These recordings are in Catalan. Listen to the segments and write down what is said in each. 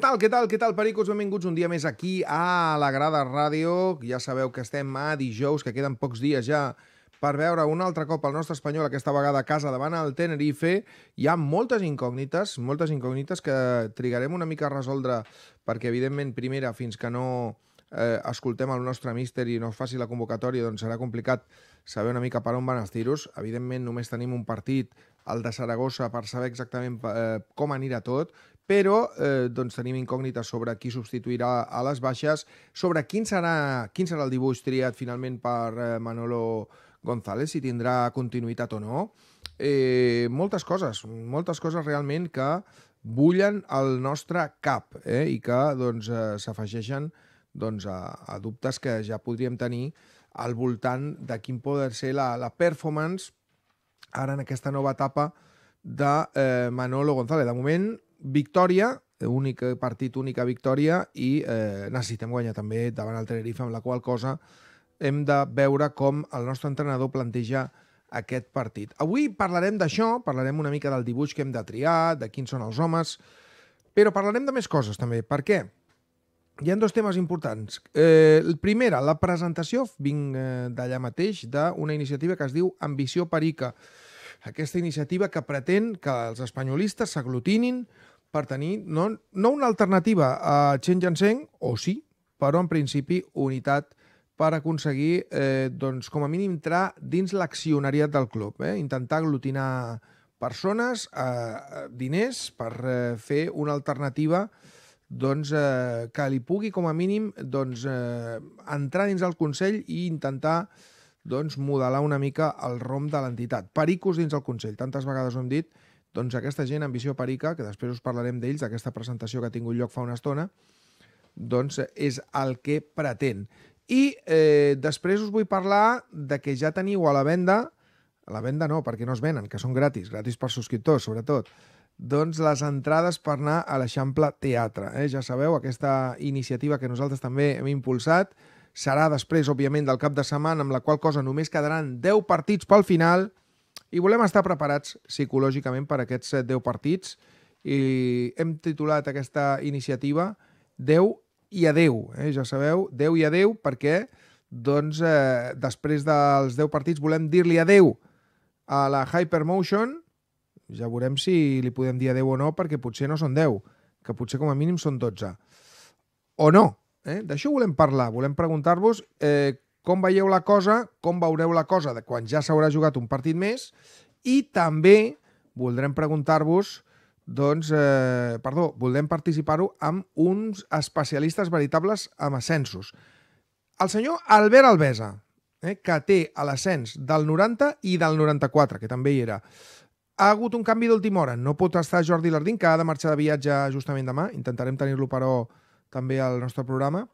tal, què tal, què tal, pericos? Benvinguts un dia més aquí a la Grada Ràdio. Ja sabeu que estem a dijous, que queden pocs dies ja per veure un altre cop el nostre espanyol, aquesta vegada a casa davant al Tenerife. Hi ha moltes incògnites, moltes incògnites que trigarem una mica a resoldre, perquè evidentment, primera, fins que no eh, escoltem el nostre míster i no es faci la convocatòria, doncs serà complicat saber una mica per on van els tiros. Evidentment, només tenim un partit, el de Saragossa, per saber exactament eh, com anirà tot però eh, doncs tenim incògnites sobre qui substituirà a les baixes, sobre quin serà, quin serà el dibuix triat finalment per eh, Manolo González, si tindrà continuïtat o no. Eh, moltes coses, moltes coses realment que bullen al nostre cap eh, i que doncs, eh, s'afegeixen doncs, doncs, a, a dubtes que ja podríem tenir al voltant de quin poder ser la, la performance ara en aquesta nova etapa de eh, Manolo González. De moment, victòria, únic partit, única victòria, i eh, necessitem guanyar també davant el Tenerife, amb la qual cosa hem de veure com el nostre entrenador planteja aquest partit. Avui parlarem d'això, parlarem una mica del dibuix que hem de triar, de quins són els homes, però parlarem de més coses també. Per què? Hi ha dos temes importants. Eh, primera, la presentació, vinc eh, d'allà mateix, d'una iniciativa que es diu Ambició Perica. Ambició Perica aquesta iniciativa que pretén que els espanyolistes s'aglutinin per tenir no, no una alternativa a Chen Janseng, o sí, però en principi unitat per aconseguir, eh, doncs, com a mínim, entrar dins l'accionariat del club. Eh? Intentar aglutinar persones, eh, diners, per eh, fer una alternativa doncs, eh, que li pugui, com a mínim, doncs, eh, entrar dins el Consell i intentar eh, doncs, modelar una mica el rom de l'entitat. Pericos dins el Consell, tantes vegades ho hem dit, doncs aquesta gent amb visió perica, que després us parlarem d'ells, d'aquesta presentació que ha tingut lloc fa una estona, doncs és el que pretén. I eh, després us vull parlar de que ja teniu a la venda, a la venda no, perquè no es venen, que són gratis, gratis per subscriptors, sobretot, doncs les entrades per anar a l'Eixample Teatre. Eh? Ja sabeu, aquesta iniciativa que nosaltres també hem impulsat, serà després, òbviament, del cap de setmana, amb la qual cosa només quedaran 10 partits pel final i volem estar preparats psicològicament per aquests 10 eh, partits i hem titulat aquesta iniciativa 10 i adeu, eh? ja sabeu, 10 i adeu perquè doncs, eh, després dels 10 partits volem dir-li adeu a la Hypermotion, ja veurem si li podem dir adeu o no perquè potser no són 10, que potser com a mínim són 12. O no, Eh? D'això volem parlar, volem preguntar-vos eh, com veieu la cosa, com veureu la cosa de quan ja s'haurà jugat un partit més i també voldrem preguntar-vos doncs, eh, perdó, volem participar-ho amb uns especialistes veritables amb ascensos. El senyor Albert Alvesa, eh, que té a l'ascens del 90 i del 94, que també hi era. Ha hagut un canvi d'última hora. No pot estar Jordi Lardín, que ha de marxar de viatge justament demà. Intentarem tenir-lo, però, també al nostre programa,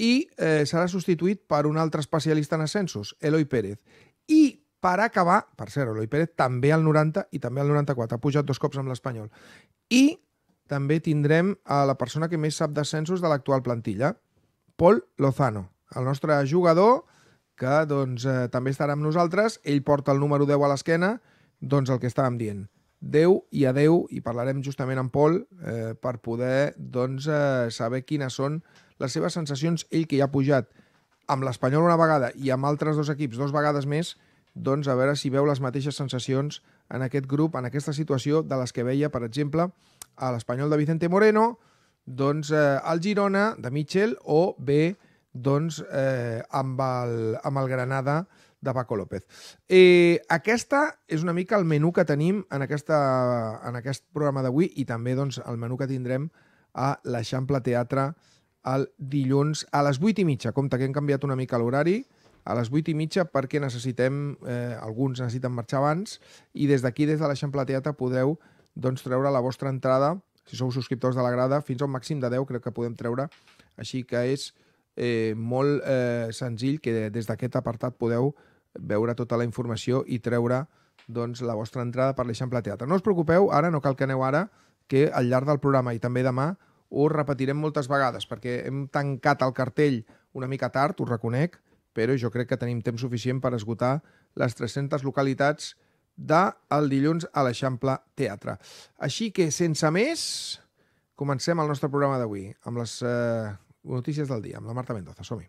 i eh, serà substituït per un altre especialista en ascensos, Eloi Pérez. I per acabar, per cert, Eloi Pérez també al 90 i també al 94, ha pujat dos cops amb l'Espanyol. I també tindrem a la persona que més sap d'ascensos de l'actual plantilla, Paul Lozano, el nostre jugador que doncs, eh, també estarà amb nosaltres. Ell porta el número 10 a l'esquena, doncs el que estàvem dient. Déu i adeu, i parlarem justament amb Pol eh, per poder doncs, eh, saber quines són les seves sensacions, ell que ja ha pujat amb l'Espanyol una vegada i amb altres dos equips dos vegades més, doncs a veure si veu les mateixes sensacions en aquest grup, en aquesta situació, de les que veia, per exemple, a l'Espanyol de Vicente Moreno, doncs eh, al Girona de Mitchell o bé doncs, eh, amb, el, amb el Granada, de de Paco López. Eh, aquesta és una mica el menú que tenim en, aquesta, en aquest programa d'avui i també doncs, el menú que tindrem a l'Eixample Teatre el dilluns a les 8 i mitja. Compte que hem canviat una mica l'horari a les 8 i mitja perquè necessitem, eh, alguns necessiten marxar abans i des d'aquí, des de l'Eixample Teatre, podeu doncs, treure la vostra entrada, si sou subscriptors de la grada, fins a un màxim de 10 crec que podem treure. Així que és eh, molt eh, senzill que des d'aquest apartat podeu eh, veure tota la informació i treure doncs, la vostra entrada per l'Eixample Teatre. No us preocupeu, ara no cal que aneu ara, que al llarg del programa i també demà ho repetirem moltes vegades, perquè hem tancat el cartell una mica tard, ho reconec, però jo crec que tenim temps suficient per esgotar les 300 localitats del de dilluns a l'Eixample Teatre. Així que, sense més, comencem el nostre programa d'avui amb les eh, notícies del dia, amb la Marta Mendoza. Som-hi.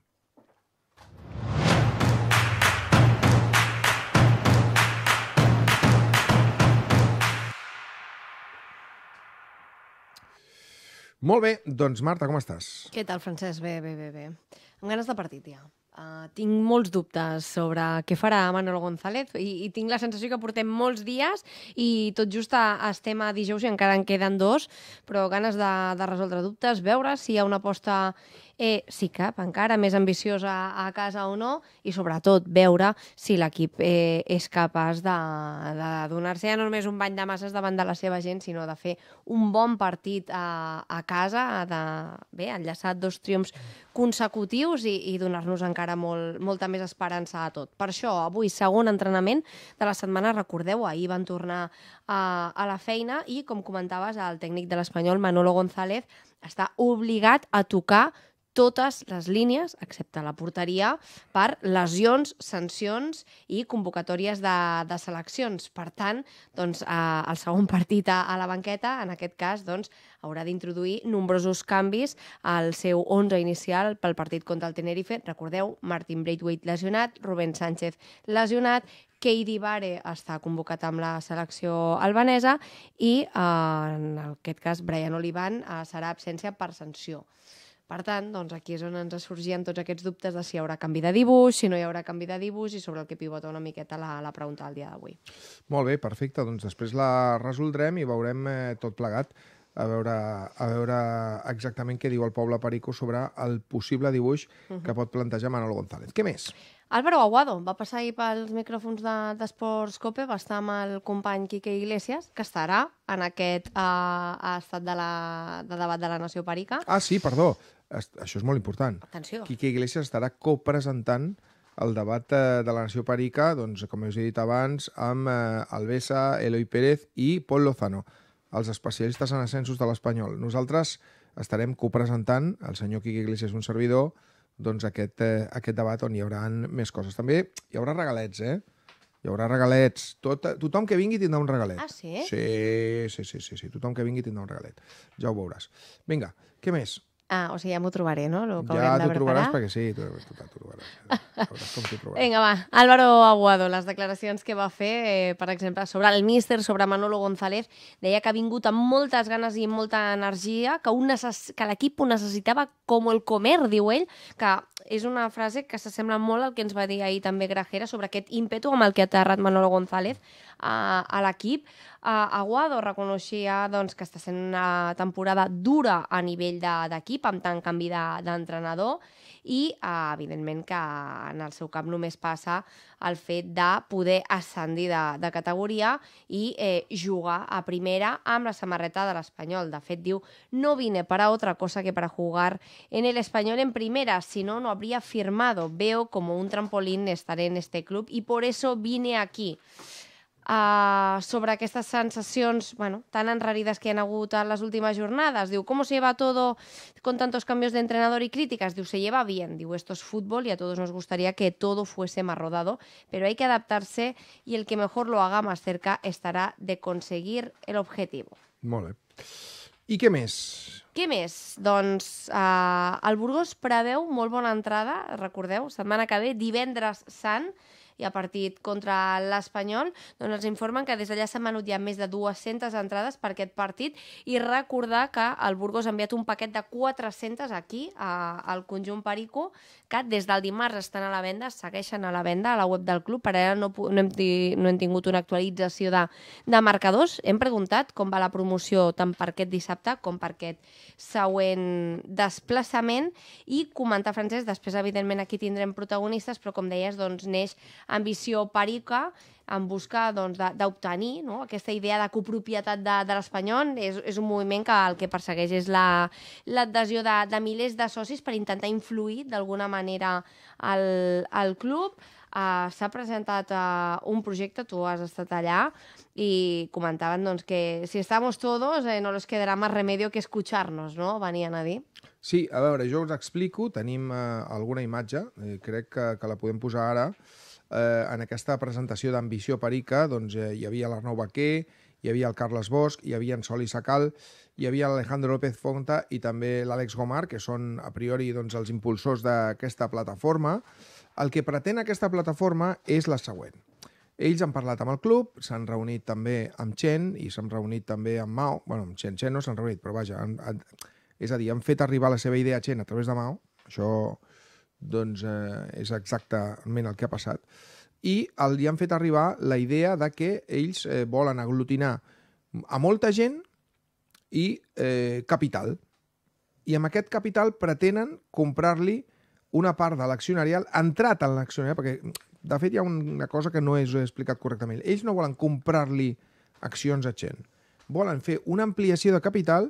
Molt bé, doncs Marta, com estàs? Què tal, Francesc? Bé, bé, bé, bé. Amb ganes de partit, ja. Uh, tinc molts dubtes sobre què farà Manuel González i, i tinc la sensació que portem molts dies i tot just a, estem a dijous i encara en queden dos, però ganes de, de resoldre dubtes, veure si hi ha una aposta eh, si cap, encara més ambiciosa a casa o no, i sobretot veure si l'equip eh, és capaç de, de donar-se ja no només un bany de masses davant de la seva gent, sinó de fer un bon partit a, a casa, de bé, enllaçar dos triomfs consecutius i, i donar-nos encara molt, molta més esperança a tot. Per això, avui, segon entrenament de la setmana, recordeu, ahir van tornar a, a la feina i, com comentaves, el tècnic de l'Espanyol, Manolo González, està obligat a tocar totes les línies, excepte la porteria, per lesions, sancions i convocatòries de, de seleccions. Per tant, doncs, eh, el segon partit a, a la banqueta, en aquest cas, doncs, haurà d'introduir nombrosos canvis al seu 11 inicial pel partit contra el Tenerife. Recordeu, Martin Braithwaite lesionat, Rubén Sánchez lesionat, Keidi Bare està convocat amb la selecció albanesa i, eh, en aquest cas, Brian Olivan eh, serà absència per sanció. Per tant, doncs aquí és on ens sorgien tots aquests dubtes de si hi haurà canvi de dibuix, si no hi haurà canvi de dibuix i sobre el que pivota una miqueta la, la pregunta del dia d'avui. Molt bé, perfecte. Doncs després la resoldrem i veurem eh, tot plegat a veure, a veure exactament què diu el poble Perico sobre el possible dibuix uh mhm. -huh. que pot plantejar Manolo González. Què més? Álvaro Aguado va passar ahir pels micròfons d'Esports de, Cope, va estar amb el company Quique Iglesias, que estarà en aquest eh, estat de, la, de debat de la Nació Perica. Ah, sí, perdó. Això és molt important. Atenció. Quique Iglesias estarà copresentant el debat eh, de la Nació Parica, doncs, com us he dit abans, amb eh, Alvesa, Eloi Pérez i Pol Lozano, els especialistes en ascensos de l'Espanyol. Nosaltres estarem copresentant, el senyor Quique Iglesias, un servidor, doncs aquest, eh, aquest debat on hi haurà més coses. També hi haurà regalets, eh? Hi haurà regalets. Tot, tothom que vingui tindrà un regalet. Ah, sí? Sí, sí, sí, sí, sí. Tothom que vingui tindrà un regalet. Ja ho veuràs. Vinga, què més? Ah, o sigui, ja m'ho trobaré, no? Lo que ja t'ho trobaràs perquè sí, tu, tu trobaràs. Veuràs com trobaràs. Vinga, va. Álvaro Aguado, les declaracions que va fer, eh, per exemple, sobre el míster, sobre Manolo González, deia que ha vingut amb moltes ganes i molta energia, que, un necess... que l'equip ho necessitava com el comer, diu ell, que és una frase que s'assembla molt al que ens va dir ahir també Grajera sobre aquest ímpetu amb el que ha aterrat Manolo González a, a l'equip. Aguado reconeixia doncs, que està sent una temporada dura a nivell d'equip, de, amb tant canvi d'entrenador, de, i eh, evidentment que en el seu cap només passa el fet de poder ascendir de, de categoria i eh, jugar a primera amb la samarreta de l'Espanyol. De fet, diu, no vine para otra cosa que para jugar en el Espanyol en primera, si no, no habría firmado. Veo como un trampolín estar en este club y por eso vine aquí. sobre aquestes sensaciones bueno, tan enrarides que han agotado las últimas jornadas. últimes ¿cómo se lleva todo con tantos cambios de entrenador y críticas? digo, se lleva bien. Diu, esto es fútbol y a todos nos gustaría que todo fuese más rodado, pero hay que adaptarse y el que mejor lo haga más cerca estará de conseguir el objetivo. Molt ¿y qué mes? més? Què més? Doncs eh, el Burgos preveu molt bona entrada, recordeu, semana que ve, divendres sant, i a partit contra l'Espanyol, doncs ens informen que des d'allà s'han venut ja més de 200 entrades per aquest partit i recordar que el Burgos ha enviat un paquet de 400 aquí, a, al conjunt Perico, que des del dimarts estan a la venda, segueixen a la venda a la web del club, per ara no, no, hem, no hem tingut una actualització de, de marcadors, hem preguntat com va la promoció tant per aquest dissabte com per aquest següent desplaçament i comentar, Francesc, després evidentment aquí tindrem protagonistes, però com deies, doncs neix ambició perica en busca doncs, d'obtenir doncs, no? aquesta idea de copropietat de, de l'espanyol. És, és un moviment que el que persegueix és l'adhesió la, de, de milers de socis per intentar influir d'alguna manera al, al club. Uh, S'ha presentat uh, un projecte, tu has estat allà, i comentaven doncs, que si estamos todos eh, no les quedará más remedio que escucharnos, no? Venien a dir. Sí, a veure, jo us explico, tenim uh, alguna imatge, eh, crec que, que la podem posar ara, eh, en aquesta presentació d'Ambició Perica doncs, eh, hi havia l'Arnau Baquer, hi havia el Carles Bosch, hi havia en Sol i Sacal, hi havia l'Alejandro López Fonta i també l'Àlex Gomar, que són a priori doncs, els impulsors d'aquesta plataforma. El que pretén aquesta plataforma és la següent. Ells han parlat amb el club, s'han reunit també amb Chen i s'han reunit també amb Mao. bueno, amb Chen, Chen no s'han reunit, però vaja, han, han, és a dir, han fet arribar la seva idea a Chen a través de Mao. Això doncs eh, és exactament el que ha passat. I el, li han fet arribar la idea de que ells eh, volen aglutinar a molta gent i eh, capital. I amb aquest capital pretenen comprar-li una part de l'accionarial, entrat en l'accionarial, perquè de fet hi ha una cosa que no és he explicat correctament. Ells no volen comprar-li accions a gent. Volen fer una ampliació de capital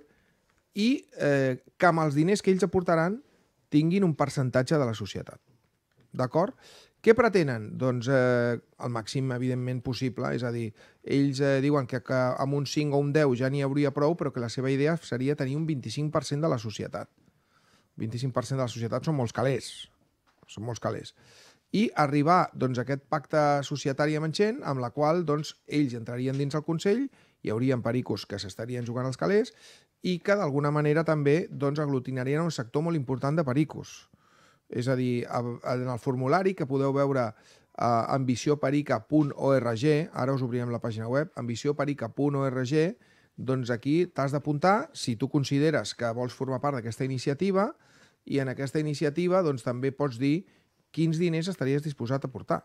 i eh, que amb els diners que ells aportaran tinguin un percentatge de la societat. D'acord? Què pretenen? Doncs eh, el màxim, evidentment, possible. És a dir, ells eh, diuen que, que amb un 5 o un 10 ja n'hi hauria prou, però que la seva idea seria tenir un 25% de la societat. 25% de la societat són molts calés. Són molts calés. I arribar doncs, a aquest pacte societari amb gent, amb la qual doncs, ells entrarien dins el Consell, hi haurien pericos que s'estarien jugant els calés, i que d'alguna manera també doncs, aglutinarien un sector molt important de pericos. És a dir, en el formulari que podeu veure a ambicioperica.org, ara us obrirem la pàgina web, ambicioperica.org, doncs aquí t'has d'apuntar si tu consideres que vols formar part d'aquesta iniciativa i en aquesta iniciativa doncs, també pots dir quins diners estaries disposat a portar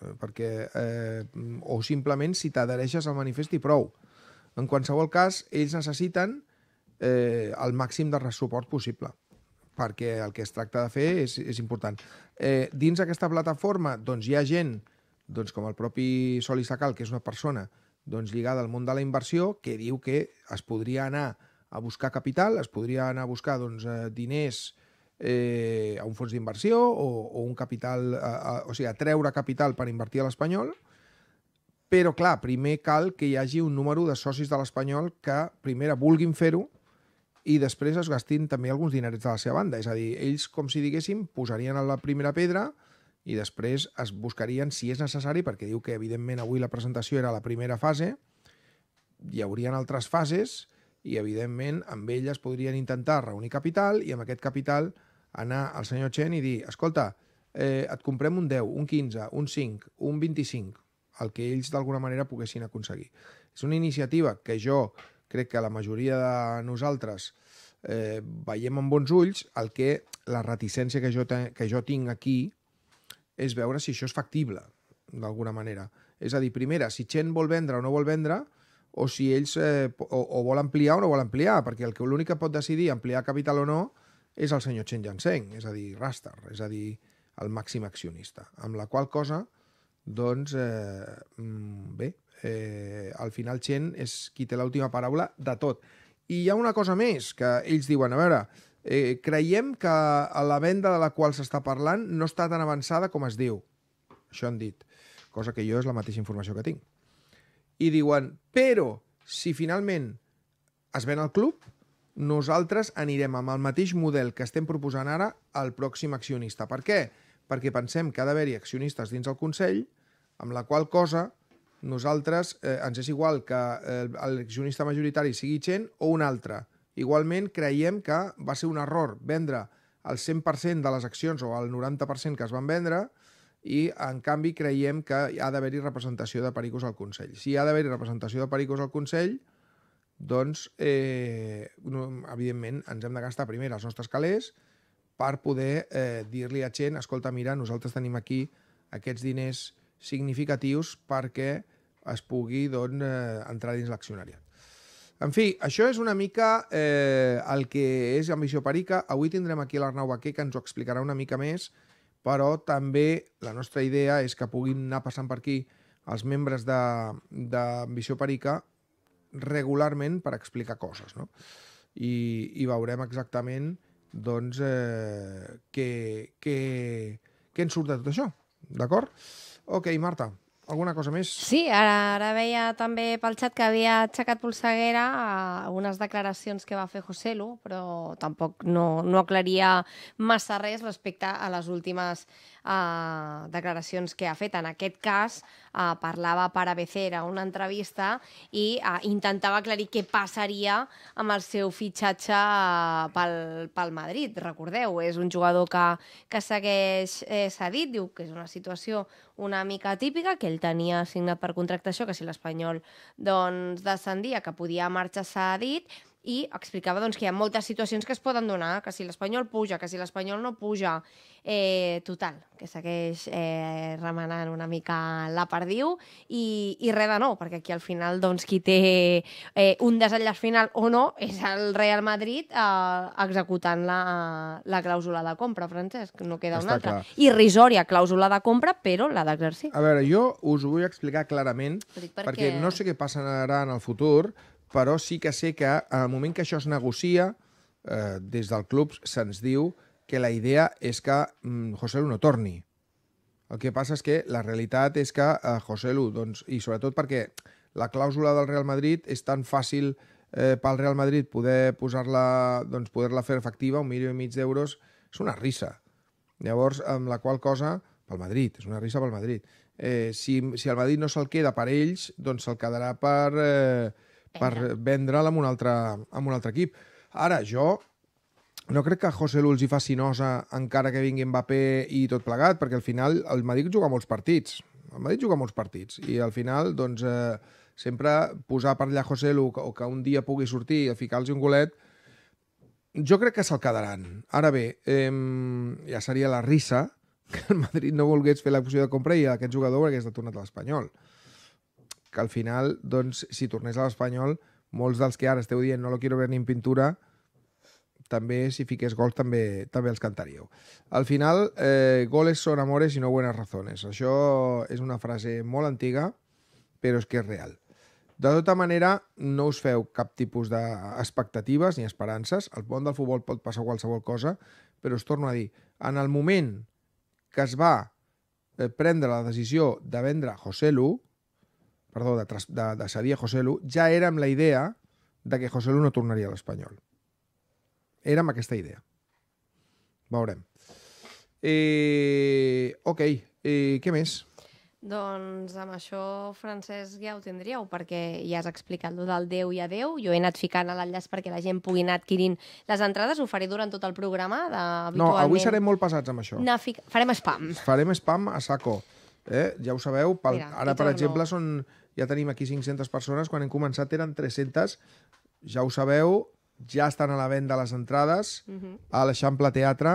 eh, perquè, eh, o simplement si t'adhereixes al manifest i prou. En qualsevol cas, ells necessiten eh, el màxim de suport possible perquè el que es tracta de fer és, és important. Eh, dins aquesta plataforma doncs, hi ha gent, doncs, com el propi Sol Isacal, que és una persona doncs, lligada al món de la inversió, que diu que es podria anar a buscar capital, es podria anar a buscar doncs, eh, diners eh, a un fons d'inversió o, o un capital, a, a, o sigui, a treure capital per invertir a l'Espanyol, però clar, primer cal que hi hagi un número de socis de l'Espanyol que primera vulguin fer-ho i després es gastin també alguns dinerets de la seva banda. És a dir, ells, com si diguéssim, posarien a la primera pedra i després es buscarien, si és necessari, perquè diu que evidentment avui la presentació era la primera fase, hi haurien altres fases i evidentment amb elles podrien intentar reunir capital i amb aquest capital anar al senyor Chen i dir escolta, eh, et comprem un 10, un 15, un 5, un 25, el que ells d'alguna manera poguessin aconseguir. És una iniciativa que jo crec que la majoria de nosaltres eh, veiem amb bons ulls el que la reticència que jo, que jo tinc aquí és veure si això és factible, d'alguna manera. És a dir, primera, si Chen vol vendre o no vol vendre, o si ells eh, o, o vol ampliar o no vol ampliar, perquè el que l'únic que pot decidir ampliar capital o no és el senyor Chen Jansen, és a dir, Raster, és a dir, el màxim accionista, amb la qual cosa, doncs, eh, mm, bé, eh, al final Chen és qui té l'última paraula de tot. I hi ha una cosa més, que ells diuen, a veure, eh, creiem que a la venda de la qual s'està parlant no està tan avançada com es diu. Això han dit, cosa que jo és la mateixa informació que tinc. I diuen, però si finalment es ven al club, nosaltres anirem amb el mateix model que estem proposant ara al pròxim accionista. Per què? Perquè pensem que ha d'haver-hi accionistes dins el Consell, amb la qual cosa nosaltres eh, ens és igual que eh, el accionista majoritari sigui gent o un altre. Igualment, creiem que va ser un error vendre el 100% de les accions o el 90% que es van vendre i, en canvi, creiem que ha d'haver-hi representació de pericos al Consell. Si hi ha d'haver-hi representació de pericos al Consell, doncs, eh, no, evidentment, ens hem de gastar primer els nostres calés per poder eh, dir-li a gent, escolta, mira, nosaltres tenim aquí aquests diners significatius perquè es pugui doncs, eh, entrar dins l'accionariat. En fi, això és una mica eh, el que és Ambició Perica. Avui tindrem aquí l'Arnau Baquer, que ens ho explicarà una mica més, però també la nostra idea és que puguin anar passant per aquí els membres d'Ambició Perica regularment per explicar coses, no? I, i veurem exactament doncs, eh, què, què, què en surt de tot això, d'acord? Ok, Marta. Alguna cosa més? Sí, ara, ara veia també pel xat que havia aixecat polseguera eh, algunes declaracions que va fer José Lu, però tampoc no, no aclaria massa res respecte a les últimes eh, declaracions que ha fet. En aquest cas, eh, parlava per ABC, era una entrevista, i eh, intentava aclarir què passaria amb el seu fitxatge eh, pel, pel Madrid. Recordeu, és un jugador que, que segueix eh, cedit, diu que és una situació una mica típica, que ell tenia signat per contractació, que si l'Espanyol doncs, descendia, que podia marxar cedit, i explicava doncs, que hi ha moltes situacions que es poden donar, que si l'Espanyol puja, que si l'Espanyol no puja, eh, total, que segueix eh, remenant una mica la perdiu i, i res de nou, perquè aquí al final doncs, qui té eh, un desenllaç final o no és el Real Madrid eh, executant la, la clàusula de compra, Francesc, no queda Està una altra. Clar. Irrisòria clàusula de compra, però l'ha d'exercir. A veure, jo us ho vull explicar clarament, perquè... perquè no sé què passarà en el futur, però sí que sé que al moment que això es negocia, eh, des del club se'ns diu que la idea és que mm, José Lu no torni. El que passa és que la realitat és que eh, José Lu, doncs, i sobretot perquè la clàusula del Real Madrid és tan fàcil eh, pel Real Madrid poder posar-la, doncs poder-la fer efectiva, un milió i mig d'euros, és una risa. Llavors, amb la qual cosa, pel Madrid, és una risa pel Madrid. Eh, si, si el Madrid no se'l queda per ells, doncs se'l quedarà per... Eh, per vendre'l amb, un altre, amb un altre equip. Ara, jo no crec que José Lu els hi faci nosa encara que vingui Mbappé i tot plegat, perquè al final el Madrid juga molts partits. El Madrid juga molts partits i al final, doncs, eh, sempre posar per allà José Lu o que un dia pugui sortir i ficar-los un golet, jo crec que se'l quedaran. Ara bé, eh, ja seria la risa que el Madrid no volgués fer l'opció de compra i aquest jugador hagués de tornat a l'Espanyol que al final, doncs, si tornés a l'Espanyol, molts dels que ara esteu dient no lo quiero ver ni en pintura, també, si fiqués gols, també, també els cantaríeu. Al final, eh, goles són amores i no buenas razones. Això és una frase molt antiga, però és que és real. De tota manera, no us feu cap tipus d'expectatives ni esperances. Al món del futbol pot passar qualsevol cosa, però us torno a dir, en el moment que es va eh, prendre la decisió de vendre José Lu, perdó, de, de, de cedir a José Lu, ja era amb la idea de que José Lu no tornaria a l'Espanyol. Era amb aquesta idea. Veurem. Eh, ok, eh, què més? Doncs amb això, Francesc, ja ho tindríeu, perquè ja has explicat lo del Déu i Déu. Jo he anat ficant a l'enllaç perquè la gent pugui anar adquirint les entrades. Ho faré durant tot el programa. De, habitualment... No, avui serem molt pesats amb això. No, fic... Farem spam. Farem spam a saco. Eh? Ja ho sabeu, pel... Mira, ara, per exemple, no. són ja tenim aquí 500 persones, quan hem començat eren 300, ja ho sabeu, ja estan a la venda les entrades uh mhm. -huh. a l'Eixample Teatre.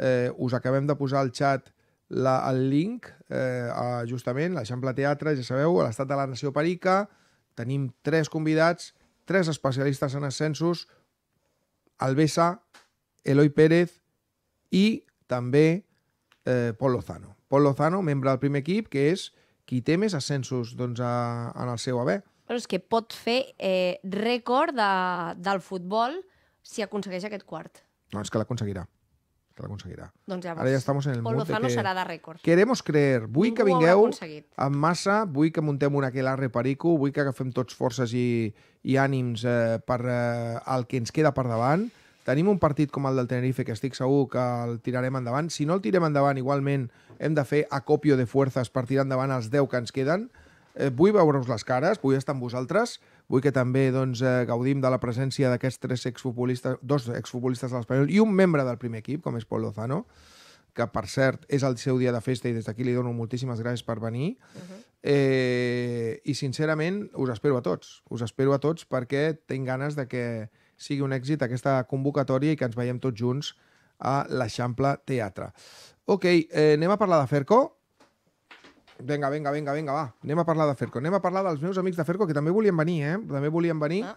Eh, us acabem de posar al xat la, el link, eh, a, justament, l'Eixample Teatre, ja sabeu, a l'estat de la Nació Perica. Tenim tres convidats, tres especialistes en ascensos, Alvesa, Eloi Pérez i també eh, Pol Lozano. Pol Lozano, membre del primer equip, que és qui té més ascensos doncs, a, en el seu haver. Però és que pot fer eh, rècord de, del futbol si aconsegueix aquest quart. No, és que l'aconseguirà. Que l'aconseguirà. Doncs ja Ara ja estem en el mundo de que... serà de rècord. Queremos creer. Vull Ningú que vingueu en massa, vull que muntem un arre perico, vull que agafem tots forces i, i ànims eh, per eh, el que ens queda per davant Tenim un partit com el del Tenerife que estic segur que el tirarem endavant. Si no el tirem endavant, igualment hem de fer acopio de fuerzas per tirar endavant els 10 que ens queden. Eh, vull veure-us les cares, vull estar amb vosaltres, vull que també doncs, eh, gaudim de la presència d'aquests tres exfutbolistes, dos exfutbolistes de l'Espanyol i un membre del primer equip, com és Pol Lozano, que per cert és el seu dia de festa i des d'aquí li dono moltíssimes gràcies per venir. Uh -huh. eh, I sincerament us espero a tots, us espero a tots perquè tinc ganes de que sigui un èxit aquesta convocatòria i que ens veiem tots junts a l'Eixample Teatre. Ok, eh, anem a parlar de Ferco? Vinga, vinga, vinga, vinga, va. Anem a parlar de Ferco. Anem a parlar dels meus amics de Ferco, que també volien venir, eh? També volien venir. Ah.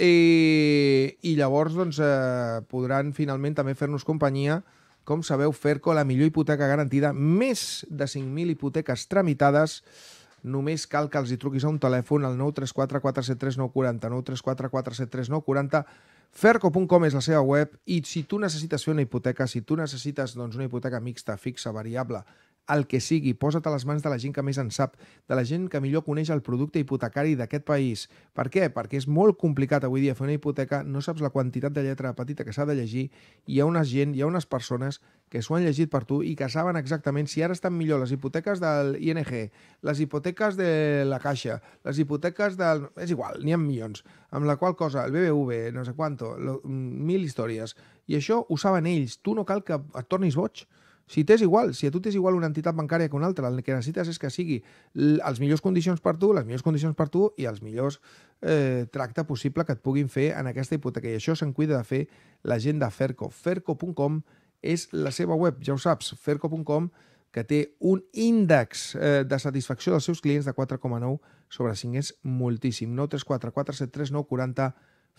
I, eh, I llavors, doncs, eh, podran finalment també fer-nos companyia. Com sabeu, Ferco, la millor hipoteca garantida, més de 5.000 hipoteques tramitades, Només cal que els hi truquis a un telèfon al 934473940, 934473940, Ferco.com és la seva web i si tu necessites fer una hipoteca, si tu necessites doncs, una hipoteca mixta, fixa, variable, el que sigui, posa't a les mans de la gent que més en sap, de la gent que millor coneix el producte hipotecari d'aquest país. Per què? Perquè és molt complicat avui dia fer una hipoteca, no saps la quantitat de lletra petita que s'ha de llegir, hi ha una gent, hi ha unes persones que s'ho han llegit per tu i que saben exactament si ara estan millor les hipoteques del ING, les hipoteques de la Caixa, les hipoteques del... És igual, n'hi ha milions. Amb la qual cosa, el BBV, no sé quanto, mil històries. I això ho saben ells. Tu no cal que et tornis boig. Si t'és igual, si a tu t'és igual una entitat bancària que una altra, el que necessites és que sigui els millors condicions per tu, les millors condicions per tu i els millors eh, tracte possible que et puguin fer en aquesta hipoteca. I això se'n cuida de fer la gent de Ferco. Ferco.com és la seva web, ja ho saps, ferco.com, que té un índex eh, de satisfacció dels seus clients de 4,9 sobre 5 és moltíssim. 934 473 940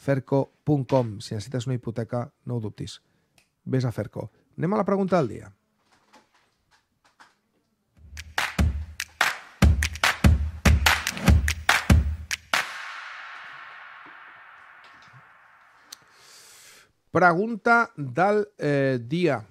ferco.com. Si necessites una hipoteca, no ho dubtis. Ves a Ferco. Anem a la pregunta del dia. Pregunta del eh, dia.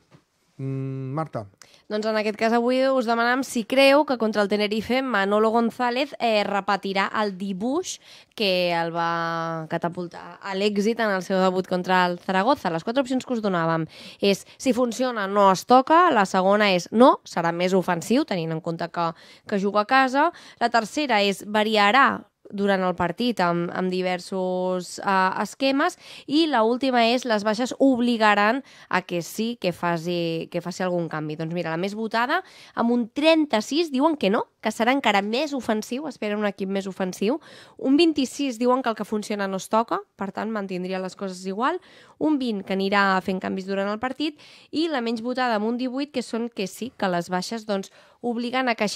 Mm, Marta. Doncs en aquest cas avui us demanam si creu que contra el Tenerife Manolo González eh, repetirà el dibuix que el va catapultar a l'èxit en el seu debut contra el Zaragoza. Les quatre opcions que us donàvem és si funciona no es toca, la segona és no, serà més ofensiu tenint en compte que, que juga a casa, la tercera és variarà durant el partit amb, amb diversos uh, esquemes i la última és les baixes obligaran a que sí que faci, que faci algun canvi. Doncs mira, la més votada amb un 36 diuen que no, que serà encara més ofensiu, esperen un equip més ofensiu. Un 26 diuen que el que funciona no es toca, per tant mantindria les coses igual. Un 20 que anirà fent canvis durant el partit i la menys votada amb un 18 que són que sí, que les baixes doncs, obligan a que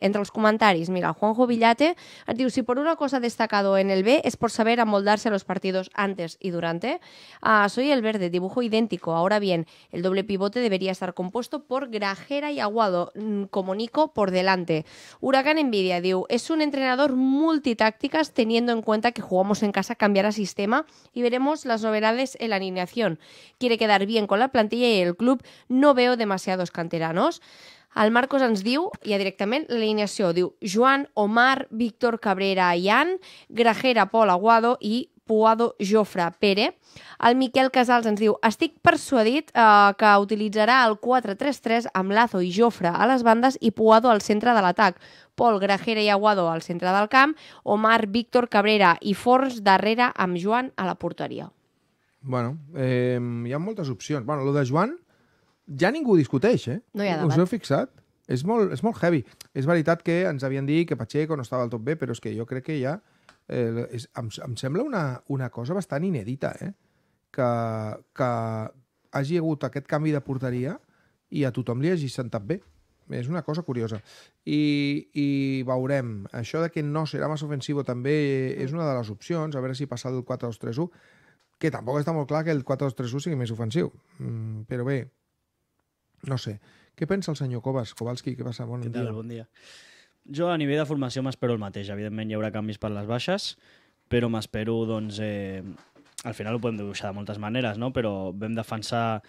Entre los comentarios mira, Juanjo Villate et si por una cosa destacado en el B es por saber amoldarse a los partidos antes y durante. Ah, soy el verde, dibujo idéntico. Ahora bien, el doble pivote debería estar compuesto por Grajera y Aguado, mm, como Nico por delante. Huracán Envidia, diu, es un entrenador multitácticas teniendo en cuenta que jugamos en casa, cambiará sistema y veremos las novedades en la alineación. Quiere quedar bien con la plantilla y el club. No veo demasiados canteranos. El Marcos ens diu, ja directament, l'alineació. Diu Joan, Omar, Víctor Cabrera, Ian, Grajera, Pol Aguado i Puado Jofre Pere. El Miquel Casals ens diu Estic persuadit eh, que utilitzarà el 4-3-3 amb Lazo i Jofre a les bandes i Puado al centre de l'atac. Pol, Grajera i Aguado al centre del camp, Omar, Víctor Cabrera i Forns darrere amb Joan a la porteria. Bueno, eh, hi ha moltes opcions. Bueno, lo de Joan, ja ningú discuteix, eh? No hi ha debat. Us heu fixat? És molt, és molt heavy. És veritat que ens havien dit que Pacheco no estava al tot bé, però és que jo crec que ja... Eh, és, em, em sembla una, una cosa bastant inèdita, eh? Que, que hagi hagut aquest canvi de porteria i a tothom li hagi sentat bé. És una cosa curiosa. I, i veurem. Això de que no serà més ofensivo també és una de les opcions, a veure si passa el 4-2-3-1, que tampoc està molt clar que el 4-2-3-1 sigui més ofensiu. Mm, però bé, no sé. Què pensa el senyor Covas? Kowalski, què passa? Bon Què tal? dia. Bon dia. Jo a nivell de formació m'espero el mateix. Evidentment hi haurà canvis per les baixes, però m'espero, doncs... Eh, al final ho podem dibuixar de moltes maneres, no? però vam defensar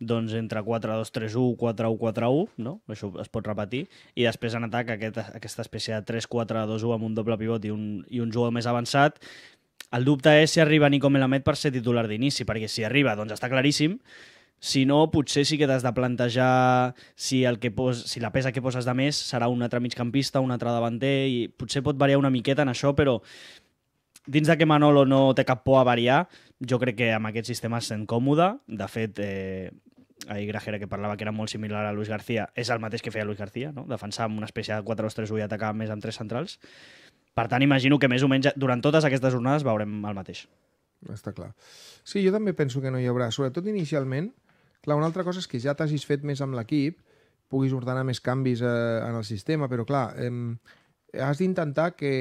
doncs entre 4-2-3-1, 4-1-4-1, no? això es pot repetir, i després en atac aquest, aquesta espècie de 3-4-2-1 amb un doble pivot i un, i un jugador més avançat, el dubte és si arriba Nico Melamed per ser titular d'inici, perquè si arriba, doncs està claríssim, si no, potser sí que t'has de plantejar si, el que pos, si la pesa que poses de més serà un altre migcampista, un altre davanter, i potser pot variar una miqueta en això, però dins de que Manolo no té cap por a variar, jo crec que amb aquest sistema es sent còmode. De fet, eh, ahir Grajera que parlava que era molt similar a Luis García, és el mateix que feia Luis García, no? defensar amb una espècie de 4-2-3-1 i atacar més amb tres centrals. Per tant, imagino que més o menys durant totes aquestes jornades veurem el mateix. Està clar. Sí, jo també penso que no hi haurà, sobretot inicialment, eh, Clar, una altra cosa és que ja t'hagis fet més amb l'equip, puguis ordenar més canvis eh, en el sistema, però clar, eh, has d'intentar que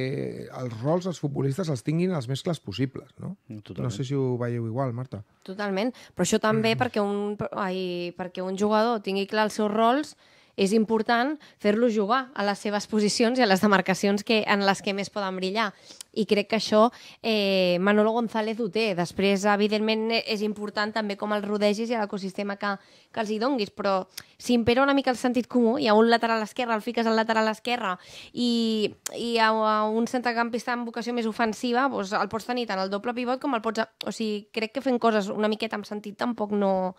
els rols dels futbolistes els tinguin els més clars possibles, no? Totalment. No sé si ho veieu igual, Marta. Totalment, però això també mm. perquè, un, ai, perquè un jugador tingui clar els seus rols és important fer lo jugar a les seves posicions i a les demarcacions que, en les que més poden brillar i crec que això eh, Manolo González ho té. Després, evidentment, és important també com els rodegis i l'ecosistema que, que els hi donguis, però si impera una mica el sentit comú hi ha un lateral esquerre el fiques al lateral esquerre i, i a, a un centrecampista amb vocació més ofensiva doncs el pots tenir tant el doble pivot com el pots... O sigui, crec que fent coses una miqueta amb sentit tampoc no,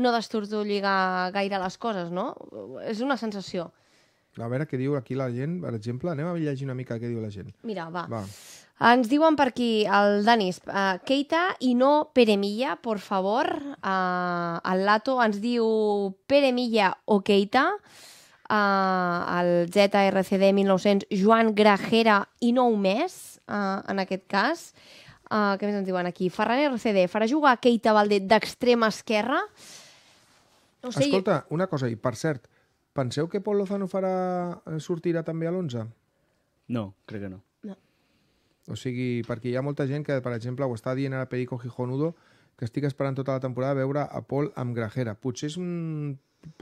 no destortolliga gaire les coses, no? És una sensació. A veure què diu aquí la gent, per exemple. Anem a llegir una mica què diu la gent. Mira, va. va. Ens diuen per aquí, el Danis, uh, eh, Keita i no Peremilla, por favor. Uh, el Lato ens diu Peremilla o Keita. Uh, el ZRCD 1900, Joan Grajera i no un més, uh, en aquest cas. Uh, què més ens diuen aquí? Ferran RCD, farà jugar Keita Valdet d'extrema esquerra? No sé, Escolta, una cosa, i per cert, Penseu que Pol Lozano farà... Eh, sortirà també a l'11? No, crec que no. no. O sigui, perquè hi ha molta gent que, per exemple, ho està dient ara Perico Gijonudo, que estic esperant tota la temporada veure a Pol amb Grajera. Potser és un,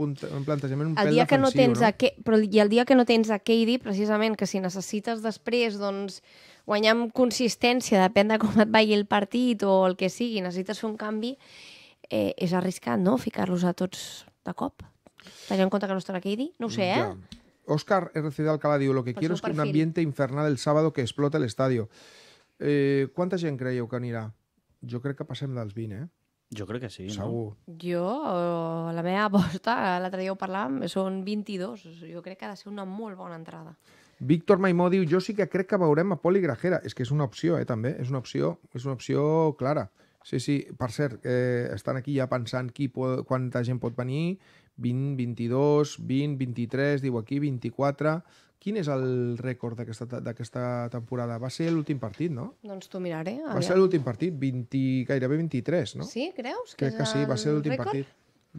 punt, un plantejament un el pèl dia defensiu, que no tens no? A que, però, I el dia que no tens a Keidi, precisament, que si necessites després doncs, guanyar amb consistència, depèn de com et vagi el partit o el que sigui, necessites fer un canvi, eh, és arriscat, no?, ficar-los a tots de cop. Tenint en compte que no estarà Katie. No sé, ¿eh? Ya. Oscar RCD Alcalá diu, lo que Pel quiero es que un ambiente infernal el sábado que explota el estadio. Eh, quanta gent creieu que anirà? Jo crec que passem dels 20, eh? Jo crec que sí, Segur. no? Jo, la meva aposta, l'altre dia ho parlàvem, són 22. Jo crec que ha de ser una molt bona entrada. Víctor Maimó diu, jo sí que crec que veurem a Poli Grajera. És que és una opció, eh, també. És una opció, és una opció clara. Sí, sí. Per cert, eh, estan aquí ja pensant qui pot, quanta gent pot venir 20, 22, 20, 23, diu aquí, 24... Quin és el rècord d'aquesta temporada? Va ser l'últim partit, no? Doncs t'ho miraré. Aviam. Va ser l'últim partit, 20, gairebé 23, no? Sí, creus? Que Crec que sí, va ser l'últim partit.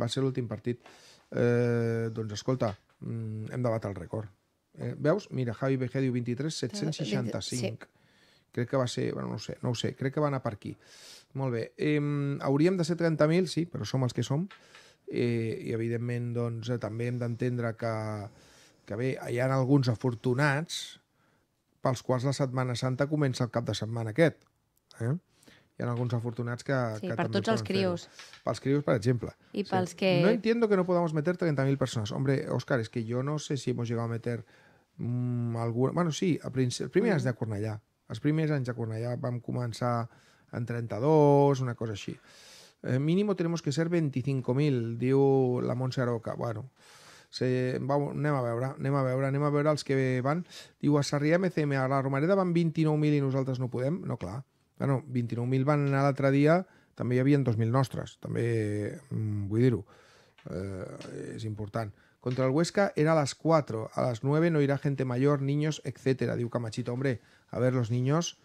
Va ser l'últim partit. Eh, doncs escolta, mm, hem de batre el rècord. Eh, veus? Mira, Javi BG diu 23, 765. Sí. Crec que va ser... Bueno, no sé, no ho sé. Crec que va anar per aquí. Molt bé. Eh, hauríem de ser 30.000, sí, però som els que som i, i evidentment doncs, eh, també hem d'entendre que, que bé, hi ha alguns afortunats pels quals la Setmana Santa comença el cap de setmana aquest. Eh? Hi ha alguns afortunats que, sí, que per també tots els crios. Pels crios, per exemple. I pels sí. que... No entiendo que no podamos meter 30.000 persones. Hombre, Óscar, es que jo no sé si hemos llegado a meter mm, alguna... Bueno, sí, a princ... els primers mm. anys de Cornellà. Els primers anys de Cornellà vam començar en 32, una cosa així. Eh, mínimo tenemos que ser 25.000, diu la Montse Bueno, se, va, a veure, anem a veure, que van. Diu, a Sarrià MCM, a la Romareda van 29.000 i nosaltres no podem? No, claro Bueno, 29.000 van anar l'altre dia, també hi havia 2.000 nostres, también, mm, vull dir-ho, eh, és Contra el Huesca era a las 4, a las 9 no irá gente mayor, niños, etcétera. Diu Camachito, hombre, a ver, los niños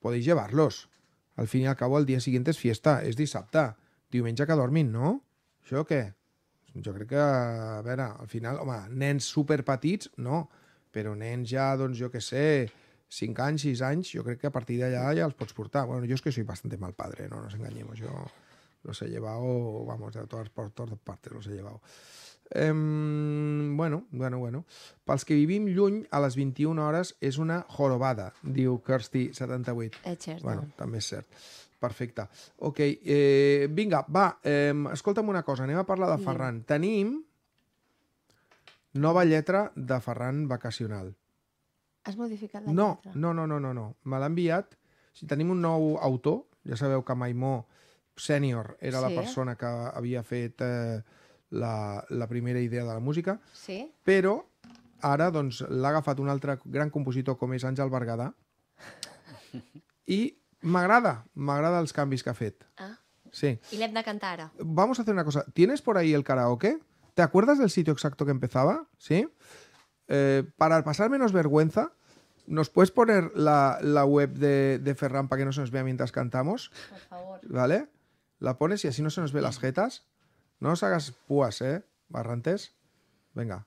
podéis llevarlos. Al fin y al cabo, al día siguiente es fiesta, es disapta. diumenge que dormin, no? Això què? Jo crec que, a veure, al final, home, nens superpetits, no, però nens ja, doncs, jo que sé, 5 anys, 6 anys, jo crec que a partir d'allà ja els pots portar. Bueno, jo és que soy bastante mal padre, no nos enganyem, jo los he llevado, vamos, de todas, por todas partes los he llevado. Um, bueno, bueno, bueno. Pels que vivim lluny, a les 21 hores és una jorobada, diu Kirsty78. És cert. Bueno, eh? també és cert. Perfecte. Ok, eh, vinga, va, eh, escolta'm una cosa, anem a parlar de Ferran. Tenim nova lletra de Ferran Vacacional. Has modificat la no, lletra? No, no, no, no, no. Me l'ha enviat. Si tenim un nou autor, ja sabeu que Maimó Sènior era sí. la persona que havia fet eh, la, la primera idea de la música, sí. però ara doncs, l'ha agafat un altre gran compositor com és Àngel Berguedà i M'agrada, m'agrada els canvis que ha fet. Ah. Sí. Y l'hem de cantar ara. Vamos a hacer una cosa. ¿Tienes por ahí el karaoke? ¿Te acuerdas del sitio exacto que empezaba? ¿Sí? Eh, para pasar menos vergüenza, ¿nos puedes poner la, la web de, de, Ferran para que no se nos vea mientras cantamos? Por favor. ¿Vale? La pones y así no se nos ve las jetas. No nos hagas púas, ¿eh? Barrantes. Venga.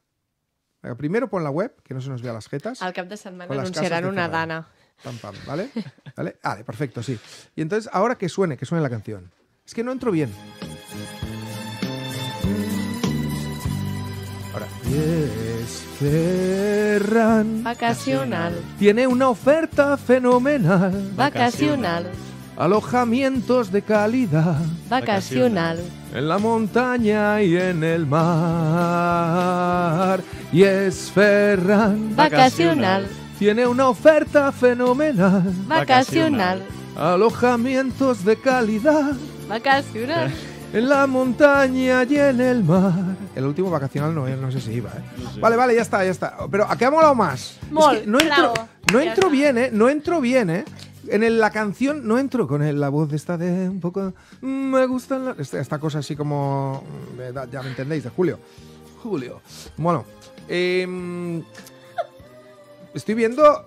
Venga primero pon la web, que no se nos vea las jetas. Al cap de setmana anunciaran una dana. Pam, pam, ¿vale? ¿Vale? Vale, perfecto, sí. Y entonces, ahora que suene, que suene la canción. Es que no entro bien. Ahora. es Ferran. Vacacional. Tiene una oferta fenomenal. Vacacional. Alojamientos de calidad. Vacacional. En la montaña y en el mar. Y es Ferran. Vacacional. Tiene una oferta fenomenal. Vacacional. Alojamientos de calidad. Vacacional. En la montaña y en el mar. El último vacacional no, eh, no sé si iba, ¿eh? Vale, vale, ya está, ya está. Pero ¿a qué ha molado más? no entro, no entro bien, ¿eh? No entro bien, ¿eh? En la canción no entro con la voz de esta de un poco... Mm, me gusta... esta, cosa así como... Mm, ya me entendéis, de Julio. Julio. Bueno, eh, estoy viendo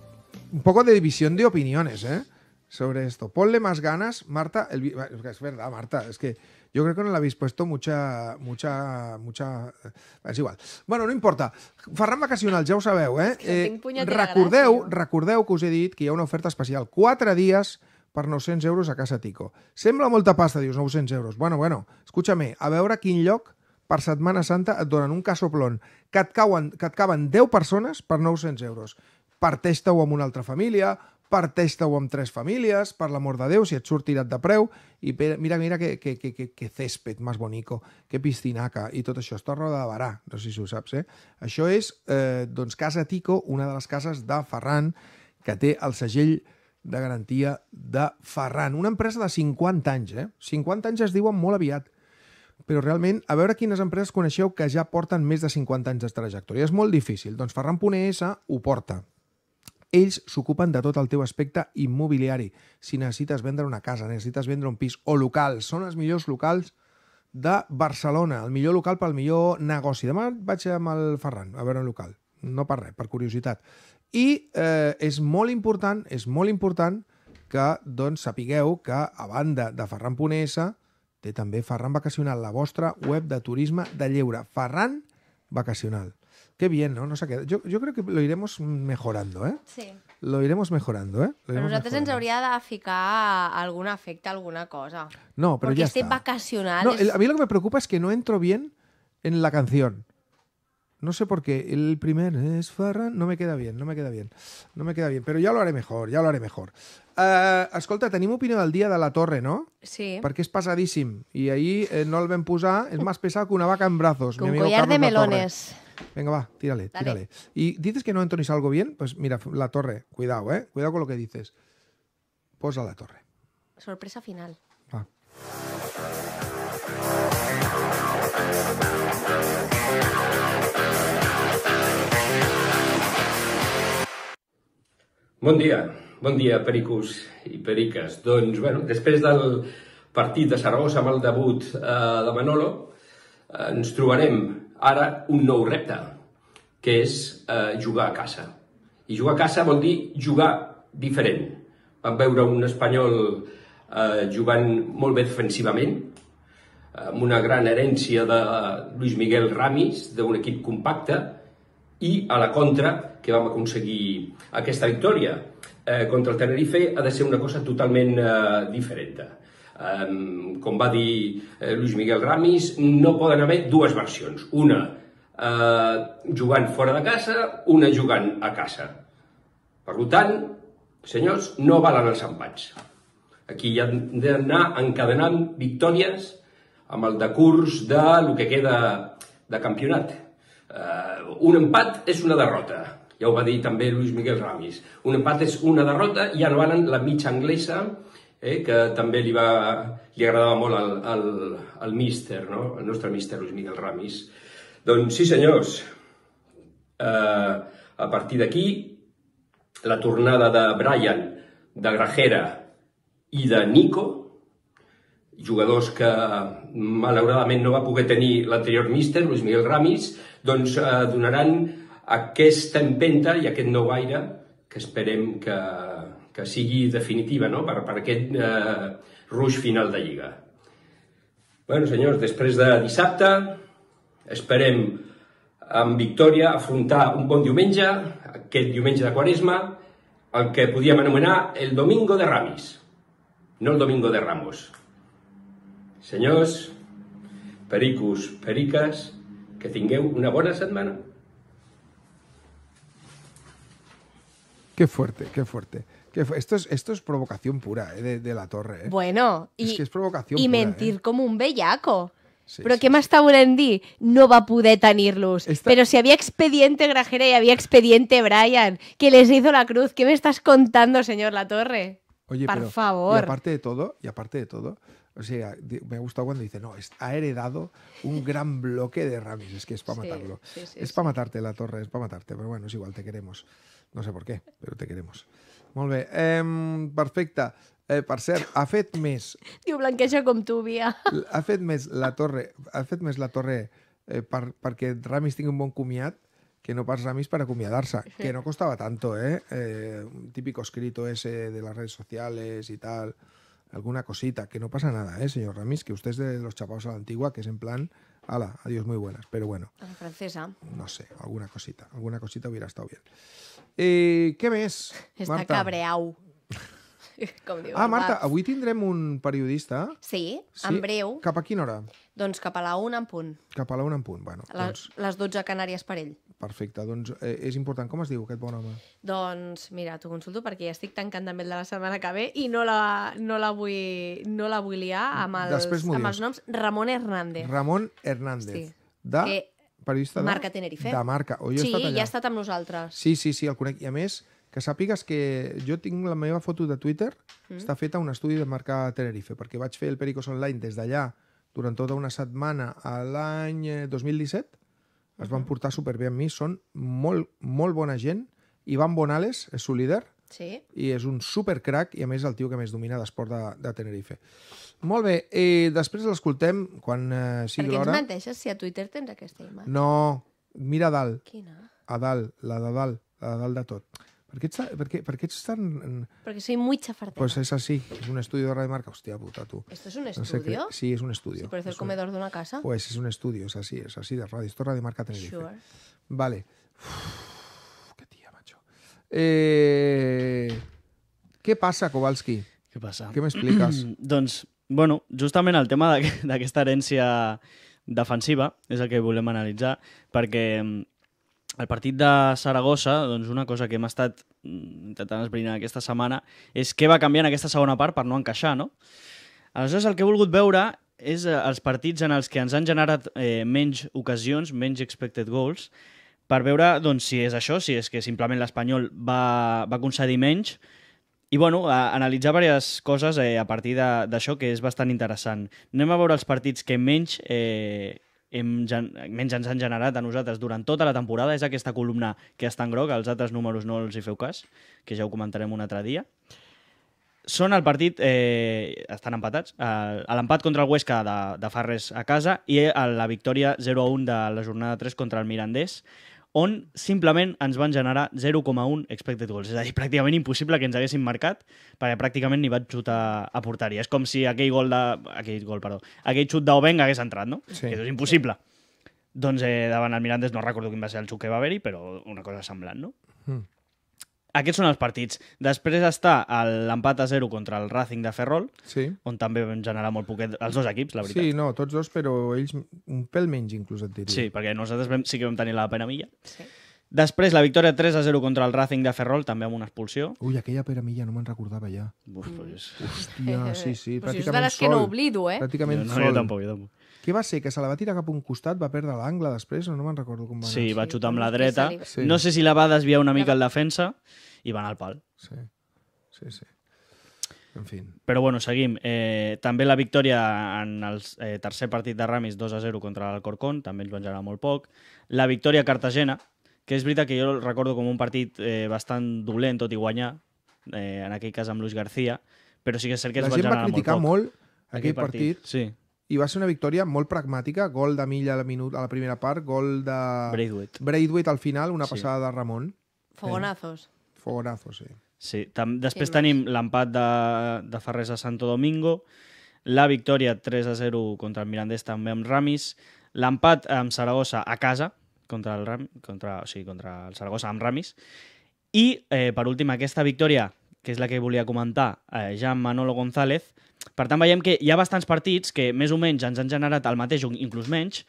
un poco de división de opiniones, ¿eh? Sobre esto. Ponle más ganas, Marta. El... es verdad, Marta, es que yo creo que no le habéis puesto mucha, mucha, mucha... Eh, es igual. Bueno, no importa. Ferran Vacacional, ja ho sabeu, eh? eh recordeu, recordeu que us he dit que hi ha una oferta especial. 4 dies per 900 euros a Casa Tico. Sembla molta pasta, dius, 900 euros. Bueno, bueno, escúchame, a veure quin lloc per Setmana Santa et donen un casoplon que et, cauen, que et caben 10 persones per 900 euros parteix-te-ho amb una altra família, parteix-te-ho amb tres famílies, per l'amor de Déu, si et surt tirat de preu, i mira, mira, que, que, que, que, que césped més bonico, que piscinaca, i tot això. Està a Roda de Barà, no sé si ho saps, eh? Això és, eh, doncs, Casa Tico, una de les cases de Ferran, que té el segell de garantia de Ferran. Una empresa de 50 anys, eh? 50 anys es diuen molt aviat. Però realment, a veure quines empreses coneixeu que ja porten més de 50 anys de trajectòria. És molt difícil. Doncs S ho porta. Ells s'ocupen de tot el teu aspecte immobiliari. Si necessites vendre una casa, necessites vendre un pis o locals, són els millors locals de Barcelona, el millor local pel millor negoci. Demà vaig amb el Ferran a veure un local, no per res, per curiositat. I eh, és molt important, és molt important que doncs sapigueu que a banda de ferran.es té també Ferran Vacacional, la vostra web de turisme de lleure. Ferran Vacacional. Qué bien, ¿no? Nos Yo, creo que lo iremos mejorando, ¿eh? Sí. Lo iremos mejorando, eh? Pero iremos però a alguna cosa. No, pero ya este está. vacacional... No, a mí lo que me preocupa es que no entro bien en la canción. No sé por qué. El primer es farra... No me queda bien, no me queda bien. No me queda bien. Pero ya lo haré mejor, ya lo haré mejor. ascolta eh, escolta, tenim opinión del día de la torre, no? Sí. Porque es pasadísimo y ahí eh, no el vam posar. Es más pesado que una vaca en brazos. collar de melones. Venga, va, tírale, Dale. tírale. Y dices que no entonis algo bien, pues mira, la torre, cuidado, ¿eh? Cuidado con lo que dices. Posa la torre. Sorpresa final. Ah. Bon dia, bon dia, pericos i periques. Doncs, bueno, després del partit de Saragossa amb el debut eh, de Manolo, eh, ens trobarem ara un nou repte, que és eh, jugar a casa. I jugar a casa vol dir jugar diferent. Vam veure un espanyol eh, jugant molt bé defensivament, amb una gran herència de Luis Miguel Ramis, d'un equip compacte, i a la contra que vam aconseguir aquesta victòria eh, contra el Tenerife ha de ser una cosa totalment eh, diferent com va dir Lluís eh, Miguel Ramis, no poden haver dues versions. Una eh, jugant fora de casa, una jugant a casa. Per tant, senyors, no valen els empats. Aquí hi han d'anar encadenant victòries amb el decurs de lo que queda de campionat. Eh, un empat és una derrota, ja ho va dir també Lluís Miguel Ramis. Un empat és una derrota, ja no valen la mitja anglesa, eh, que també li, va, li agradava molt al, al, al míster, no? el nostre míster Luis Miguel Ramis. Doncs sí, senyors, eh, a partir d'aquí, la tornada de Brian, de Grajera i de Nico, jugadors que malauradament no va poder tenir l'anterior míster, Luis Miguel Ramis, doncs eh, donaran aquesta empenta i aquest nou aire que esperem que, que sigui definitiva no? per, per aquest eh, ruix final de Lliga. bueno, senyors, després de dissabte esperem amb victòria afrontar un bon diumenge, aquest diumenge de Quaresma, el que podíem anomenar el Domingo de Ramis, no el Domingo de Ramos. Senyors, pericos, periques, que tingueu una bona setmana. Qué fuerte, qué fuerte. esto, es, provocación pura eh, de, la torre. Eh. Bueno, y, y mentir eh. como un bellaco. ¿Pero qué más taburendi No va poder tanirlos. Pero si había expediente Grajera y había expediente Brian, que les hizo la cruz. ¿Qué me estás contando, señor La Torre? Oye, Por favor. Y aparte de todo, y aparte de todo, o sea, me ha gustado cuando dice, no, ha heredado un gran bloque de Ramis. Es que es para matarlo. es para matarte, La Torre, es para matarte. Pero bueno, es igual, te queremos. No sé per què, però te queremos. Molt bé, eh, perfecte. Eh, per cert, ha fet més... Diu blanqueja com tu, Bia. Ha fet més la torre, ha fet més la torre eh, per, perquè Ramis tingui un bon comiat que no pas Ramis acomiadar-se, que no costava tanto, ¿eh? ¿eh? Típico escrito ese de las redes sociales y tal, alguna cosita, que no pasa nada, ¿eh, señor Ramis? Que usted es de los chapaos a la antigua, que es en plan, ala, adiós muy buenas, pero bueno. En ah, la francesa. No sé, alguna cosita, alguna cosita hubiera estado bien. Eh, què més, Està Marta? cabreau. Com diu ah, Marta, avui tindrem un periodista. Sí, sí, en breu. Cap a quina hora? Doncs cap a la una en punt. Cap a la una en punt, bueno. La, doncs... Les 12 Canàries per ell. Perfecte, doncs eh, és important. Com es diu aquest bon home? Doncs mira, t'ho consulto perquè ja estic tancant també el de la setmana que ve i no la, no la, vull, no la vull liar amb els, amb els noms. Ramon Hernández. Ramon Hernández. Sí. De... Que periodista de... Marca Tenerife. De Marca. O jo sí, estat ja ha estat amb nosaltres. Sí, sí, sí, el conec. I a més, que sàpigues que jo tinc la meva foto de Twitter, mm. està feta un estudi de Marca Tenerife, perquè vaig fer el Pericos Online des d'allà durant tota una setmana a l'any 2017. Eh, es van mm-hmm. portar superbé amb mi, són molt, molt bona gent. Ivan Bonales és el líder, Sí. I és un supercrac i, a més, el tio que més domina d'esport de, de Tenerife. Molt bé, i eh, després l'escoltem quan eh, sigui l'hora. Perquè ens menteixes si a Twitter tens aquesta imatge. No, mira a dalt. Quina? A dalt, la de dalt, la de dalt de tot. Per què, per què, per què ets tan... Perquè soy muy chafardera. Pues és així, és un estudi de Radio Marca. Hostia puta, tu. ¿Esto es un estudio? No sé que... Sí, es un estudio. ¿Sí, parece el comedor un... de una casa? Pues es un estudio, es así, es así de radio. Esto es Radio Marca Tenerife. Sure. Vale. Uf, qué tía, macho. Eh... Què passa, Kowalski? Què passa? Què m'expliques? doncs bueno, justament el tema d'aquesta herència defensiva és el que volem analitzar, perquè mm, el partit de Saragossa, doncs una cosa que hem estat mm, intentant esbrinar aquesta setmana és què va canviar en aquesta segona part per no encaixar, no? Aleshores, el que he volgut veure és eh, els partits en els que ens han generat eh, menys ocasions, menys expected goals, per veure doncs, si és això, si és que simplement l'Espanyol va, va concedir menys, i bueno, a analitzar diverses coses eh, a partir d'això que és bastant interessant. Anem a veure els partits que menys, eh, hem, menys ens han generat a nosaltres durant tota la temporada. És aquesta columna que està en groc, els altres números no els hi feu cas, que ja ho comentarem un altre dia. Són el partit, eh, estan empatats, eh, l'empat contra el Huesca de, de Farres a casa i la victòria 0-1 de la jornada 3 contra el Mirandés on simplement ens van generar 0,1 expected goals. És a dir, pràcticament impossible que ens haguessin marcat, perquè pràcticament ni vaig xutar a porteria. És com si aquell gol de... Aquell gol, perdó. Aquell xut d'Obenga hagués entrat, no? Sí. Que és impossible. Sí. Doncs eh, davant el Mirandes no recordo quin va ser el xut que va haver-hi, però una cosa semblant, no? Mm. Aquests són els partits. Després està l'empat a 0 contra el Racing de Ferrol, sí. on també van generar molt poquet els dos equips, la veritat. Sí, no, tots dos, però ells un pèl menys inclús et diria. Sí, perquè nosaltres vam, sí que vam tenir la milla. Sí. Després, la victòria 3 a 0 contra el Racing de Ferrol, també amb una expulsió. Ui, aquella milla, no me'n recordava ja. Uf, pues... Mm. Hòstia, eh, sí, sí, pràcticament sol. Però si és de les que no oblido, eh? Pràcticament no, no, sol. Jo tampoc, jo tampoc. Què va ser? Que se la va tirar cap a un costat, va perdre l'angle després? No me'n recordo com va anar. Sí, va xutar amb la dreta. Sí. No sé si la va desviar una mica el defensa i van al pal. Sí, sí, sí. En fi. Però bueno, seguim. Eh, també la victòria en el eh, tercer partit de Ramis 2 0 contra l'Alcorcón, també ens van generar molt poc. La victòria a Cartagena, que és veritat que jo el recordo com un partit eh, bastant dolent, tot i guanyar, eh, en aquell cas amb Luis García, però sí que és cert que la van generar molt poc. La gent va criticar molt, molt aquell partit, partit. Sí. I va ser una victòria molt pragmàtica, gol de Milla a la, minut, a la primera part, gol de... Braithwaite. Braithwaite al final, una sí. passada de Ramon. Fogonazos. Eh fogonazo, sí. Sí, tam després tenim l'empat de, de Ferrés a Santo Domingo, la victòria 3 a 0 contra el Mirandés també amb Ramis, l'empat amb Saragossa a casa contra el, Ram contra, o sigui, contra el Saragossa amb Ramis i eh, per últim aquesta victòria que és la que volia comentar eh, ja amb Manolo González per tant veiem que hi ha bastants partits que més o menys ens han generat el mateix o inclús menys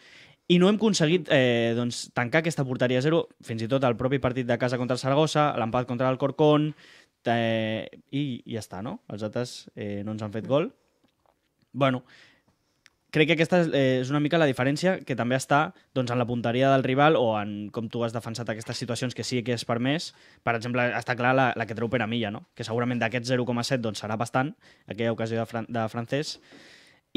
i no hem aconseguit eh, doncs, tancar aquesta porteria zero, fins i tot el propi partit de casa contra el Saragossa, l'empat contra el Corcón, eh, i, i ja està, no? Els altres eh, no ens han fet gol. bueno, crec que aquesta eh, és una mica la diferència que també està doncs, en la punteria del rival o en com tu has defensat aquestes situacions que sí que és permès. Per exemple, està clar la, la que treu per a Milla, no? que segurament d'aquest 0,7 doncs, serà bastant, aquella ocasió de, Fran de francès,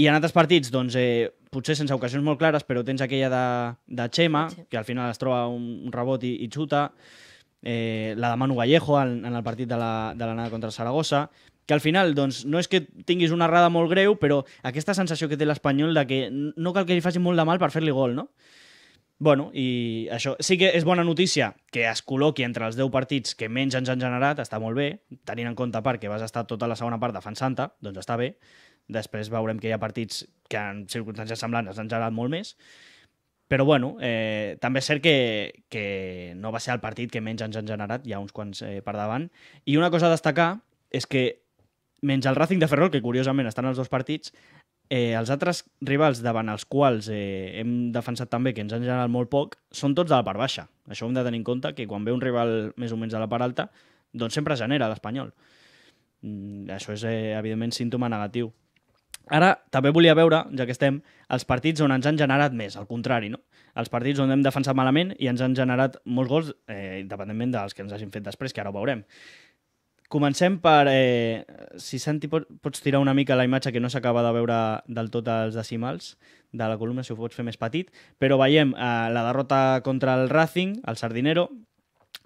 i en altres partits, doncs, eh, potser sense ocasions molt clares, però tens aquella de, de Xema, que al final es troba un, rebot i, i xuta, eh, la de Manu Vallejo en, en el partit de l'anada la, de contra Saragossa, que al final doncs, no és que tinguis una errada molt greu, però aquesta sensació que té l'Espanyol de que no cal que li faci molt de mal per fer-li gol, no? Bueno, i això sí que és bona notícia que es col·loqui entre els 10 partits que menys ens han generat, està molt bé, tenint en compte a part que vas estar tota la segona part defensant-te, doncs està bé, Després veurem que hi ha partits que en circumstàncies semblants ens han agradat molt més. Però bueno, eh, també és cert que, que no va ser el partit que menys ens han generat, hi ha uns quants eh, per davant. I una cosa a destacar és que, menys el Racing de Ferrol, que curiosament estan els dos partits, eh, els altres rivals davant els quals eh, hem defensat també que ens han generat molt poc, són tots de la part baixa. Això hem de tenir en compte, que quan ve un rival més o menys de la part alta, doncs sempre genera l'Espanyol. Mm, això és, eh, evidentment, símptoma negatiu. Ara també volia veure, ja que estem, els partits on ens han generat més, al contrari, no? Els partits on hem defensat malament i ens han generat molts gols, eh, independentment dels que ens hagin fet després, que ara ho veurem. Comencem per... Eh, si Santi pot, pots tirar una mica la imatge que no s'acaba de veure del tot els decimals de la columna, si ho pots fer més petit, però veiem eh, la derrota contra el Racing, el Sardinero,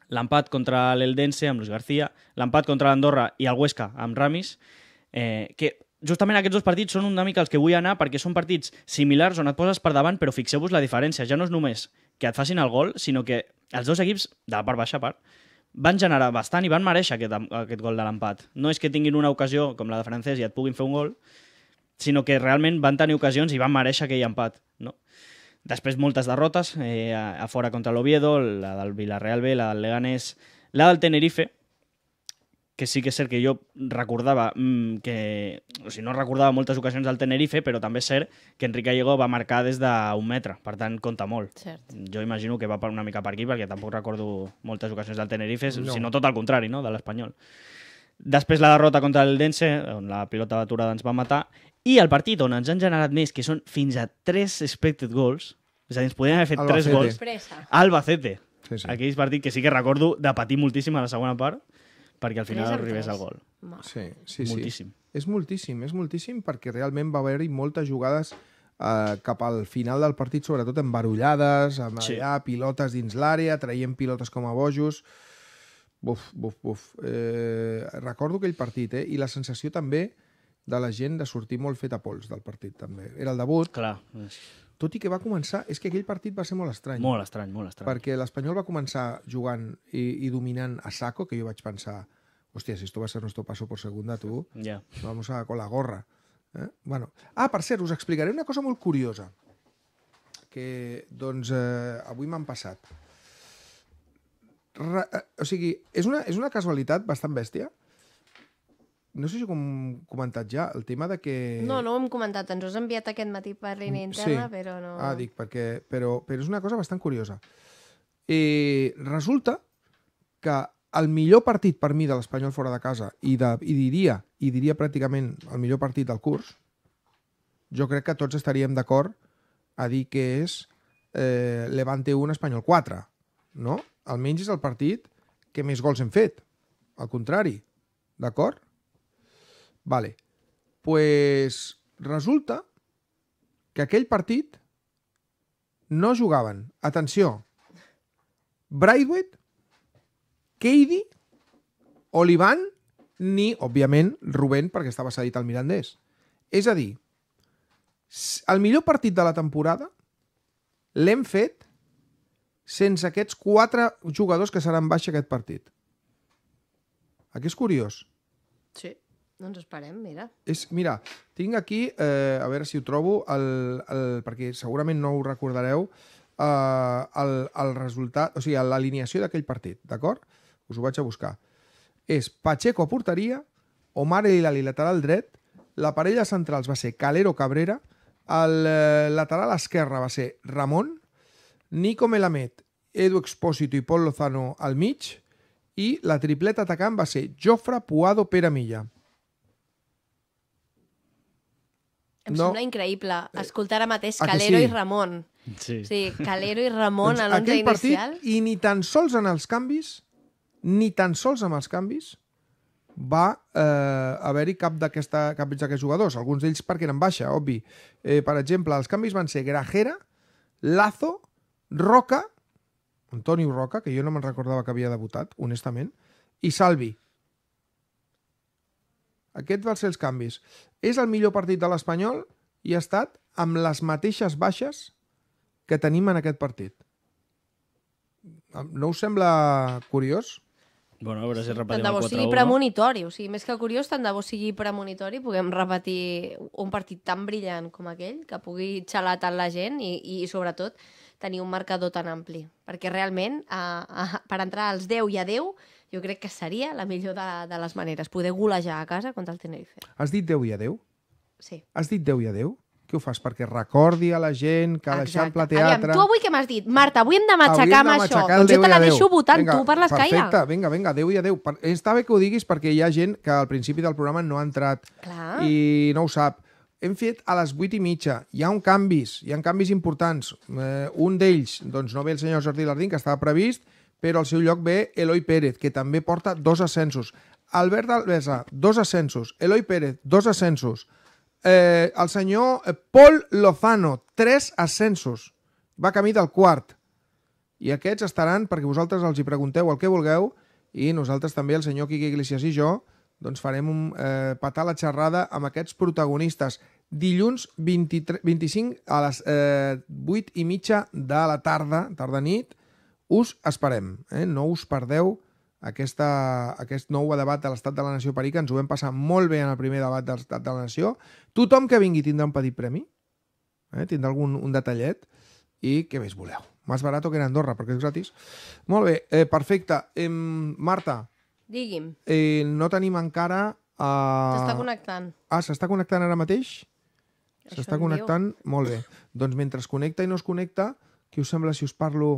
l'empat contra l'Eldense amb Luis García, l'empat contra l'Andorra i el Huesca amb Ramis, eh, que justament aquests dos partits són una mica els que vull anar perquè són partits similars on et poses per davant, però fixeu-vos la diferència. Ja no és només que et facin el gol, sinó que els dos equips, de la part baixa part, van generar bastant i van mereixer aquest, aquest gol de l'empat. No és que tinguin una ocasió com la de francès i et puguin fer un gol, sinó que realment van tenir ocasions i van mereixer aquell empat. No? Després moltes derrotes, eh, a, a fora contra l'Oviedo, la del Villarreal B, la del Leganés, la del Tenerife, que sí que és cert que jo recordava mmm, que... O sigui, no recordava moltes ocasions del Tenerife, però també és cert que Enrique Gallego va marcar des d'un metre, per tant, compta molt. Cert. Jo imagino que va per una mica per aquí, perquè tampoc recordo moltes ocasions del Tenerife, no. sinó tot el contrari, no?, de l'Espanyol. Després la derrota contra el Dense, on la pilota d'aturada ens va matar, i el partit on ens han generat més, que són fins a 3 expected goals, és a dir, ens podien haver fet 3 gols. Albacete. Sí, sí. Aquell partit que sí que recordo de patir moltíssim a la segona part, perquè al final arribés al gol. Sí, sí, sí. Moltíssim. És moltíssim, és moltíssim perquè realment va haver-hi moltes jugades eh, cap al final del partit, sobretot amb barullades, amb sí. allà, pilotes dins l'àrea, traient pilotes com a bojos... Buf, buf, buf. Eh, recordo aquell partit, eh? I la sensació també de la gent de sortir molt feta pols del partit, també. Era el debut. Clar. Tot i que va començar... És que aquell partit va ser molt estrany. Molt estrany, molt estrany. Perquè l'Espanyol va començar jugant i, i dominant a saco, que jo vaig pensar, hòstia, si esto va ser nuestro paso por segunda, tu, yeah. vamos a con la gorra. Eh? Bueno. Ah, per cert, us explicaré una cosa molt curiosa que doncs, eh, avui m'han passat. Re, eh, o sigui, és una, és una casualitat bastant bèstia, no sé si com hem comentat ja, el tema de que... No, no ho hem comentat, ens ho has enviat aquest matí per línia mm, interna, sí. però no... Ah, dic, perquè... Però, però és una cosa bastant curiosa. Eh, resulta que el millor partit per mi de l'Espanyol fora de casa i, de, i diria i diria pràcticament el millor partit del curs, jo crec que tots estaríem d'acord a dir que és eh, Levante 1, Espanyol 4, no? Almenys és el partit que més gols hem fet. Al contrari, d'acord? Vale. Pues resulta que aquell partit no jugaven. Atenció. Braithwaite, Keidi, Olivan, ni, òbviament, Rubén, perquè estava cedit al Mirandés. És a dir, el millor partit de la temporada l'hem fet sense aquests quatre jugadors que seran baixa aquest partit. Aquí és curiós. Sí. Doncs esperem, mira. És, mira, tinc aquí, eh, a veure si ho trobo, el, el, perquè segurament no ho recordareu, eh, el, el resultat, o sigui, l'alineació d'aquell partit, d'acord? Us ho vaig a buscar. És Pacheco a porteria, Omar El lateral dret, la parella centrals va ser Calero Cabrera, el eh, lateral esquerre va ser Ramon, Nico Melamed, Edu Expósito i Pol Lozano al mig, i la tripleta atacant va ser Jofre Puado Pere Milla. Em no. sembla increïble eh, escoltar ara mateix ah, Calero sí? i Ramon. Sí. sí, Calero i Ramon doncs a l'11 inicial. Partit, I ni tan sols en els canvis, ni tan sols amb els canvis, va eh, haver-hi cap d'aquests jugadors. Alguns d'ells perquè eren baixa, obvi. Eh, per exemple, els canvis van ser Grajera, Lazo, Roca, Antonio Roca, que jo no me'n recordava que havia debutat, honestament, i Salvi. Aquests va ser els canvis. És el millor partit de l'Espanyol i ha estat amb les mateixes baixes que tenim en aquest partit. No us sembla curiós? Bueno, a veure si repetim tant de bo sigui premonitori, o sigui, més que curiós, tant de bo sigui premonitori, puguem repetir un partit tan brillant com aquell, que pugui xalar tant la gent i, i, i sobretot, tenir un marcador tan ampli. Perquè realment, a, eh, a, eh, per entrar als 10 i a 10, jo crec que seria la millor de, de les maneres, poder golejar a casa contra el Tenerife. Has dit Déu i adeu? Sí. Has dit Déu i adeu? Què ho fas? Perquè recordi a la gent que deixat l'Eixample Teatre... Aviam, tu avui què m'has dit? Marta, avui hem de matxacar de amb això. Doncs jo te la deixo votant, vinga, tu per perfecte, Perfecte, vinga, vinga, adéu i adéu. Està bé que ho diguis perquè hi ha gent que al principi del programa no ha entrat Clar. i no ho sap. Hem fet a les vuit i mitja. Hi ha un canvis, hi ha canvis importants. Eh, un d'ells, doncs no ve el senyor Jordi Lardín, que estava previst, però al seu lloc ve Eloi Pérez, que també porta dos ascensos. Albert Alvesa, dos ascensos. Eloi Pérez, dos ascensos. Eh, el senyor eh, Paul Lozano, tres ascensos. Va camí del quart. I aquests estaran, perquè vosaltres els hi pregunteu el que vulgueu, i nosaltres també, el senyor Quique Iglesias i jo, doncs farem un, eh, petar la xerrada amb aquests protagonistes. Dilluns 23, 25 a les eh, 8 i mitja de la tarda, tarda-nit, us esperem. Eh? No us perdeu aquesta, aquest nou debat de l'estat de la nació que Ens ho vam passar molt bé en el primer debat de l'estat de la nació. Tothom que vingui tindrà un petit premi, eh? tindrà algun un detallet. I què més voleu? Més barato que en Andorra, perquè és gratis. Molt bé, eh, perfecte. Eh, Marta. Digui'm. Eh, no tenim encara... Eh... S'està connectant. Ah, s'està connectant ara mateix? S'està connectant? Diu. Molt bé. Doncs mentre es connecta i no es connecta, què us sembla si us parlo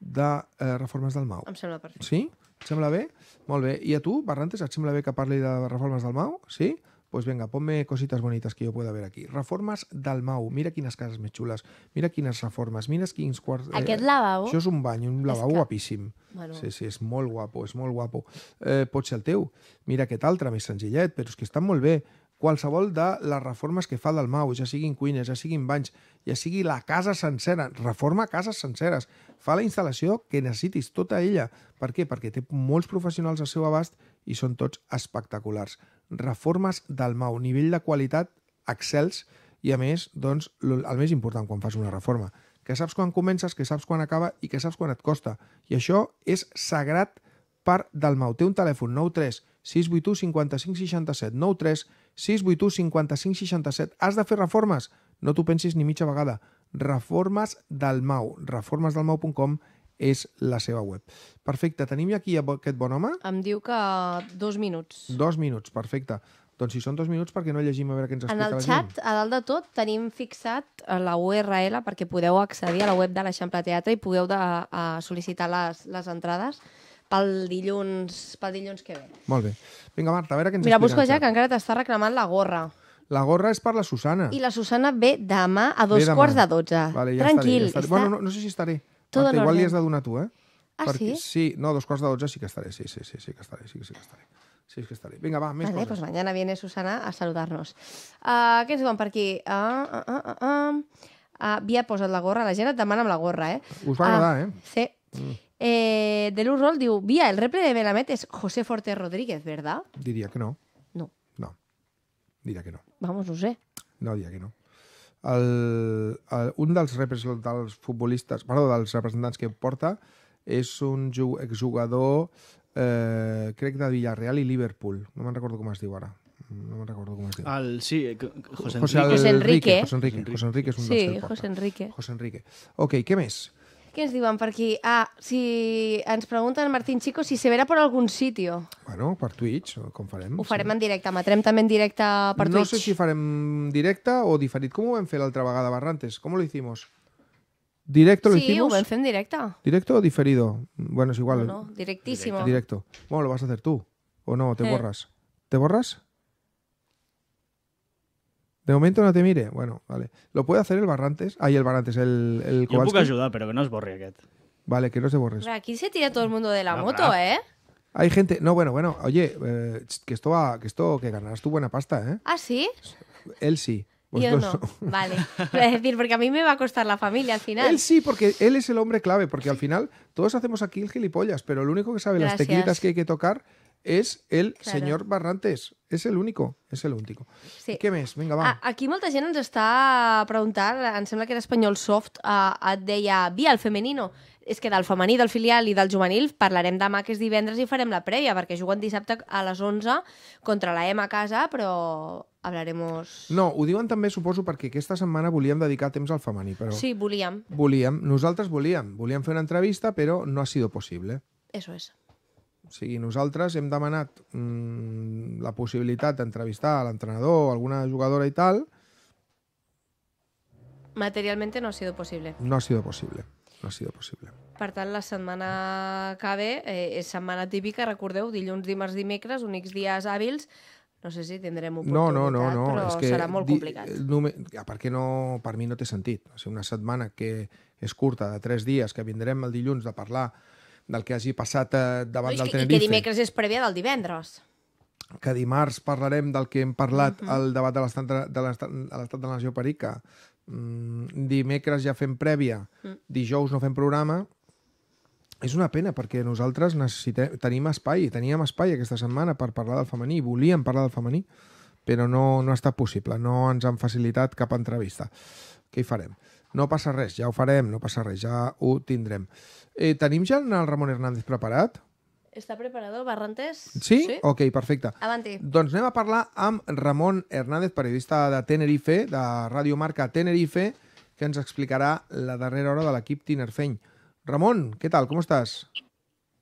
de eh, reformes del Mau. Em sembla perfecte. Sí? Et sembla bé? Molt bé. I a tu, Barrantes, et sembla bé que parli de reformes del Mau? Sí? pues venga, ponme cositas bonitas que jo pueda ver aquí. Reformes del Mau, mira quines cases més xules, mira quines reformes, mira quins quarts... Eh, Aquest lavabo... Això és un bany, un lavabo que... guapíssim. Bueno. Sí, sí, és molt guapo, és molt guapo. Eh, pot ser el teu. Mira aquest altre, més senzillet, però és que està molt bé qualsevol de les reformes que fa del Mau, ja siguin cuines, ja siguin banys, ja sigui la casa sencera, reforma cases senceres, fa la instal·lació que necessitis, tota ella. Per què? Perquè té molts professionals al seu abast i són tots espectaculars. Reformes del Mau, nivell de qualitat excels i, a més, doncs, el més important quan fas una reforma, que saps quan comences, que saps quan acaba i que saps quan et costa. I això és sagrat per Dalmau. Té un telèfon 93 681 55 67 93 681 55 67 has de fer reformes no t'ho pensis ni mitja vegada reformes del Mau reformesdelmau.com és la seva web. Perfecte, tenim aquí aquest bon home? Em diu que dos minuts. Dos minuts, perfecte. Doncs si són dos minuts, perquè no llegim a veure què ens explica la gent? En el xat, a dalt de tot, tenim fixat eh, la URL perquè podeu accedir a la web de l'Eixample Teatre i podeu de, a, sol·licitar les, les entrades pel dilluns, pel dilluns que ve. Molt bé. Vinga, Marta, a veure què ens Mira, busca ja que encara t'està reclamant la gorra. La gorra és per la Susana. I la Susana ve demà a dos demà. quarts de dotze. Vale, ja Tranquil. Estaré, ja estaré. Està... Bueno, no, no sé si estaré. Tot Marta, igual li has de donar tu, eh? Ah, Perquè, sí? Sí, no, dos quarts de dotze sí que estaré, sí, sí, sí, sí que estaré, sí, sí que estaré. Sí, que estaré. Vinga, va, més vale, coses. Pues doncs mañana viene Susana a saludar-nos. Uh, què ens diuen per aquí? Uh, uh, uh, uh. Uh, havia posa't la gorra. La gent et demana amb la gorra, eh? Us va agradar, uh, eh? Sí. Mm eh, de Luz Roll diu, via, el reple de Benamet és José Forte Rodríguez, ¿verdad? Diria que no. No. No. Diria que no. Vamos, no sé. No, diria que no. El, el, un dels dels futbolistes, perdó, dels representants que porta és un exjugador eh, crec de Villarreal i Liverpool. No me'n recordo com es diu ara. No me'n recordo com es diu. El, sí, eh, José Enrique. José Enrique. José Enrique. José Enrique és un sí, dels que José Enrique. José Enrique. Ok, què més? Què ens diuen per aquí? Ah, si ens pregunten, Martín Chico, si se verà per algun sitio. Bueno, per Twitch, com farem? Ho farem sí. en directe, emetrem també en directe per no Twitch. No sé si farem directe o diferit. Com ho vam fer l'altra vegada, Barrantes? Com lo hicimos? ¿Directo lo sí, hicimos? Sí, ho vam fer en directe. ¿Directo o diferido? Bueno, és igual. No, no directísimo. Directo. Bueno, lo vas a hacer tú. ¿O no? ¿Te eh. borras? ¿Te borras? De momento no te mire. Bueno, vale. ¿Lo puede hacer el Barrantes? Ahí el Barrantes, el, el Yo puedo ayudar, pero que no es borre. Vale, que no se borres. aquí se tira todo el mundo de la moto, ¿eh? Hay gente. No, bueno, bueno, oye, eh, que esto va, que esto, que ganarás tu buena pasta, ¿eh? ¿Ah, sí? Él sí. Yo no. Vale. es decir, porque a mí me va a costar la familia al final. Él sí, porque él es el hombre clave, porque al final todos hacemos aquí el gilipollas, pero el único que sabe las que hay que tocar és el claro. senyor Barrantes. És el único, és único. Sí. què més? Vinga, va. A aquí molta gent ens està preguntant, em sembla que era Espanyol Soft, uh, et deia, via el femenino. És que del femení, del filial i del juvenil parlarem demà, que és divendres, i farem la prèvia, perquè juguen dissabte a les 11 contra la M a casa, però hablaremos... No, ho diuen també, suposo, perquè aquesta setmana volíem dedicar temps al femení, però... Sí, volíem. Volíem. Nosaltres volíem. Volíem fer una entrevista, però no ha sido possible. Eso es. O sigui, nosaltres hem demanat mmm, la possibilitat d'entrevistar l'entrenador, alguna jugadora i tal. Materialment no ha sido possible. No ha sido possible. No ha sido possible. Per tant, la setmana que ve eh, és setmana típica, recordeu, dilluns, dimarts, dimecres, únics dies hàbils. No sé si tindrem oportunitat, no, no, no, no. però és que serà molt complicat. Només, ja, perquè no, per mi no té sentit. O sigui, una setmana que és curta, de tres dies, que vindrem el dilluns de parlar del que hagi passat eh, davant no, del Tenerife. I que dimecres és prèvia del divendres que dimarts parlarem del que hem parlat uh mhm. -huh. al debat de l'estat de, de, de la Nació Perica. Mm, dimecres ja fem prèvia, uh mm. -huh. dijous no fem programa. És una pena perquè nosaltres necessitem, tenim espai, teníem espai aquesta setmana per parlar del femení, volíem parlar del femení, però no, no ha estat possible, no ens han facilitat cap entrevista. Què hi farem? No passa res, ja ho farem, no passa res, ja ho tindrem. Eh, tenim ja el Ramon Hernández preparat? Està preparat Barrantes? Sí? sí? Ok, perfecte. Avanti. Doncs anem a parlar amb Ramon Hernández, periodista de Tenerife, de Radio Marca Tenerife, que ens explicarà la darrera hora de l'equip tinerfeny. Ramon, què tal? Com estàs?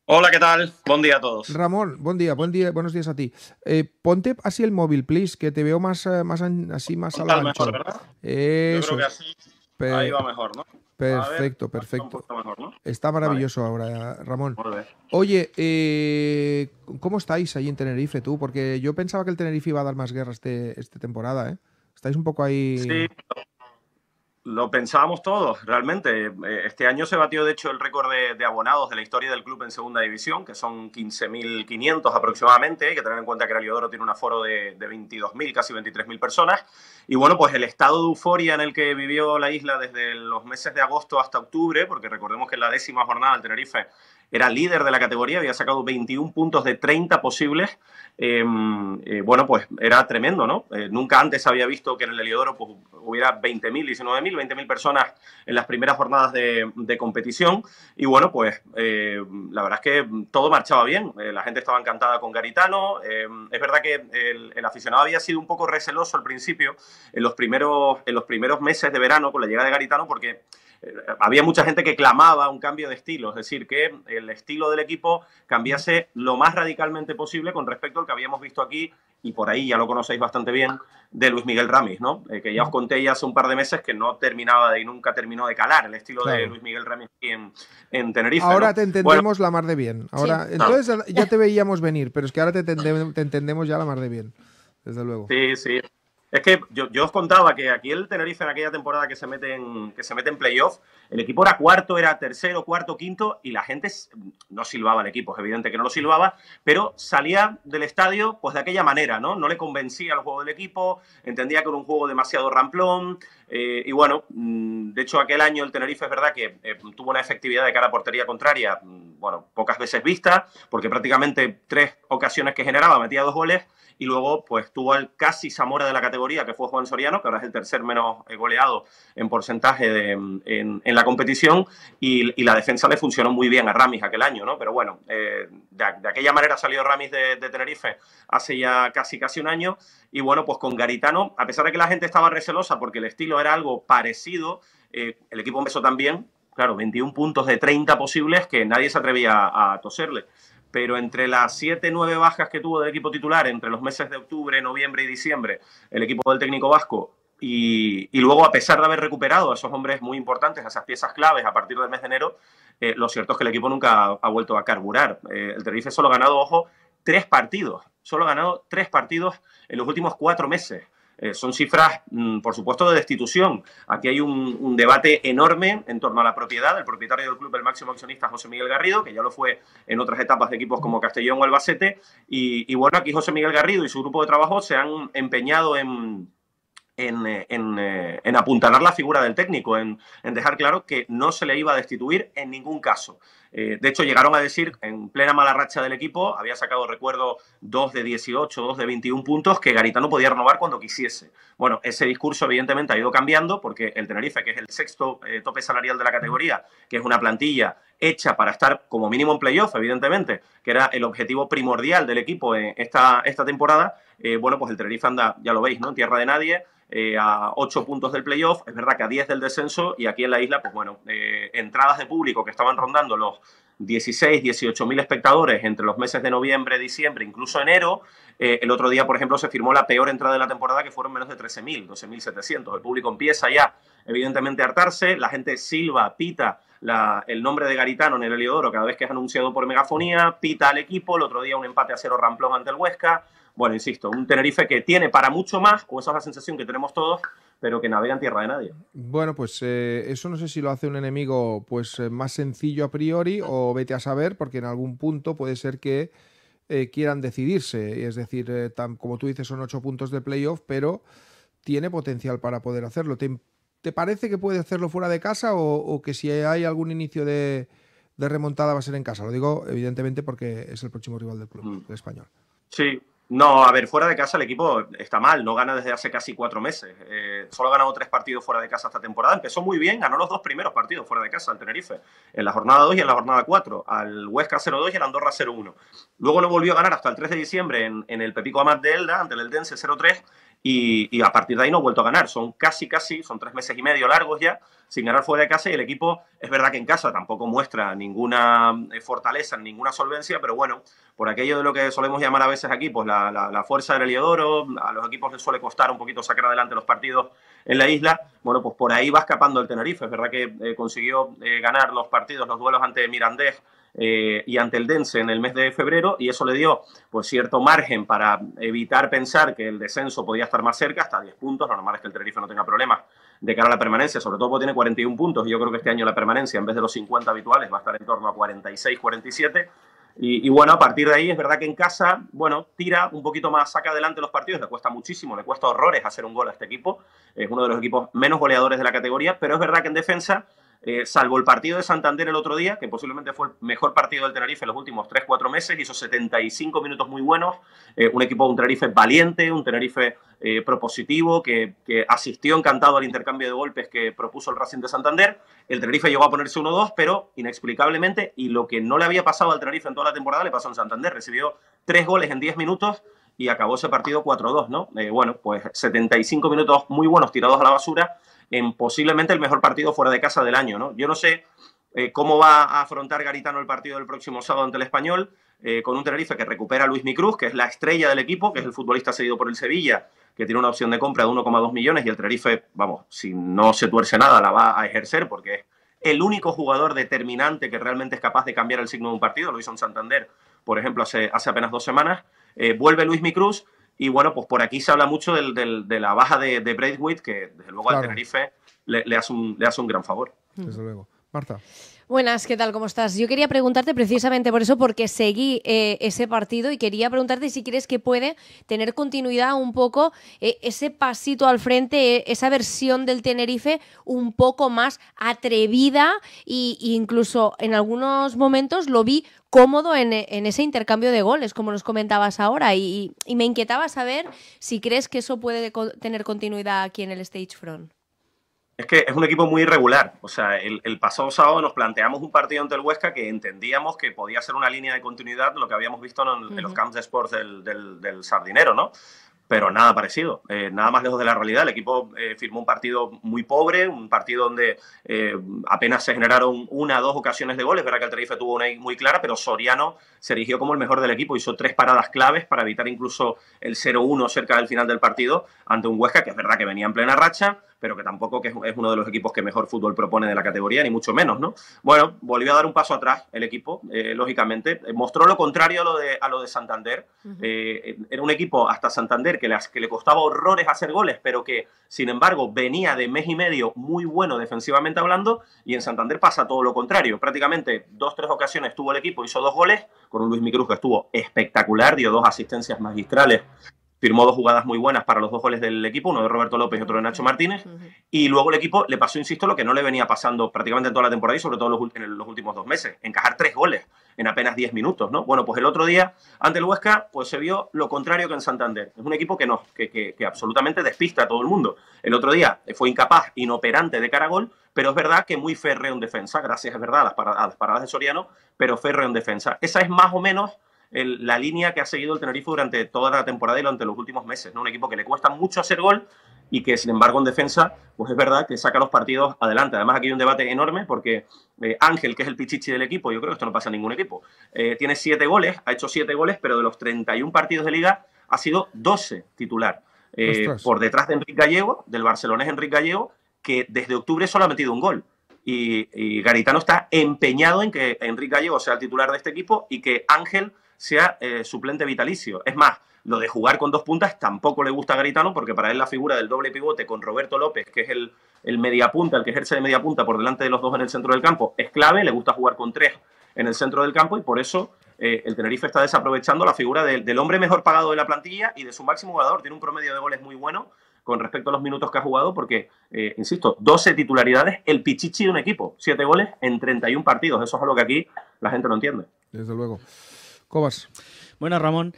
Hola, què tal? Bon dia a tots. Ramon, bon dia, bon dia, buenos días a ti. Eh, ponte así el móvil, please, que te veo más, eh, más así, más a la mejor, ¿verdad? Eso. Yo creo que así Pero... ahí va mejor, ¿no? Perfecto, perfecto. Está maravilloso ahora, Ramón. Oye, eh, ¿cómo estáis ahí en Tenerife tú? Porque yo pensaba que el Tenerife iba a dar más guerra este, esta temporada, ¿eh? Estáis un poco ahí... Sí, lo pensábamos todos, realmente. Eh, este año se batió, de hecho, el récord de, abonados de la historia del club en segunda división, que son 15.500 aproximadamente. Hay que tener en cuenta que el Aliodoro tiene un aforo de, 22.000, casi 23.000 personas. Y bueno, pues el estado de euforia en el que vivió la isla desde los meses de agosto hasta octubre, porque recordemos que en la décima jornada del Tenerife era líder de la categoría, había sacado 21 puntos de 30 posibles. Em, eh, bueno, pues era tremendo, ¿no? Eh, nunca antes había visto que en el Heliodoro pues, hubiera 20.000, 19.000, 20.000 personas en las primeras jornadas de, competición. Y bueno, pues eh, la verdad es que todo marchaba bien. la gente estaba encantada con Garitano. Em, es verdad que el, aficionado había sido un poco receloso al principio, en los primeros, en los primeros meses de verano, con la llegada de Garitano, porque había mucha gente que clamaba un cambio de estilo, es decir, que el estilo del equipo cambiase lo más radicalmente posible con respecto al que habíamos visto aquí, y por ahí ya lo conocéis bastante bien, de Luis Miguel Ramis, ¿no? Eh, que ya os conté ya hace un par de meses que no terminaba de, y nunca terminó de calar el estilo de Luis Miguel Ramis en, en Tenerife. Ahora te entendemos la mar de bien. Ahora, ah. Entonces ya te veíamos venir, pero es que ahora te, te entendemos ya la mar de bien, desde luego. Sí, sí. Es que yo, os contaba que aquí el Tenerife en aquella temporada que se mete en, que se mete en playoff, el equipo era cuarto, era tercero, cuarto, quinto, y la gente no silbaba el equipo, es evidente que no lo silbaba, pero salía del estadio pues de aquella manera, ¿no? No le convencía el juego del equipo, entendía que era un juego demasiado ramplón, eh, y bueno, mm, de hecho aquel año el Tenerife es verdad que eh, tuvo una efectividad de cara a portería contraria, mm, bueno, pocas veces vista, porque prácticamente tres ocasiones que generaba metía dos goles, y luego, pues tuvo al casi Zamora de la categoría, que fue Juan Soriano, que ahora es el tercer menos eh, goleado en porcentaje en, la competición. Y, la defensa le funcionó muy bien a Ramis aquel año, ¿no? Pero bueno, eh, de, aquella manera salió Ramis de, Tenerife hace ya casi, casi un año. Y bueno, pues con Garitano, a pesar de que la gente estaba recelosa porque el estilo era algo parecido, eh, el equipo empezó también, claro, 21 puntos de 30 posibles que nadie se atrevía a toserle pero entre las 7-9 bajas que tuvo del equipo titular entre los meses de octubre, noviembre y diciembre, el equipo del técnico vasco, y, luego a pesar de haber recuperado a esos hombres muy importantes, a esas piezas claves a partir del mes de enero, eh, lo cierto es que el equipo nunca ha, vuelto a carburar. Eh, el Tenerife solo ha ganado, ojo, tres partidos, solo ha ganado tres partidos en los últimos cuatro meses. Eh, son cifras, mm, por supuesto, de destitución. Aquí hay un, debate enorme en torno a la propiedad. El propietario del club, el máximo accionista, José Miguel Garrido, que ya lo fue en otras etapas de equipos como Castellón o Albacete. Y, bueno, aquí José Miguel Garrido y su grupo de trabajo se han empeñado en en, eh, eh, apuntalar la figura del técnico, en, dejar claro que no se le iba a destituir en ningún caso. Eh, de hecho, llegaron a decir, en plena mala racha del equipo, había sacado, recuerdo, dos de 18, dos de 21 puntos, que Garitano podía renovar cuando quisiese. Bueno, ese discurso evidentemente ha ido cambiando porque el Tenerife, que es el sexto eh, tope salarial de la categoría, que es una plantilla hecha para estar como mínimo en playoff, evidentemente, que era el objetivo primordial del equipo en esta, esta temporada, eh, bueno, pues el Tenerife anda, ya lo veis, ¿no? En tierra de nadie, eh, a 8 puntos del playoff, es verdad que a 10 del descenso y aquí en la isla, pues bueno, eh, entradas de público que estaban rondando los 16, 18 mil espectadores entre los meses de noviembre, diciembre, incluso enero. Eh, el otro día, por ejemplo, se firmó la peor entrada de la temporada que fueron menos de 13 mil, 12 mil 700. El público empieza ya, evidentemente, a hartarse, la gente silba, pita. La, el nombre de Garitano en el Heliodoro cada vez que es anunciado por megafonía, pita al equipo, el otro día un empate a cero ramplón ante el Huesca, bueno, insisto, un Tenerife que tiene para mucho más, o esa es la sensación que tenemos todos, pero que navega en tierra de nadie. Bueno, pues eh, eso no sé si lo hace un enemigo pues eh, más sencillo a priori o vete a saber, porque en algún punto puede ser que eh, quieran decidirse. Es decir, tan, como tú dices, son ocho puntos de playoff, pero tiene potencial para poder hacerlo. ¿Te, parece que puede hacerlo fuera de casa o, que si hay algún inicio de, remontada va a ser en casa? Lo digo evidentemente porque es el próximo rival del club, mm. español. Sí, no, a ver, fuera de casa el equipo está mal, no gana desde hace casi cuatro meses. Eh, solo ha ganado tres partidos fuera de casa esta temporada. Empezó muy bien, ganó los dos primeros partidos fuera de casa al Tenerife, en la jornada 2 y en la jornada 4, al Huesca 0-2 y al Andorra 0-1. Luego lo volvió a ganar hasta el 3 de diciembre en, en el Pepico Amat de Elda, ante el Eldense 0-3 y, a partir de ahí no ha vuelto a ganar. Son casi, casi, son tres meses y medio largos ya, sin ganar fuera de casa. Y el equipo, es verdad que en casa tampoco muestra ninguna eh, fortaleza, ninguna solvencia, pero bueno, por aquello de lo que solemos llamar a veces aquí, pues la, fuerza del Heliodoro, a los equipos les suele costar un poquito sacar adelante los partidos en la isla. Bueno, pues por ahí va escapando el Tenerife. Es verdad que eh, consiguió eh, ganar los partidos, los duelos ante Mirandés eh, y ante el Dense en el mes de febrero y eso le dio pues cierto margen para evitar pensar que el descenso podía estar más cerca, hasta 10 puntos, lo normal es que el Tenerife no tenga problemas de cara a la permanencia, sobre todo porque tiene 41 puntos y yo creo que este año la permanencia en vez de los 50 habituales va a estar en torno a 46, 47. Y, y, bueno, a partir de ahí es verdad que en casa, bueno, tira un poquito más, saca adelante los partidos, le cuesta muchísimo, le cuesta horrores hacer un gol a este equipo, es uno de los equipos menos goleadores de la categoría, pero es verdad que en defensa eh, salvo el partido de Santander el otro día, que posiblemente fue el mejor partido del Tenerife en los últimos 3-4 meses, hizo 75 minutos muy buenos, eh, un equipo, de un Tenerife valiente, un Tenerife eh, propositivo, que, asistió encantado al intercambio de golpes que propuso el Racing de Santander. El Tenerife llegó a ponerse 1-2, pero inexplicablemente, y lo que no le había pasado al Tenerife en toda la temporada, le pasó en Santander, recibió 3 goles en 10 minutos. Y acabó ese partido 4-2, ¿no? bueno, pues 75 minutos muy buenos tirados a la basura en posiblemente el mejor partido fuera de casa del año. ¿no? Yo no sé eh, cómo va a afrontar Garitano el partido del próximo sábado ante el español, eh, con un Tenerife que recupera a Luis Micruz, que es la estrella del equipo, que es el futbolista seguido por el Sevilla, que tiene una opción de compra de 1,2 millones y el Tenerife, vamos, si no se tuerce nada, la va a ejercer porque es el único jugador determinante que realmente es capaz de cambiar el signo de un partido, lo hizo en Santander, por ejemplo, hace, hace apenas dos semanas. Eh, vuelve Luis Micruz y bueno, pues por aquí se habla mucho del, de la baja de, de, Braithwaite, que desde luego al Tenerife le, hace un, le hace un gran favor. Desde luego. Marta. Buenas, ¿qué tal? ¿Cómo estás? Yo quería preguntarte precisamente por eso, porque seguí eh, ese partido y quería preguntarte si crees que puede tener continuidad un poco eh, ese pasito al frente, eh, esa versión del Tenerife un poco más atrevida e incluso en algunos momentos lo vi cómodo e, en, ese intercambio de goles, como nos comentabas ahora. Y, me inquietaba saber si crees que eso puede tener continuidad aquí en el stage front. Es que es un equipo muy irregular. O sea, el, pasado sábado nos planteamos un partido ante el Huesca que entendíamos que podía ser una línea de continuidad lo que habíamos visto en, los camps de sports del Sardinero, ¿no? pero nada parecido, eh, nada más lejos de la realidad. El equipo eh, firmó un partido muy pobre, un partido donde eh, apenas se generaron una, o dos ocasiones de goles, verdad que el Tarife tuvo una muy clara, pero Soriano se erigió como el mejor del equipo, hizo tres paradas claves para evitar incluso el 0-1 cerca del final del partido ante un Huesca que es verdad que venía en plena racha, pero que tampoco que es uno de los equipos que mejor fútbol propone de la categoría, ni mucho menos, ¿no? Bueno, volvió a dar un paso atrás el equipo, eh, lógicamente. Eh, mostró lo contrario a lo de, a lo de Santander. Eh, era un equipo hasta Santander que, las, que le costaba horrores hacer goles, pero que, sin embargo, venía de mes y medio muy bueno defensivamente hablando, y en Santander pasa todo lo contrario. Prácticamente dos, tres ocasiones tuvo el equipo, hizo dos goles, con un Luis Micruz que estuvo espectacular, dio dos asistencias magistrales firmó dos jugadas muy buenas para los dos goles del equipo, uno de Roberto López y otro de Nacho Martínez, y luego el equipo le pasó, insisto, lo que no le venía pasando prácticamente en toda la temporada y sobre todo en los últimos dos meses, encajar tres goles en apenas diez minutos, ¿no? Bueno, pues el otro día ante el Huesca, pues se vio lo contrario que en Santander. Es un equipo que no, que, absolutamente despista a todo el mundo. El otro día fue incapaz, inoperante de cara a gol, pero es verdad que muy férreo en defensa, gracias, es verdad, a las paradas, a las paradas de Soriano, pero férreo en defensa. Esa es más o menos la línea que ha seguido el Tenerife durante toda la temporada y durante los últimos meses. ¿no? Un equipo que le cuesta mucho hacer gol y que, sin embargo, en defensa, pues es verdad que saca los partidos adelante. Además, aquí hay un debate enorme porque eh, Ángel, que es el pichichi del equipo, yo creo que esto no pasa en ningún equipo, eh, tiene siete goles, ha hecho siete goles, pero de los 31 partidos de liga ha sido 12 titular. Eh, por detrás de Enrique Gallego, del barcelonés Enrique Gallego, que desde octubre solo ha metido un gol. Y, y Garitano está empeñado en que Enrique Gallego sea el titular de este equipo y que Ángel sea eh, suplente vitalicio. Es más, lo de jugar con dos puntas tampoco le gusta a Garitano porque para él la figura del doble pivote con Roberto López, que es el, el mediapunta, el que ejerce de mediapunta por delante de los dos en el centro del campo, es clave, le gusta jugar con tres en el centro del campo y por eso eh, el Tenerife está desaprovechando la figura del hombre mejor pagado de la plantilla y de su máximo jugador. Tiene un promedio de goles muy bueno con respecto a los minutos que ha jugado porque, eh, insisto, 12 titularidades, el pichichi de un equipo, 7 goles en 31 partidos. Eso es algo que aquí la gente no entiende. Desde luego. ¿Cómo vas? Bueno, Ramón.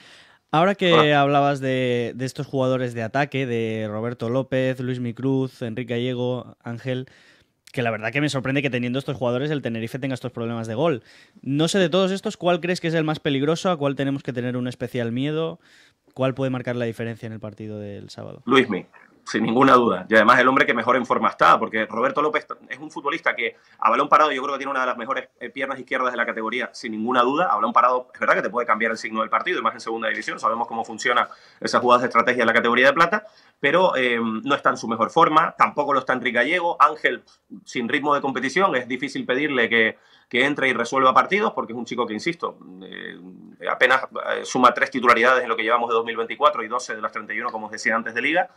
Ahora que hablabas de, estos jugadores de ataque, de Roberto López, Luis Micruz, Enrique Gallego, Ángel, que la verdad que me sorprende que teniendo estos jugadores el Tenerife tenga estos problemas de gol. No sé de todos estos, ¿cuál crees que es el más peligroso? ¿A cuál tenemos que tener un especial miedo? ¿Cuál puede marcar la diferencia en el partido del sábado? Luis Micruz sin ninguna duda. Y además el hombre que mejor en forma está, porque Roberto López es un futbolista que a balón parado yo creo que tiene una de las mejores eh, piernas izquierdas de la categoría, sin ninguna duda. A balón parado es verdad que te puede cambiar el signo del partido, y más en segunda división, sabemos cómo funciona esas jugadas de estrategia en la categoría de plata, pero eh, no está en su mejor forma, tampoco lo está Enrique Gallego. Ángel, sin ritmo de competición, es difícil pedirle que, entre y resuelva partidos, porque es un chico que, insisto, eh, apenas suma tres titularidades en lo que llevamos de 2024 y 12 de las 31, como os decía antes, de liga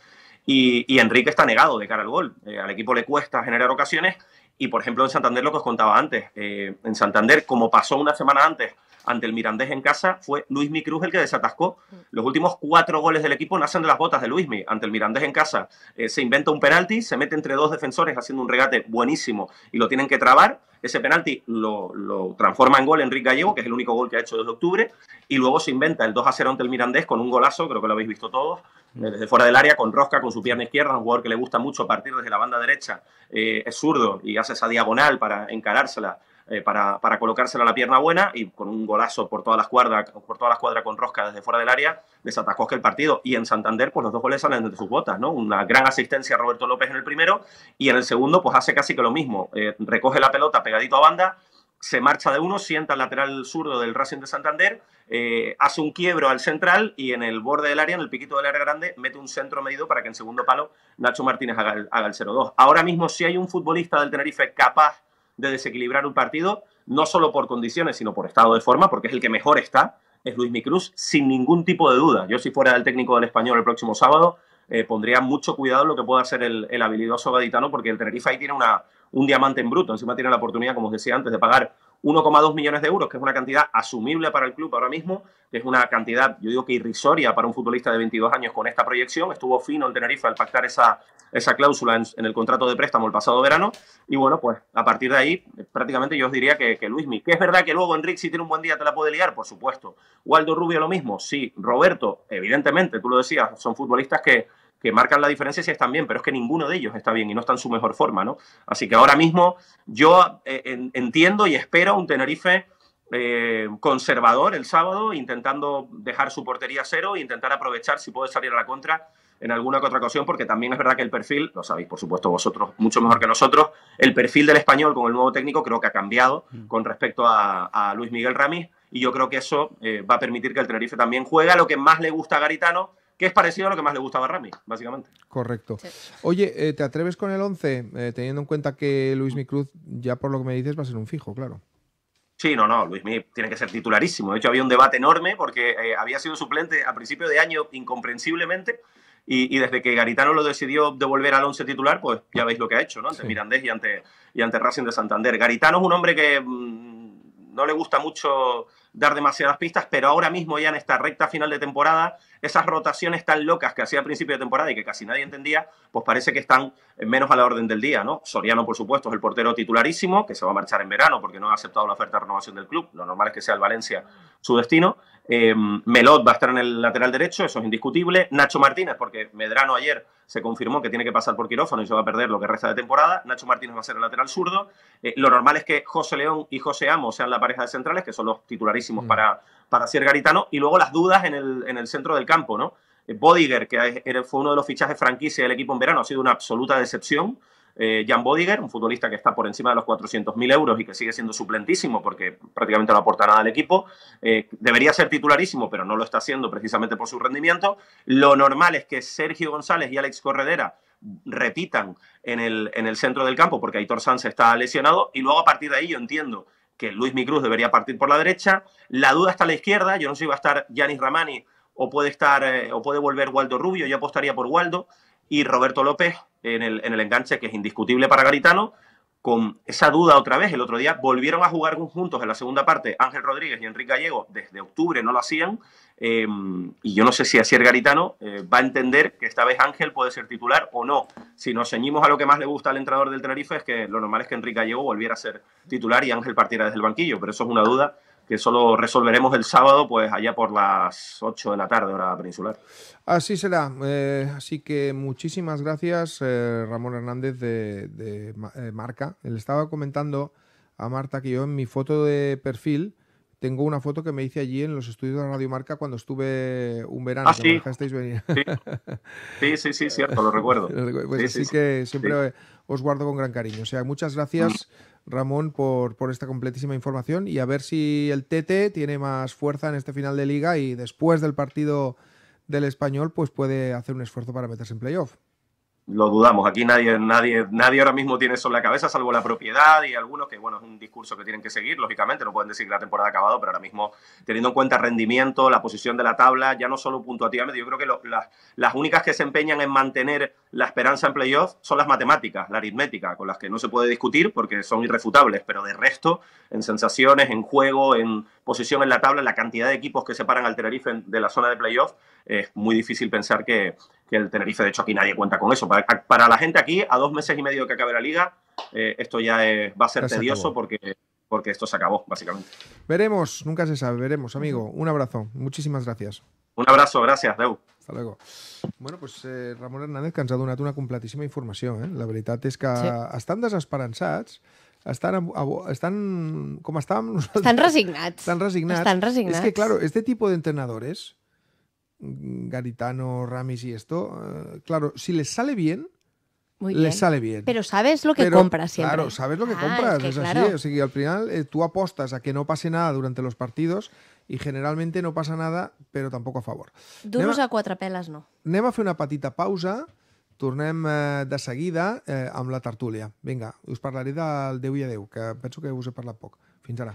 y, Enrique está negado de cara al gol. Eh, al equipo le cuesta generar ocasiones y por ejemplo, en Santander, lo que os contaba antes, eh, en Santander, como pasó una semana antes ante el Mirandés en casa, fue Luismi Cruz el que desatascó. Mm. Los últimos cuatro goles del equipo nacen de las botas de Luismi. Ante el Mirandés en casa eh, se inventa un penalti, se mete entre dos defensores haciendo un regate buenísimo y lo tienen que trabar. Ese penalti lo, lo transforma en gol Enrique Gallego, que es el único gol que ha hecho desde octubre. Y luego se inventa el 2 a 0 ante el Mirandés con un golazo, creo que lo habéis visto todos, mm. desde fuera del área, con Rosca, con su pierna izquierda, un jugador que le gusta mucho partir desde la banda derecha, eh, es zurdo y hace esa diagonal para encarársela, eh, para, colocársela a la pierna buena y con un golazo por todas las cuadras, por todas las cuadras con rosca desde fuera del área, desatacó el partido. Y en Santander, pues los dos goles salen de sus botas, ¿no? Una gran asistencia a Roberto López en el primero y en el segundo, pues hace casi que lo mismo. Eh, recoge la pelota pegadito a banda, se marcha de uno, sienta el lateral zurdo del Racing de Santander, eh, hace un quiebro al central y en el borde del área, en el piquito del área grande, mete un centro medido para que en segundo palo Nacho Martínez haga el, 0-2. Ahora mismo, si hay un futbolista del Tenerife capaz de desequilibrar un partido, no solo por condiciones, sino por estado de forma, porque es el que mejor está, es Luis Micruz, sin ningún tipo de duda. Yo, si fuera el técnico del español el próximo sábado, eh, pondría mucho cuidado en lo que pueda hacer el, el habilidoso gaditano, porque el Tenerife ahí tiene una, un diamante en bruto. Encima tiene la oportunidad, como os decía antes, de pagar 1,2 millones de euros, que es una cantidad asumible para el club ahora mismo, que es una cantidad, yo digo que irrisoria para un futbolista de 22 años con esta proyección. Estuvo fino el Tenerife al pactar esa, esa cláusula en, el contrato de préstamo el pasado verano. Y bueno, pues a partir de ahí, eh, prácticamente yo os diría que, Luis Luismi, que es verdad que luego Enrique si tiene un buen día te la puede liar, por supuesto. Waldo Rubio lo mismo, sí. Roberto, evidentemente, tú lo decías, son futbolistas que que marcan la diferencia si están bien, pero es que ninguno de ellos está bien y no está en su mejor forma, ¿no? Así que ahora mismo yo eh, entiendo y espero un Tenerife eh, conservador el sábado, intentando dejar su portería cero e intentar aprovechar si puede salir a la contra en alguna que otra ocasión, porque también es verdad que el perfil, lo sabéis por supuesto vosotros mucho mejor que nosotros, el perfil del español con el nuevo técnico creo que ha cambiado mm. con respecto a, Luis Miguel Ramírez y yo creo que eso eh, va a permitir que el Tenerife también juegue a lo que más le gusta a Garitano, que es parecido a lo que más le gustaba a Rami, básicamente. Correcto. Oye, eh, ¿te atreves con el 11? Eh, teniendo en cuenta que Luis Micruz, ya por lo que me dices, va a ser un fijo, claro. Sí, no, no, Luis Mí tiene que ser titularísimo. De hecho, había un debate enorme porque eh, había sido suplente a principio de año incomprensiblemente. Y, desde que Garitano lo decidió devolver al once titular, pues ya veis lo que ha hecho, ¿no? Ante Mirandés y ante, y ante Racing de Santander. Garitano es un hombre que mm, no le gusta mucho dar demasiadas pistas, pero ahora mismo ya en esta recta final de temporada esas rotaciones tan locas que hacía a principio de temporada y que casi nadie entendía, pues parece que están menos a la orden del día, ¿no? Soriano, por supuesto, es el portero titularísimo, que se va a marchar en verano porque no ha aceptado la oferta de renovación del club. Lo normal es que sea el Valencia su destino. Eh, Melot va a estar en el lateral derecho, eso es indiscutible. Nacho Martínez, porque Medrano ayer se confirmó que tiene que pasar por quirófano y se va a perder lo que resta de temporada. Nacho Martínez va a ser el lateral zurdo. Eh, lo normal es que José León y José Amo sean la pareja de centrales, que son los titularísimos mm. para para ser Garitano y luego las dudas en el, centro del campo, ¿no? Eh, Bodiger, que fue uno de los fichajes franquicia del equipo en verano, ha sido una absoluta decepción. Eh, Jan Bodiger, un futbolista que está por encima de los 400.000 euros y que sigue siendo suplentísimo porque prácticamente no aporta nada al equipo, eh, debería ser titularísimo, pero no lo está haciendo precisamente por su rendimiento. Lo normal es que Sergio González y Alex Corredera repitan en el, en el centro del campo porque Aitor Sanz está lesionado y luego a partir de ahí yo entiendo que Luis Micruz debería partir por la derecha. La duda está a la izquierda. Yo no sé si va a estar Yanis Ramani o puede estar eh, o puede volver Waldo Rubio. Yo apostaría por Waldo y Roberto López en el, en el enganche, que es indiscutible para Garitano con esa duda otra vez. El otro día volvieron a jugar juntos en la segunda parte Ángel Rodríguez y Enrique Gallego. Desde octubre no lo hacían. Em, y yo no sé si el Garitano eh, va a entender que esta vez Ángel puede ser titular o no. Si nos ceñimos a lo que más le gusta al entrenador del Tenerife es que lo normal es que Enrique Gallego volviera a ser titular y Ángel partiera desde el banquillo. Pero eso es una duda que resolveremos el sábado, pues allá por las 8 de la tarde, hora peninsular. Así será. Eh, así que muchísimas gracias, eh, Ramón Hernández de, eh, Marca. Le estaba comentando a Marta que yo en mi foto de perfil tengo una foto que me hice allí en los estudios de Radio Marca cuando estuve un verano. Ah, sí. Sí. sí. sí, cierto, lo recuerdo. Pues sí, así que siempre os guardo con gran cariño. O sea, muchas gracias, Ramón, por, por esta completísima información y a ver si el TT tiene más fuerza en este final de liga y después del partido del español, pues puede hacer un esfuerzo para meterse en playoff lo dudamos. Aquí nadie, nadie, nadie ahora mismo tiene eso en la cabeza, salvo la propiedad y algunos que, bueno, es un discurso que tienen que seguir, lógicamente, no pueden decir que la temporada ha acabado, pero ahora mismo, teniendo en cuenta rendimiento, la posición de la tabla, ya no solo puntuativamente, yo creo que las, las, únicas que se empeñan en mantener la esperanza en playoff son las matemáticas, la aritmética, con las que no se puede discutir porque son irrefutables, pero de resto, en sensaciones, en juego, en posición en la tabla, la cantidad de equipos que separan al Tenerife de la zona de playoff, es muy difícil pensar que, que el Tenerife, de hecho aquí nadie cuenta con eso. Para, la gente aquí, a dos meses y medio que acabe la liga, eh, esto ya va a ser tedioso porque, porque esto se acabó, básicamente. Veremos, nunca se sabe, veremos, amigo. Un abrazo, muchísimas gracias. Un abrazo, gracias, Deu. Hasta luego. Bueno, pues eh, Ramón Hernández, cansado ens ha donat una completíssima información. Eh? La verdad es que están estan están están estan están Están resignados. Están resignados. Están que, claro, este tipo de entrenadores Garitano, Ramis y esto, eh, claro, si les sale bien, Muy les bien. sale bien. Pero sabes lo que Pero, compras siempre. Claro, sabes lo que ah, compras, es, que, es así. Claro. O sea, al final eh, tú apostas a que no pase nada durante los partidos Y generalmente no pasa nada, pero tampoc a favor. Duros a, a quatre peles, no. Anem a fer una petita pausa, tornem eh, de seguida eh, amb la tertúlia. Vinga, us parlaré del Déu i Adéu, que penso que us he parlat poc. Fins ara.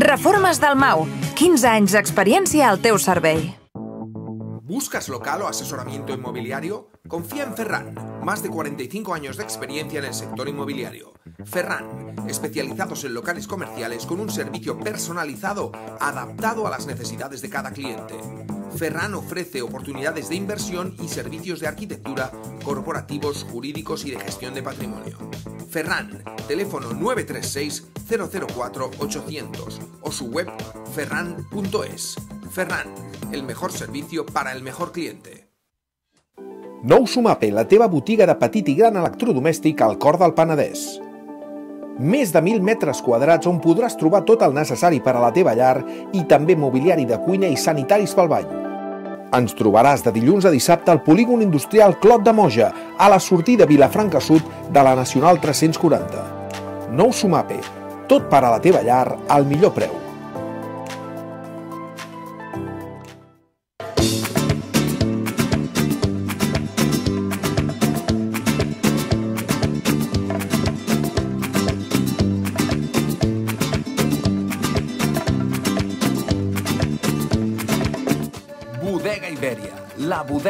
Reformas Dalmau. 15 de experiencia al teu servei. ¿Buscas local o asesoramiento inmobiliario? Confía en Ferran, más de 45 años de experiencia en el sector inmobiliario. Ferran, especializados en locales comerciales con un servicio personalizado adaptado a las necesidades de cada cliente. Ferran ofrece oportunidades de inversión y servicios de arquitectura, corporativos, jurídicos y de gestión de patrimonio. Ferran, teléfono 936-004-800 o su web ferran.es. Ferran, el mejor servicio para el mejor cliente. No Sumape, la teva botiga de petit i al cor del més de 1.000 metres quadrats on podràs trobar tot el necessari per a la teva llar i també mobiliari de cuina i sanitaris pel bany. Ens trobaràs de dilluns a dissabte al polígon industrial Clot de Moja, a la sortida Vilafranca Sud de la Nacional 340. Nou Sumape, tot per a la teva llar al millor preu.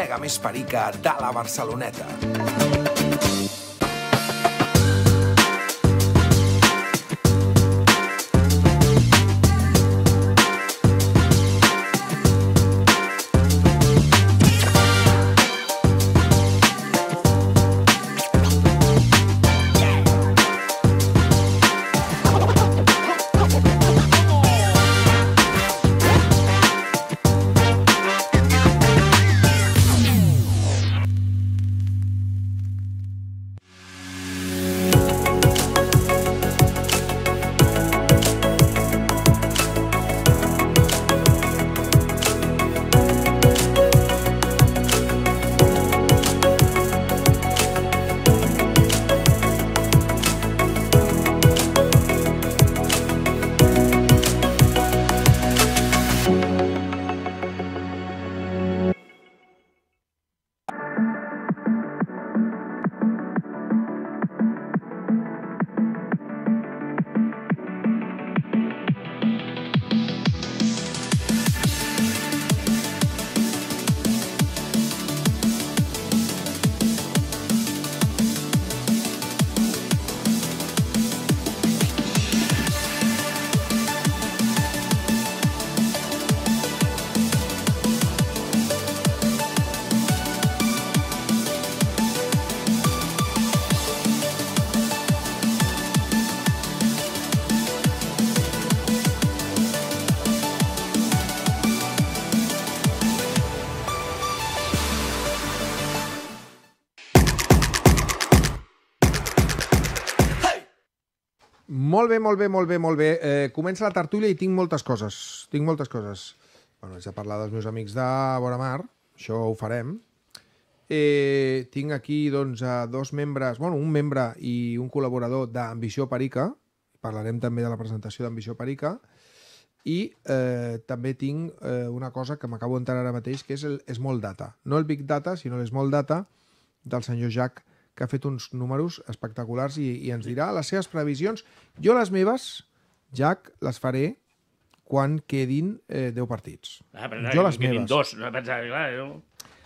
mega més perica de la Barceloneta. Molt bé, molt bé, molt bé, molt bé. Eh, comença la tertúlia i tinc moltes coses. Tinc moltes coses. Bueno, haig de parlar dels meus amics de Mar. això ho farem. Eh, tinc aquí, doncs, dos membres, bueno, un membre i un col·laborador d'Ambició Perica. Parlarem també de la presentació d'Ambició Perica. I eh, també tinc eh, una cosa que m'acabo d'entrar ara mateix, que és el Small Data. No el Big Data, sinó l'Small Data del senyor Jacques que ha fet uns números espectaculars i, i ens dirà les seves previsions. Jo les meves, Jack, les faré quan quedin eh, 10 partits. Ah, però jo les meves. Dos, no pensava, clar, jo...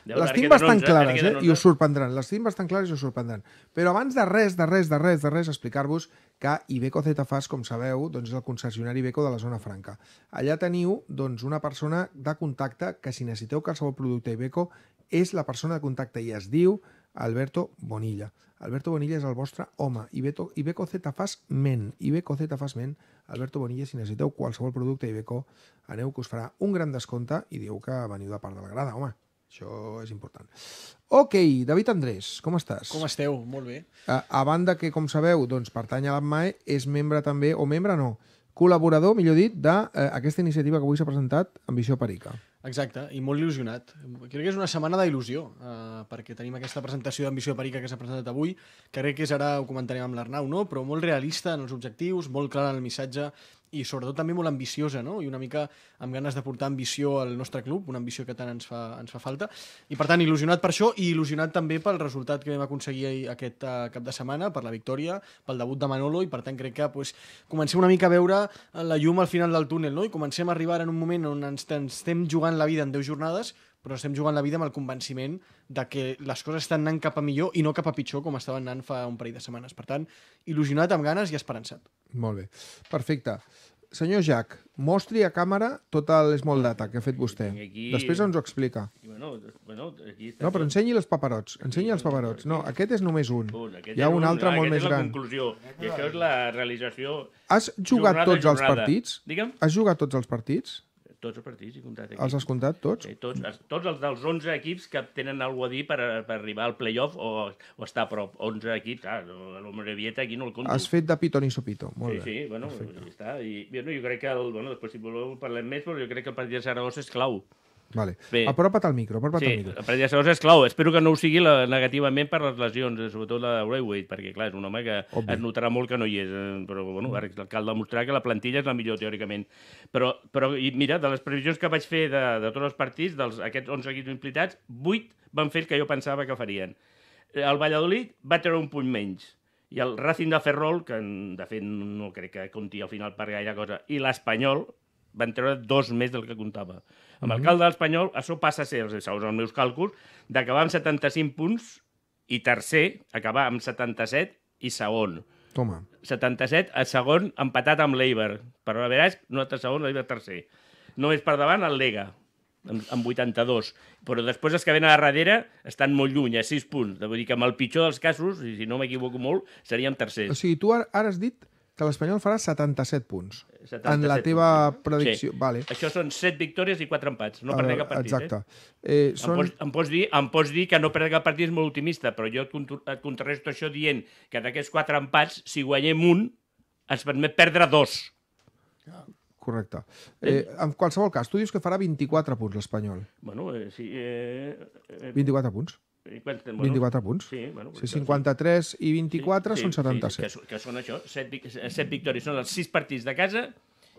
les tinc bastant clares, eh? I us sorprendran. Les tinc bastant clares i us sorprendran. Però abans de res, de res, de res, de res, explicar-vos que Ibeco Zetafas, com sabeu, doncs és el concessionari Ibeco de la zona franca. Allà teniu doncs, una persona de contacte que si necessiteu qualsevol producte Ibeco és la persona de contacte i es diu Alberto Bonilla. Alberto Bonilla és el vostre home. Ibeto, Ibeco Z Fas Men. Ibeco Z Fas Men. Alberto Bonilla, si necessiteu qualsevol producte Ibeco, aneu que us farà un gran descompte i dieu que veniu de part de la grada, home. Això és important. Ok, David Andrés, com estàs? Com esteu? Molt bé. A, a banda que, com sabeu, doncs pertany a l'APMAE, és membre també, o membre no, col·laborador, millor dit, d'aquesta eh, iniciativa que avui s'ha presentat, Ambició Perica. Exacte, i molt il·lusionat. Crec que és una setmana d'il·lusió, eh, perquè tenim aquesta presentació d'Ambició Perica que s'ha presentat avui, que crec que és ara, ho comentarem amb l'Arnau, no? però molt realista en els objectius, molt clar en el missatge, i sobretot també molt ambiciosa, no? I una mica amb ganes de portar ambició al nostre club, una ambició que tant ens fa, ens fa falta. I per tant, il·lusionat per això i il·lusionat també pel resultat que vam aconseguir aquest uh, cap de setmana, per la victòria, pel debut de Manolo, i per tant crec que pues, comencem una mica a veure eh, la llum al final del túnel, no? I comencem a arribar en un moment on ens, ens estem jugant la vida en 10 jornades, però estem jugant la vida amb el convenciment de que les coses estan anant cap a millor i no cap a pitjor com estaven anant fa un parell de setmanes. Per tant, il·lusionat amb ganes i esperançat. Molt bé, perfecte. Senyor Jack, mostri a càmera tota l'small data que ha fet vostè. Aquí... Després ens ho explica. I bueno, bueno, aquí està no, però ensenyi els paperots. Ensenyi els paperots. No, aquest és només un. Hi ha un, un altre molt més gran. Aquest és la conclusió. I això és la realització... Has jugat tots els partits? Digue'm? Has jugat tots els partits? Tots els partits i comptat aquí. Els has comptat, tots? Sí, tots, els, tots els dels 11 equips que tenen alguna a dir per, per arribar al playoff o, o estar a prop. 11 equips, ah, Vieta aquí no el compto. Has fet de pito ni sopito, molt sí, bé. Sí, bueno, Perfecte. està. I, bueno, jo crec que, el, bueno, després si voleu parlem més, però jo crec que el partit de Saragossa és clau. Vale. Bé. Apropa't al micro, apropa't sí, al micro. Sí, llavors és clau. Espero que no ho sigui la, negativament per les lesions, eh, sobretot la de Braithwaite, perquè, clar, és un home que Obvi. es notarà molt que no hi és, eh, però, bueno, mm. cal demostrar que la plantilla és la millor, teòricament. Però, però i mira, de les previsions que vaig fer de, de tots els partits, dels aquests 11 equips implicats, 8 van fer el que jo pensava que farien. El Valladolid va treure un punt menys i el Racing de Ferrol, que de fet no crec que compti al final per gaire cosa, i l'Espanyol van treure dos més del que comptava. Amb l'alcalde espanyol, això passa a ser, segons els meus càlculs, d'acabar amb 75 punts i tercer, acabar amb 77 i segon. Toma. 77, a segon, empatat amb l'Eiber. Per a és nosaltres segon, l'Eiber tercer. Només per davant el Lega, amb, amb 82. Però després els que venen a darrere estan molt lluny, a 6 punts. Vull dir que amb el pitjor dels casos, i si no m'equivoco molt, seríem tercers. O sigui, tu ara, ara has dit que l'Espanyol farà 77 punts. 77 en la teva punts. Eh? predicció. Sí. Vale. Això són 7 victòries i 4 empats. No perdré eh, cap partit. Eh? Exacte. Eh? Eh, són... em, pots, em, pots dir, em pots dir que no perdré cap partit és molt optimista, però jo et contrarresto això dient que d'aquests 4 empats, si guanyem un, ens permet perdre dos. Correcte. Eh, en qualsevol cas, tu dius que farà 24 punts l'Espanyol. Bueno, eh, sí... Eh, eh, 24 punts. I quants, bueno, 24 punts. Sí, bueno, sí, 53 i 24 sí, són 77. Sí, que, que són això, 7, 7 victòries. Són els 6 partits de casa.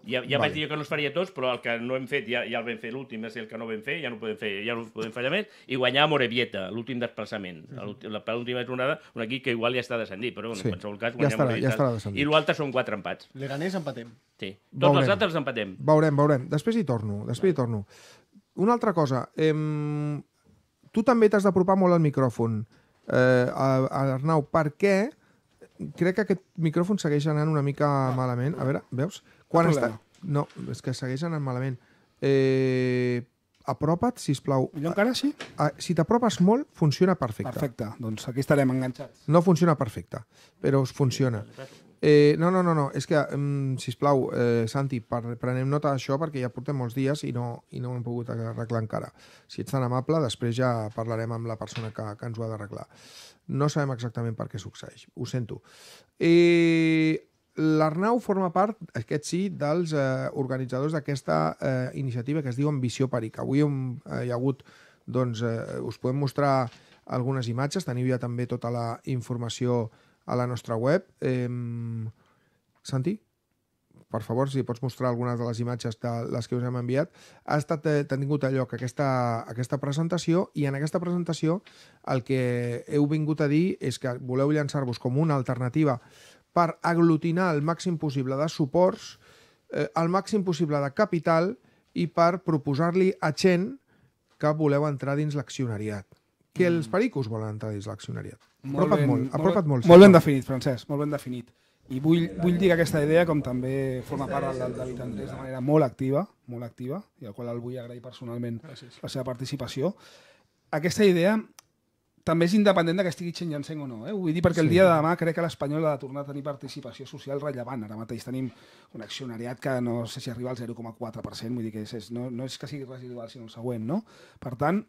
Ja, ja vale. vaig dir que no els faria tots, però el que no hem fet ja, ja el vam fer l'últim, és el que no vam fer, ja no podem fer, ja no podem fallar més, i guanyar a Morevieta, l'últim desplaçament. -hmm. L'última jornada, un equip que igual ja està descendit, però bueno, sí. en qualsevol cas guanyar ja estarà, Morevieta. Ja estarà descendit. I l'altre són quatre empats. Leganés empatem. Sí. Tots veurem. els altres empatem. Veurem, veurem. Després hi torno, després vale. hi torno. Una altra cosa. Eh, Tu també t'has d'apropar molt al micròfon. Eh, Arnau, per què crec que aquest micròfon segueix anant una mica malament. A veure, veus? Quan està... No, és que segueix anant malament. Eh, apropa't, si plau. encara, sí? A, ah, si t'apropes molt, funciona perfecte. Perfecte, doncs aquí estarem enganxats. No funciona perfecte, però funciona. Sí, Eh, no, no, no, no, és que, um, sisplau, eh, Santi, per, prenem nota d'això perquè ja portem molts dies i no, i no ho hem pogut arreglar encara. Si ets tan amable, després ja parlarem amb la persona que, que ens ho ha d'arreglar. No sabem exactament per què succeeix, ho sento. Eh, L'Arnau forma part, aquest sí, dels eh, organitzadors d'aquesta eh, iniciativa que es diu Ambició Peric. Avui hem, eh, hi ha hagut, doncs, eh, us podem mostrar algunes imatges, teniu ja també tota la informació a la nostra web. Eh, Santi? per favor, si pots mostrar algunes de les imatges de les que us hem enviat, ha estat eh, tingut a lloc aquesta, aquesta presentació i en aquesta presentació el que heu vingut a dir és que voleu llançar-vos com una alternativa per aglutinar el màxim possible de suports, eh, el màxim possible de capital i per proposar-li a gent que voleu entrar dins l'accionariat que els mm. pericos volen entrar dins l'accionariat. Molt apropa't ben, molt, apropa't molt. Molt, molt ben definit, Francesc, molt ben definit. I vull, vull que aquesta idea com també forma part del David Andrés de manera molt activa, molt activa, i al qual el vull agrair personalment Gràcies. la seva participació. Aquesta idea també és independent de que estigui Xenyanseng o no. Eh? vull dir perquè sí. el dia de demà crec que l'Espanyol ha de tornar a tenir participació social rellevant. Ara mateix tenim un accionariat que no sé si arriba al 0,4%, vull dir que és, és, no, no és que sigui residual, sinó el següent. No? Per tant,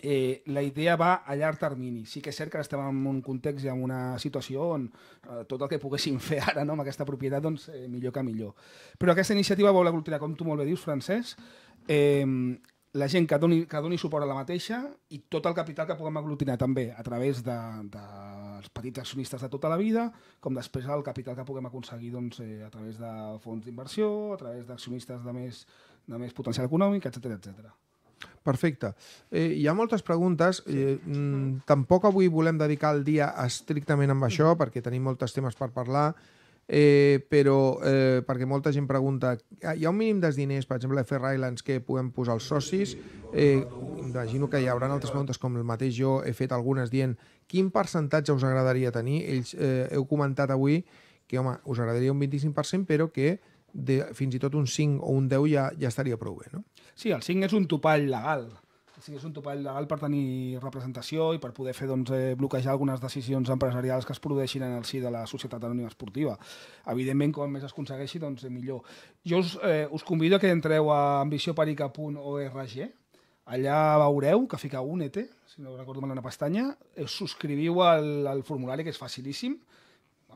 eh, la idea va a llarg termini. Sí que és cert que estem en un context i en una situació on eh, tot el que poguéssim fer ara no, amb aquesta propietat, doncs eh, millor que millor. Però aquesta iniciativa vol aglutinar, com tu molt bé dius, Francesc, eh, la gent que doni, que doni suport a la mateixa i tot el capital que puguem aglutinar també a través dels de, de petits accionistes de tota la vida, com després el capital que puguem aconseguir doncs, eh, a través de fons d'inversió, a través d'accionistes de més, de més potencial econòmic, etc etc. Perfecte. Eh, hi ha moltes preguntes. Eh, mm, tampoc avui volem dedicar el dia estrictament amb això, mm-hmm. perquè tenim molts temes per parlar, eh, però eh, perquè molta gent pregunta ah, hi ha un mínim de diners, per exemple, a Ferra Islands que puguem posar els socis? Eh, imagino que hi haurà altres preguntes, com el mateix jo he fet algunes dient quin percentatge us agradaria tenir? Ells eh, heu comentat avui que, home, us agradaria un 25%, però que de fins i tot un 5 o un 10 ja, ja estaria prou bé, no? Sí, el 5 és un topall legal. Sí, és un topall legal per tenir representació i per poder fer doncs, eh, bloquejar algunes decisions empresarials que es produeixin en el si de la Societat Anònima Esportiva. Evidentment, com més es aconsegueixi, doncs, eh, millor. Jo us, eh, us convido a que entreu a ambicioparica.org, allà veureu que fica un ET, si no recordo mal, una pestanya, us eh, subscriviu al, al formulari, que és facilíssim,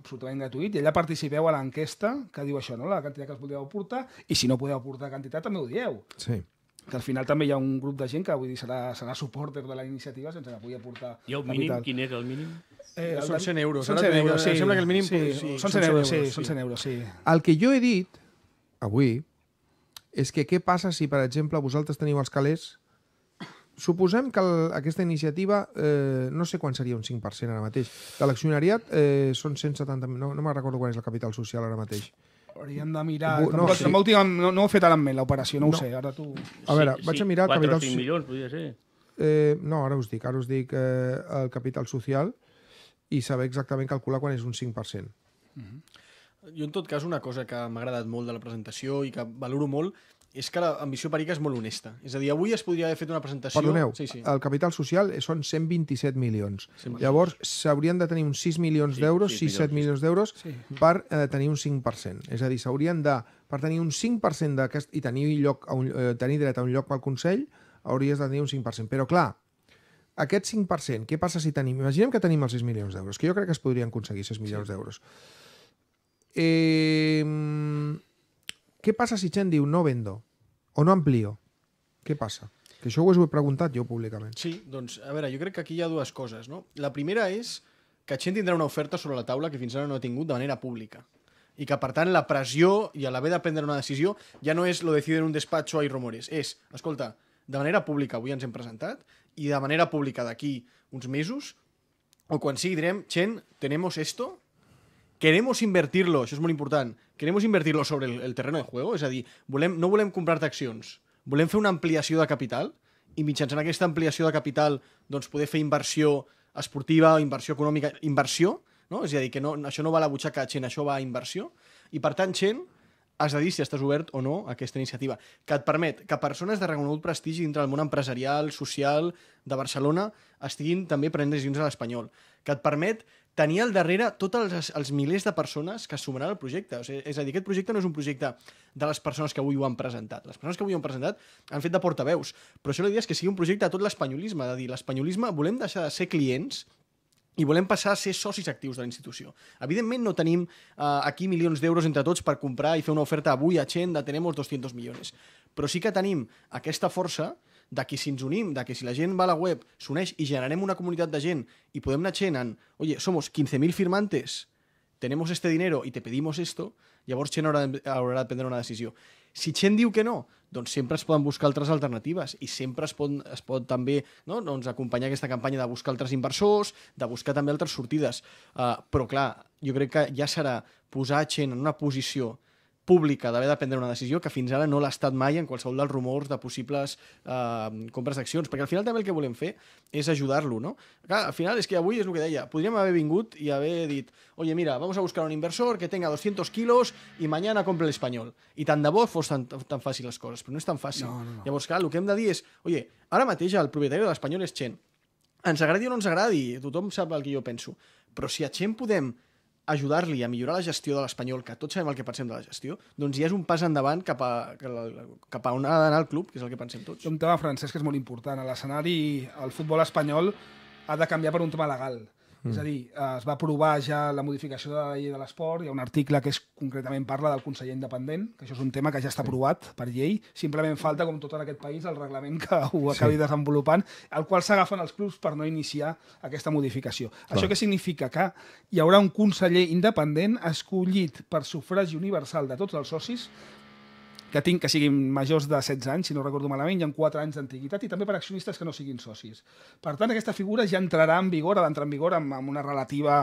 absolutament gratuït, i allà participeu a l'enquesta que diu això, no? la quantitat que els podeu aportar, i si no podeu aportar quantitat també ho dieu. Sí que al final també hi ha un grup de gent que vull dir, serà, serà suporter de la iniciativa sense que pugui aportar I el mínim, capital. quin és el mínim? Eh, eh són 100 euros. Són 100 euros, sí. Sembla que el mínim... Sí, sí, Són 100, euros, sí, sí. Són 100 euros, sí. El que jo he dit avui és que què passa si, per exemple, vosaltres teniu els calés suposem que el, aquesta iniciativa, eh, no sé quan seria un 5% ara mateix, de l'accionariat eh, són 170... No, no me'n recordo quan és el capital social ara mateix. Hauríem de mirar... No, no, sí. no, no, no ho he fet ara amb l'operació, no, no ho sé. Ara tu... A veure, sí, vaig sí, a mirar... 4 capital... o 5 milions, podria ser. Eh, no, ara us dic, ara us dic eh, el capital social i saber exactament calcular quan és un 5%. Mm -hmm. Jo, en tot cas, una cosa que m'ha agradat molt de la presentació i que valoro molt és que l'ambició perica és molt honesta. És a dir, avui es podria haver fet una presentació... Perdoneu, sí, sí. el capital social són 127 milions. Sí, Llavors, s'haurien de tenir uns 6 milions sí, d'euros, 6-7 milions d'euros, sí. per eh, tenir un 5%. És a dir, s'haurien de... Per tenir un 5% d'aquest... I tenir, lloc a un, eh, tenir dret a un lloc pel Consell, hauries de tenir un 5%. Però, clar, aquest 5%, què passa si tenim... Imaginem que tenim els 6 milions d'euros, que jo crec que es podrien aconseguir 6 milions sí. d'euros. Eh què passa si gent diu no vendo o no amplio? Què passa? Que això ho he preguntat jo públicament. Sí, doncs, a veure, jo crec que aquí hi ha dues coses, no? La primera és que gent tindrà una oferta sobre la taula que fins ara no ha tingut de manera pública i que, per tant, la pressió i a l'haver de prendre una decisió ja no és lo deciden en un despatxo hay rumores, és, escolta, de manera pública avui ens hem presentat i de manera pública d'aquí uns mesos o quan sigui direm, gent, tenemos esto queremos invertir-lo, això és molt important, queremos invertir-lo sobre el, el terreno de juego, és a dir, volem, no volem comprar-te accions, volem fer una ampliació de capital i mitjançant aquesta ampliació de capital doncs, poder fer inversió esportiva, inversió econòmica, inversió, no? és a dir, que no, això no va a la butxaca Chen, això va a inversió, i per tant Chen has de dir si estàs obert o no a aquesta iniciativa, que et permet que persones de reconegut prestigi dintre del món empresarial, social, de Barcelona, estiguin també prenent decisions a l'espanyol, que et permet tenia al darrere tots els, els milers de persones que sumaran al projecte. O sigui, és a dir, aquest projecte no és un projecte de les persones que avui ho han presentat. Les persones que avui ho han presentat han fet de portaveus. Però això l'idea és que sigui un projecte de tot l'espanyolisme. És a dir, l'espanyolisme volem deixar de ser clients i volem passar a ser socis actius de la institució. Evidentment no tenim eh, aquí milions d'euros entre tots per comprar i fer una oferta avui a Xenda, tenemos 200 milions. Però sí que tenim aquesta força de que si ens unim, de que si la gent va a la web, s'uneix i generem una comunitat de gent i podem anar xenant, oye, somos 15.000 firmantes, tenemos este dinero i te pedimos esto, llavors Xen haurà, haurà de prendre una decisió. Si Xen diu que no, doncs sempre es poden buscar altres alternatives i sempre es pot, es pot també no? doncs acompanyar aquesta campanya de buscar altres inversors, de buscar també altres sortides. Uh, però clar, jo crec que ja serà posar Xen en una posició pública d'haver de prendre una decisió que fins ara no l'ha estat mai en qualsevol dels rumors de possibles eh, compres d'accions, perquè al final també el que volem fer és ajudar-lo, no? Clar, al final és que avui és el que deia, podríem haver vingut i haver dit, oye, mira, vamos a buscar un inversor que tenga 200 kilos i mañana compre l'Espanyol. I tant de bo fos tan, tan fàcil les coses, però no és tan fàcil. No, no, no. Llavors, clar, el que hem de dir és, oye, ara mateix el propietari de l'Espanyol és Chen. Ens agradi o no ens agradi, tothom sap el que jo penso, però si a Chen podem ajudar-li a millorar la gestió de l'Espanyol, que tots sabem el que pensem de la gestió, doncs ja és un pas endavant cap a, cap a on ha d'anar el club, que és el que pensem tots. Un tema, Francesc, que és molt important. A l'escenari, el futbol espanyol ha de canviar per un tema legal. Mm. És a mm. dir, eh, es va aprovar ja la modificació de la llei de l'esport, hi ha un article que és concretament parla del conseller independent, que això és un tema que ja està aprovat per llei, simplement falta, com tot en aquest país, el reglament que ho acabi sí. desenvolupant, al qual s'agafen els clubs per no iniciar aquesta modificació. Clar. Això què significa? Que hi haurà un conseller independent escollit per sufragi universal de tots els socis que tinc que siguin majors de 16 anys, si no recordo malament, i amb 4 anys d'antiguitat, i també per accionistes que no siguin socis. Per tant, aquesta figura ja entrarà en vigor, ha d'entrar en vigor amb, amb, una relativa,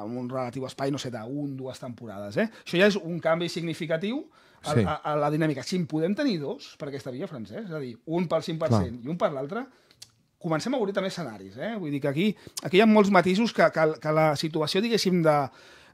amb un relatiu espai, no sé, d'un, dues temporades. Eh? Això ja és un canvi significatiu a, sí. a, a la dinàmica. Si en podem tenir dos per aquesta via, Francesc, és a dir, un pel 5% Clar. i un per l'altre, comencem a obrir també escenaris. Eh? Vull dir que aquí, aquí hi ha molts matisos que, que, que la situació, diguéssim, de,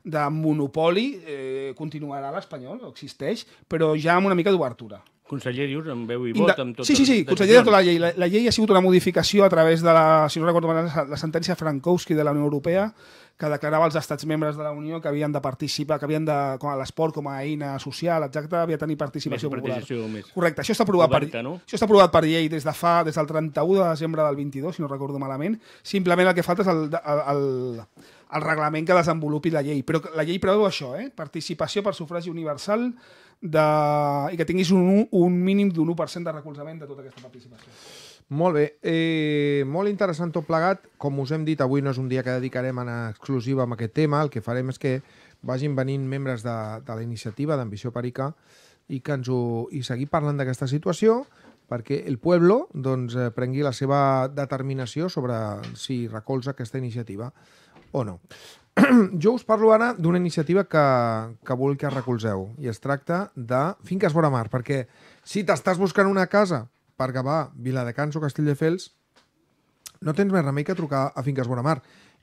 de monopoli eh, continuarà l'espanyol, existeix, però ja amb una mica d'obertura. Conseller, dius, amb veu i vot, de, amb tot Sí, sí, sí, conseller de tota la llei. La, la llei ha sigut una modificació a través de la, si no recordo la, la sentència Frankowski de la Unió Europea, que declarava als estats membres de la Unió que havien de participar, que havien de, com a l'esport, com a eina social, exacte, havia de tenir participació més popular. Més Correcte, això està aprovat, oberta, per, no? això està aprovat per llei des de fa, des del 31 de desembre del 22, si no recordo malament. Simplement el que falta és el, el, el, el reglament que desenvolupi la llei. Però la llei preveu això, eh? participació per sufragi universal de... i que tinguis un, un mínim d'un 1% de recolzament de tota aquesta participació. Molt bé, eh, molt interessant tot plegat. Com us hem dit, avui no és un dia que dedicarem en exclusiva a aquest tema. El que farem és que vagin venint membres de, de la iniciativa d'Ambició Perica i que ens ho, i seguir parlant d'aquesta situació perquè el poble doncs, eh, prengui la seva determinació sobre si recolza aquesta iniciativa o no. jo us parlo ara d'una iniciativa que, que vull que recolzeu i es tracta de Finques Vora Mar, perquè si t'estàs buscant una casa per Gavà, Viladecans o Castelldefels, no tens més remei que trucar a Finques Bonamar.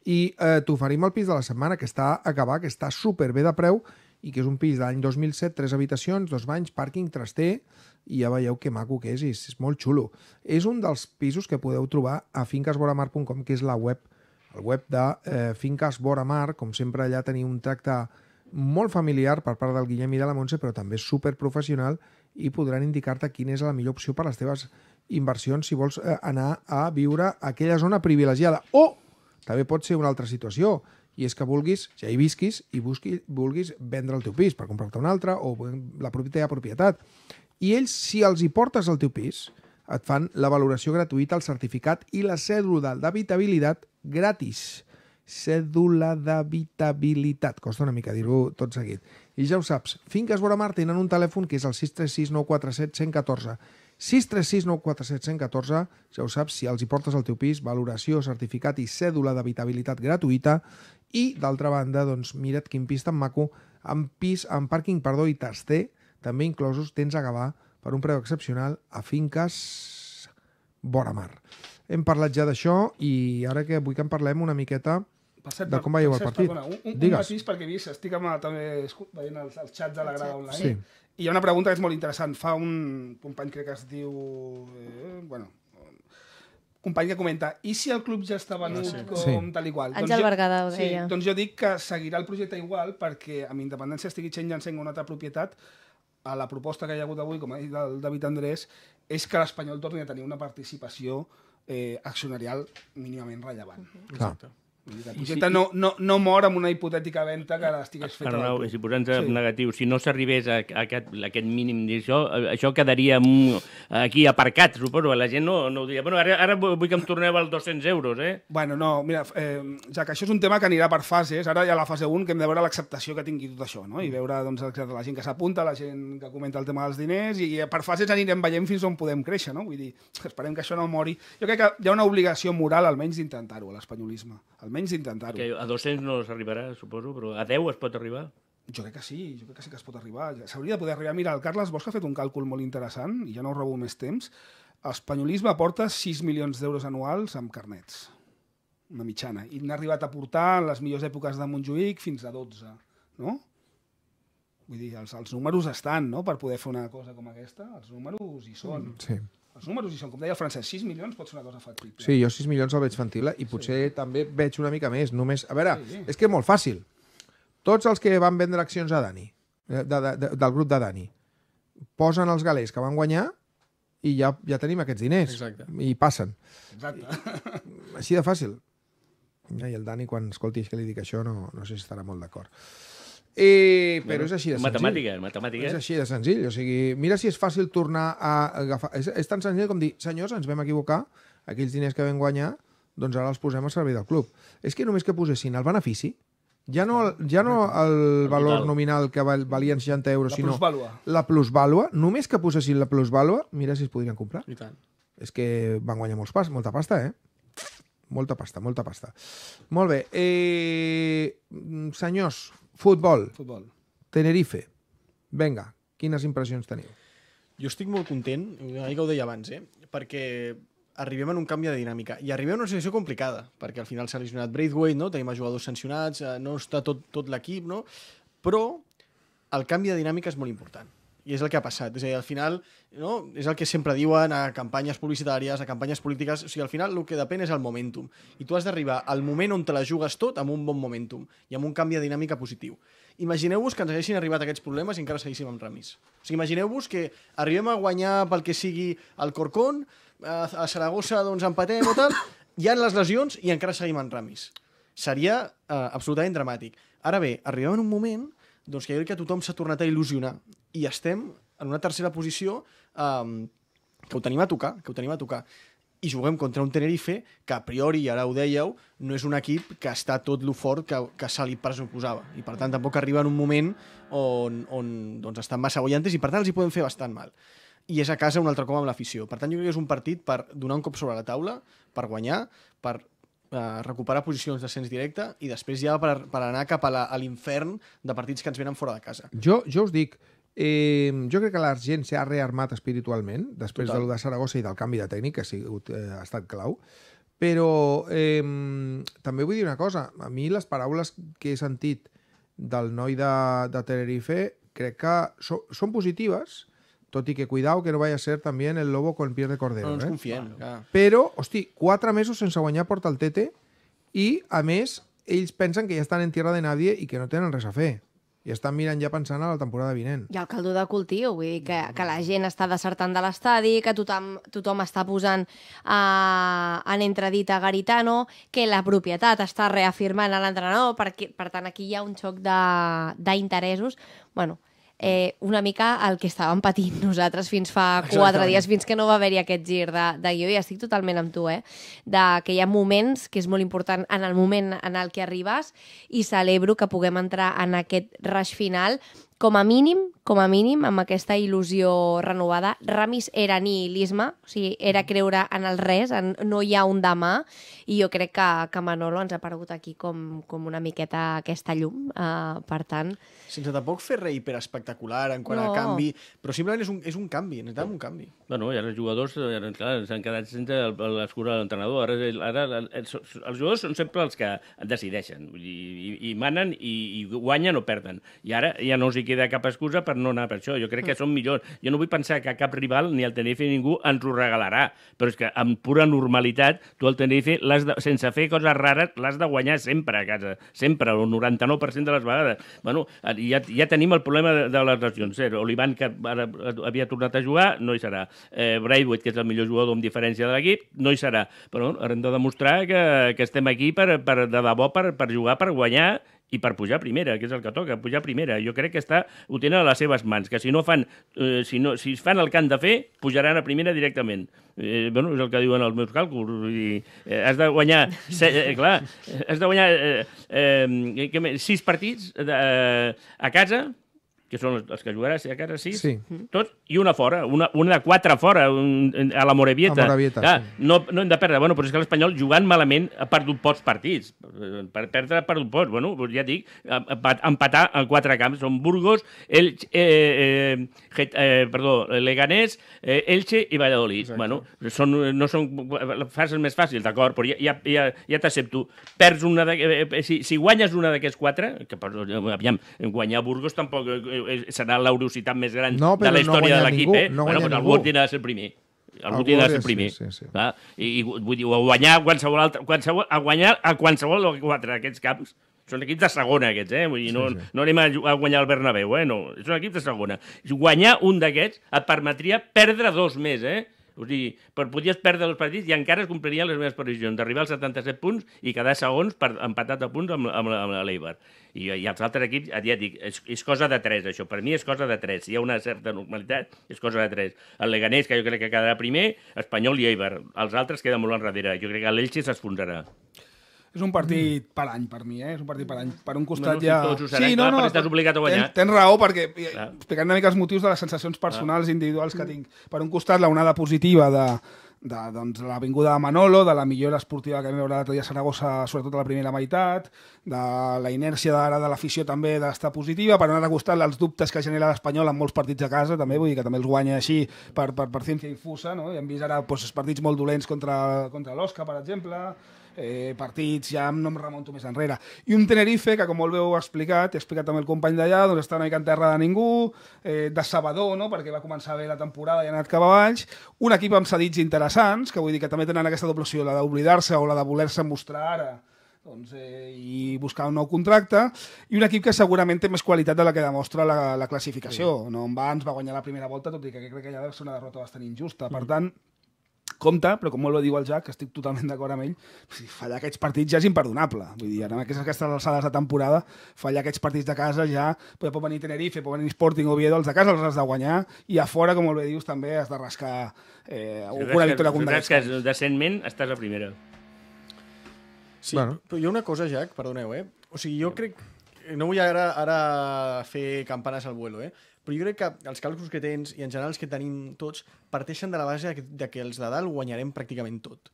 I eh, t'oferim el pis de la setmana, que està a que està superbé de preu, i que és un pis de l'any 2007, tres habitacions, dos banys, pàrquing, traster, i ja veieu que maco que és, és, és molt xulo. És un dels pisos que podeu trobar a fincasboramar.com, que és la web, el web de eh, Finques Boramar, com sempre allà teniu un tracte molt familiar per part del Guillem i de la Montse, però també superprofessional professional i podran indicar-te quina és la millor opció per a les teves inversions si vols eh, anar a viure a aquella zona privilegiada. O també pot ser una altra situació, i és que vulguis, ja hi visquis, i busqui, vulguis vendre el teu pis per comprar-te un altre o la propietat de propietat. I ells, si els hi portes el teu pis, et fan la valoració gratuïta, el certificat i la cèdula d'habitabilitat gratis. Cèdula d'habitabilitat, costa una mica dir-ho tot seguit. I ja ho saps, finques Boramar tenen un telèfon que és el 636 947 114. 636 947 114, ja ho saps, si els hi portes al teu pis, valoració, certificat i cèdula d'habitabilitat gratuïta. I, d'altra banda, doncs, mira't quin pis tan maco, amb pis, amb pàrquing, perdó, i taster, també inclosos, tens a Gavà per un preu excepcional a finques Boramar. Hem parlat ja d'això i ara que vull que en parlem una miqueta per cert, de com veieu el partit. Perdona, un, un, Digues. un matís perquè he vist, estic amb, també veient els, els xats de la grada online, sí. i hi ha una pregunta que és molt interessant. Fa un company, crec que es diu... Eh, bueno, company que comenta i si el club ja està venut sí. com sí. tal i qual? Àngel doncs Bergada ho deia. Sí, doncs jo dic que seguirà el projecte igual perquè amb independència estigui Chen Janssen una altra propietat a la proposta que hi ha hagut avui, com ha dit el David Andrés, és que l'Espanyol torni a tenir una participació eh, accionarial mínimament rellevant. Uh -huh. Exacte. Exacte. L'objecte no, no, no mor amb una hipotètica venda que l'estigués feta. Arnau, si posem sí. negatiu, si no s'arribés a, a, aquest, a aquest mínim, d'això, eh, això quedaria aquí aparcat, suposo. Eh? La gent no, no ho diria. Bueno, ara, ara vull que em torneu als 200 euros, eh? Bueno, no, mira, eh, ja que això és un tema que anirà per fases. Ara hi ha la fase 1, que hem de veure l'acceptació que tingui tot això, no? I mm. veure doncs, la gent que s'apunta, la gent que comenta el tema dels diners, i per fases anirem veient fins on podem créixer, no? Vull dir, esperem que això no mori. Jo crec que hi ha una obligació moral, almenys, d'intentar-ho, l'espanyolisme. Almenys almenys intentar-ho. Que a 200 no s'arribarà, suposo, però a 10 es pot arribar? Jo crec que sí, jo crec que sí que es pot arribar. S'hauria de poder arribar. Mira, el Carles Bosch ha fet un càlcul molt interessant, i ja no robo més temps. Espanyolisme aporta 6 milions d'euros anuals amb carnets, una mitjana. I n'ha arribat a portar en les millors èpoques de Montjuïc fins a 12, no? Vull dir, els, els números estan, no?, per poder fer una cosa com aquesta. Els números hi són. Mm, sí els números hi són, com deia el francès, 6 milions pot ser una cosa factible. Sí, jo 6 milions el veig factible i potser sí. també veig una mica més. Només... A veure, sí, sí. és que és molt fàcil. Tots els que van vendre accions a Dani, eh, de, de, de, del grup de Dani, posen els galers que van guanyar i ja, ja tenim aquests diners. Exacte. I passen. Exacte. I, així de fàcil. I el Dani, quan escolti que li dic això, no, no sé si estarà molt d'acord. Eh, però és així de senzill. Matemàtica, matemàtica. És així de senzill. O sigui, mira si és fàcil tornar a agafar... És, és tan senzill com dir, senyors, ens vam equivocar, aquells diners que vam guanyar, doncs ara els posem a servei del club. És que només que posessin el benefici, ja no, el, ja no el valor nominal que valien 60 euros, la sinó plusvàlua. la plusvàlua. Només que posessin la plusvàlua, mira si es podrien comprar. I tant. És que van guanyar molts pas, molta pasta, eh? Molta pasta, molta pasta. Molt bé. Eh, senyors, Futbol. Futbol. Tenerife. Vinga, quines impressions teniu? Jo estic molt content, ahir que ho deia abans, eh? perquè arribem en un canvi de dinàmica i arribem a una situació complicada, perquè al final s'ha lesionat Braithwaite, no? tenim a jugadors sancionats, eh, no està tot, tot l'equip, no? però el canvi de dinàmica és molt important. I és el que ha passat. És a dir, al final, no? és el que sempre diuen a campanyes publicitàries, a campanyes polítiques... O sigui, al final el que depèn és el momentum. I tu has d'arribar al moment on te la jugues tot amb un bon momentum i amb un canvi de dinàmica positiu. Imagineu-vos que ens haguessin arribat aquests problemes i encara seguíssim amb remis. O sigui, imagineu-vos que arribem a guanyar pel que sigui el Corcón, a Saragossa doncs empatem o tal, hi ha les lesions i encara seguim en remis. Seria eh, absolutament dramàtic. Ara bé, arribem en un moment doncs que jo crec que tothom s'ha tornat a il·lusionar i estem en una tercera posició um, que ho tenim a tocar, que ho tenim a tocar. I juguem contra un Tenerife que a priori, ara ho dèieu, no és un equip que està tot lo fort que, que se li presuposava. I per tant tampoc arriba en un moment on, on doncs, estan massa guanyantes i per tant els hi poden fer bastant mal i és a casa un altre cop amb l'afició. Per tant, jo crec que és un partit per donar un cop sobre la taula, per guanyar, per eh, recuperar posicions d'ascens directe i després ja per, per anar cap a l'infern de partits que ens venen fora de casa. Jo, jo us dic, eh, jo crec que l'Argent s'ha rearmat espiritualment després Total. de lo de Saragossa i del canvi de tècnic, que ha, sigut, eh, ha estat clau, però eh, també vull dir una cosa, a mi les paraules que he sentit del noi de, de Tenerife crec que so, són positives, tot i que cuidao que no vaya a ser també el Lobo con pies de cordero. No ens eh? confiem. Claro. Però, hosti, quatre mesos sense guanyar porta el Tete i, a més, ells pensen que ja estan en tierra de nadie i que no tenen res a fer i estan mirant ja pensant a la temporada vinent. I el caldo de cultiu, vull dir que, que la gent està desertant de l'estadi, que tothom, tothom està posant eh, en entredit a Garitano, que la propietat està reafirmant a l'entrenador, per, per tant aquí hi ha un xoc d'interessos. Bueno, eh, una mica el que estàvem patint nosaltres fins fa Exactament. quatre dies, fins que no va haver-hi aquest gir de, de guió, i estic totalment amb tu, eh? De, que hi ha moments que és molt important en el moment en el que arribes i celebro que puguem entrar en aquest rush final com a mínim com a mínim, amb aquesta il·lusió renovada. Ramis era nihilisme, o sigui, era creure en el res, en no hi ha un demà, i jo crec que, que Manolo ens ha aparegut aquí com, com una miqueta aquesta llum, uh, per tant... Sense tampoc fer rei hiperespectacular en quant no. a canvi, però simplement és un, és un canvi, necessitem un canvi. Bueno, ja els jugadors eh, ara, s'han quedat sense l'escura de l'entrenador. Ara, ara els, els jugadors són sempre els que decideixen, i, i, i manen i, i guanyen o perden. I ara ja no els hi queda cap excusa per no anar per això. Jo crec que mm. són millors. Jo no vull pensar que cap rival, ni el Tenerife ni ningú, ens ho regalarà. Però és que amb pura normalitat, tu el Tenerife, de, sense fer coses rares, l'has de guanyar sempre a casa. Sempre, el 99% de les vegades. Bueno, eh, ja, ja tenim el problema de, de les lesions. Eh? Olivan, que ara havia tornat a jugar, no hi serà. Eh, Braithwaite, que és el millor jugador amb diferència de l'equip, no hi serà. Però bueno, hem de demostrar que, que estem aquí per, per, de debò per, per jugar, per guanyar i per pujar primera, que és el que toca, pujar primera. Jo crec que està, ho tenen a les seves mans, que si no fan, eh, si, no, si fan el que han de fer, pujaran a primera directament. Eh, bueno, és el que diuen els meus càlculs. Vull dir, eh, has de guanyar, eh, eh, clar, eh, has de guanyar eh, eh, eh sis partits de, eh, a casa que són els que jugaràs a casa, sí? Sí. Tot, i una fora, una, una de quatre fora, un, a la Morevieta. A Morevieta, ah, sí. no, no hem de perdre. Bueno, però és que l'Espanyol, jugant malament, ha perdut pocs partits. Per perdre, ha perdut pocs. Bueno, ja dic, empatar en quatre camps. Són Burgos, el, eh, eh, eh, perdó, Leganés, eh, Elche i Valladolid. Exacte. Bueno, són, no són fases més fàcils, d'acord, però ja, ja, ja t'accepto. Perds una de, eh, eh si, si guanyes una d'aquests quatre, que, aviam, guanyar Burgos tampoc... Eh, serà l'eurositat més gran no, de la història no de l'equip, eh? No bueno, però algú ha de ser el primer algú hauria de ser primer. Sí, sí, sí. I, I, vull dir, a guanyar a qualsevol altre, qualsevol, a guanyar a qualsevol quatre d'aquests camps són equips de segona, aquests, eh? Vull dir, no, sí, sí. no anem a, a guanyar el Bernabéu, eh? No, és un equip de segona. Guanyar un d'aquests et permetria perdre dos més, eh? O sigui, per, podies perdre els partits i encara es complirien les meves previsions, d'arribar als 77 punts i quedar segons per, empatat a punts amb, amb, amb l'Eibar. I, I els altres equips, ja dic, és, és cosa de 3, això. Per mi és cosa de 3. Si hi ha una certa normalitat, és cosa de 3. El Leganés, que jo crec que quedarà primer, Espanyol i Eibar. Els altres queden molt enrere. Jo crec que l'Elxi s'esfonsarà. És un partit mm. per any, per mi, eh? És un partit per any. Per un costat no, no, ja... Tots ho serem, sí, eh? no, clar, no, estàs obligat a guanyar. Tens, tens raó, perquè clar. explicant una mica els motius de les sensacions personals clar. individuals que tinc. Per un costat, la onada positiva de, de doncs, la vinguda de Manolo, de la millora esportiva que vam veure l'altre dia a Saragossa, sobretot a la primera meitat, de la inèrcia d'ara de l'afició també d'estar positiva, per anar a costat els dubtes que genera l'Espanyol en molts partits a casa, també vull dir que també els guanya així per, per, per ciència infusa, no? I hem vist ara doncs, partits molt dolents contra, contra l'Osca, per exemple, eh, partits, ja no em remonto més enrere. I un Tenerife, que com molt bé he explicat, he explicat amb el company d'allà, doncs està una mica enterrada de ningú, eh, de Sabador, no? perquè va començar bé la temporada i ha anat cap avall. Un equip amb cedits interessants, que vull dir que també tenen aquesta doble opció, la d'oblidar-se o la de voler-se mostrar ara doncs, eh, i buscar un nou contracte, i un equip que segurament té més qualitat de la que demostra la, la classificació. Sí. No, en va, ens va guanyar la primera volta, tot i que crec que ja va ser una derrota bastant injusta. Per mm. tant, compte, però com molt bé diu el Jack, estic totalment d'acord amb ell, fallar aquests partits ja és imperdonable. Vull dir, en aquestes, aquestes alçades de temporada, fallar aquests partits de casa ja... Pues, pot venir Tenerife, pot venir Sporting o Oviedo, els de casa els has de guanyar, i a fora, com molt bé dius, també has de rascar eh, alguna si victòria contra que decentment estàs a primera. Sí, bueno. però hi ha una cosa, Jack, perdoneu, eh? O sigui, jo crec... No vull ara, ara fer campanes al vuelo, eh? però jo crec que els càlculs que tens i en general els que tenim tots parteixen de la base de que, de que els de dalt guanyarem pràcticament tot.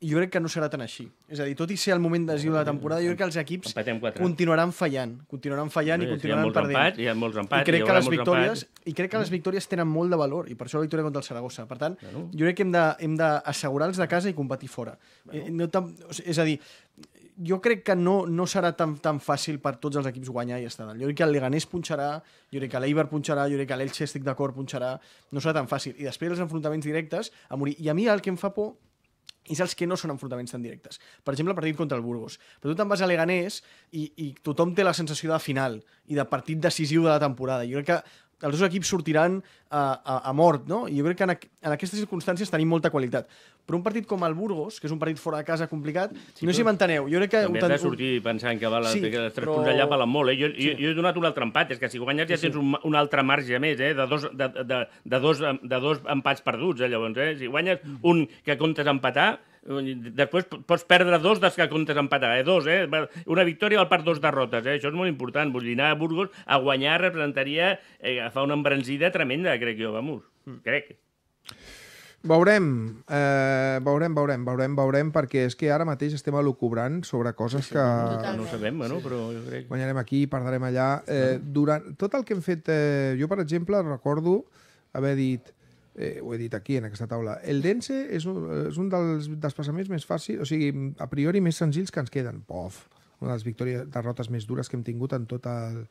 I jo crec que no serà tan així. És a dir, tot i ser el moment decisiu de la temporada, jo crec que els equips continuaran fallant, continuaran fallant no, i continuaran perdent. Empats, hi ha molts empats, I crec, que les victòries, empats. I crec que les mm. victòries tenen molt de valor, i per això la victòria contra el Saragossa. Per tant, bueno. jo crec que hem dassegurar de, hem de els de casa i competir fora. Bueno. Eh, no, és a dir, jo crec que no, no serà tan, tan fàcil per tots els equips guanyar i estar dalt. Jo crec que el Leganés punxarà, jo crec que l'Eiber punxarà, jo crec que l'Elche, estic d'acord, punxarà. No serà tan fàcil. I després els enfrontaments directes a morir. I a mi el que em fa por és els que no són enfrontaments tan directes. Per exemple, el partit contra el Burgos. Però tu te'n vas a Leganés i, i tothom té la sensació de final i de partit decisiu de la temporada. Jo crec que els dos equips sortiran a, eh, a, a mort, no? I jo crec que en, en aquestes circumstàncies tenim molta qualitat. Però un partit com el Burgos, que és un partit fora de casa complicat, sí, no s'hi m'enteneu. Jo crec que... També has de sortir pensant que val sí, els tres però... punts allà valen molt. Eh? Jo, sí. jo, jo, he donat un altre empat, és que si guanyes sí, ja tens sí. un, un altre marge més, eh? de, dos, de, de, de, dos, de dos empats perduts, eh? llavors. Eh? Si guanyes un que comptes empatar, Després pots perdre dos dels que comptes empatar, eh? Dos, eh? Una victòria val per dos derrotes, eh? Això és molt important. Vull dir, anar a Burgos a guanyar representaria eh, fa una embranzida tremenda, crec jo, vamos. Mm. Crec. Veurem, eh, veurem, veurem, veurem, veurem, perquè és que ara mateix estem elucubrant sobre coses que... No sabem, bueno, sí. però jo crec... Guanyarem aquí, perdrem allà... Eh, durant tot el que hem fet... Eh, jo, per exemple, recordo haver dit eh, ho he dit aquí, en aquesta taula. El dense és un, és un dels desplaçaments més fàcils, o sigui, a priori més senzills que ens queden. Pof, una de les victòries, derrotes més dures que hem tingut en tot el,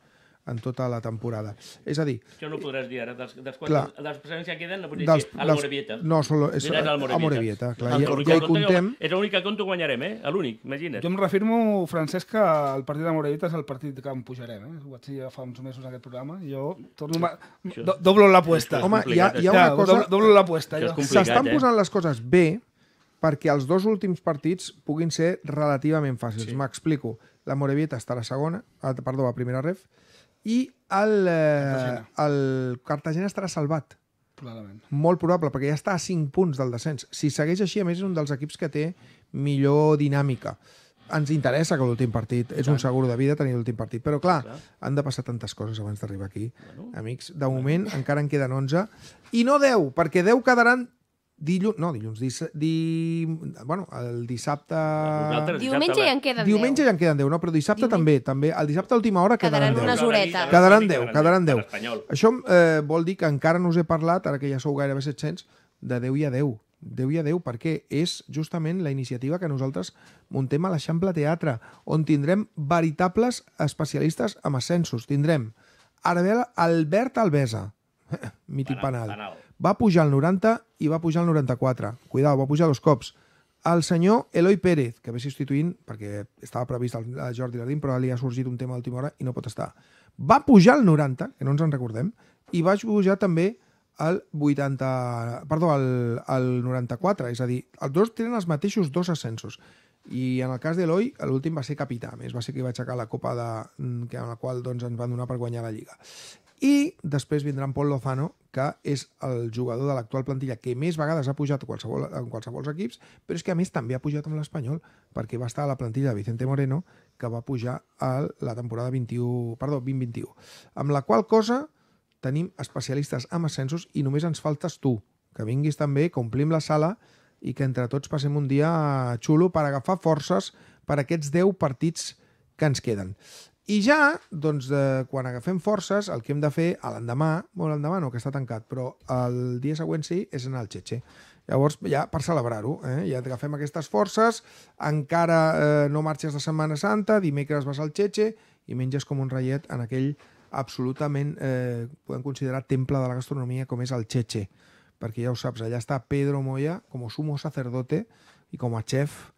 en tota la temporada. És a dir... Això no ho podràs dir ara, dels, dels, clar, quants, dels presents que queden no dels, dir dels, a l'Amorebieta. No, solo, és a l'Amorebieta. Clar, ja, ja hi comptem... És l'únic que compto guanyarem, eh? L'únic, imagina't. Jo em refirmo, Francesc, que el partit de Morevieta és el partit que em pujarem, eh? Ho vaig dir ja fa uns mesos en aquest programa. Jo torno... Ma... Això... Doblo l'apuesta. Home, hi ha, hi ha una ja, cosa... Doblo l'apuesta. S'estan eh? posant les coses bé perquè els dos últims partits puguin ser relativament fàcils. Sí. M'explico. La Morevieta està a la segona, a, perdó, a primera ref, i el, eh, Cartagena. el Cartagena estarà salvat. Clarament. Molt probable, perquè ja està a 5 punts del descens. Si segueix així, a més, és un dels equips que té millor dinàmica. Ens interessa que l'últim partit, és un segur de vida tenir l'últim partit, però clar, clar, han de passar tantes coses abans d'arribar aquí. Bueno. Amics, de moment bueno. encara en queden 11, i no 10, perquè 10 quedaran dilluns, no, dilluns, di, di, bueno, el dissabte... Diumenge ja en queden 10. Diumenge ja en queden 10, no? Però dissabte Diumenge... també, també. El dissabte a última hora quedaran, quedaran 10. Unes horetes. Quedaran 10, quedaran 10. Quedaran 10. Això eh, vol dir que encara no us he parlat, ara que ja sou gairebé 700, de 10 i a 10. 10 i a 10, perquè és justament la iniciativa que nosaltres muntem a l'Eixample Teatre, on tindrem veritables especialistes amb ascensos. Tindrem Arbel, Albert Alvesa, mític penal, penal va pujar al 90 i va pujar al 94. Cuidao, va pujar dos cops. El senyor Eloi Pérez, que ve substituint, perquè estava previst el, Jordi Lardín, però li ha sorgit un tema d'última hora i no pot estar. Va pujar al 90, que no ens en recordem, i va pujar també al 80... Perdó, al, al 94. És a dir, els dos tenen els mateixos dos ascensos. I en el cas d'Eloi, l'últim va ser capità, més va ser qui va aixecar la copa de, mm, que en la qual doncs, ens van donar per guanyar la Lliga. I després vindrà en Pol Lozano, que és el jugador de l'actual plantilla que més vegades ha pujat qualsevol, en qualsevol equips, però és que a més també ha pujat amb l'Espanyol, perquè va estar a la plantilla de Vicente Moreno, que va pujar a la temporada 21, perdó, 2021. Amb la qual cosa tenim especialistes amb ascensos i només ens faltes tu, que vinguis també, que omplim la sala i que entre tots passem un dia xulo per agafar forces per aquests 10 partits que ens queden. I ja, doncs, de, quan agafem forces, el que hem de fer a l'endemà, bueno, l'endemà no, que està tancat, però el dia següent sí, és anar al Txetxe. Llavors, ja per celebrar-ho, eh? ja agafem aquestes forces, encara eh, no marxes de Setmana Santa, dimecres vas al Txetxe i menges com un reiet en aquell absolutament, eh, podem considerar, temple de la gastronomia com és el Txetxe. Perquè ja ho saps, allà està Pedro Moya com sumo sacerdote i com a xef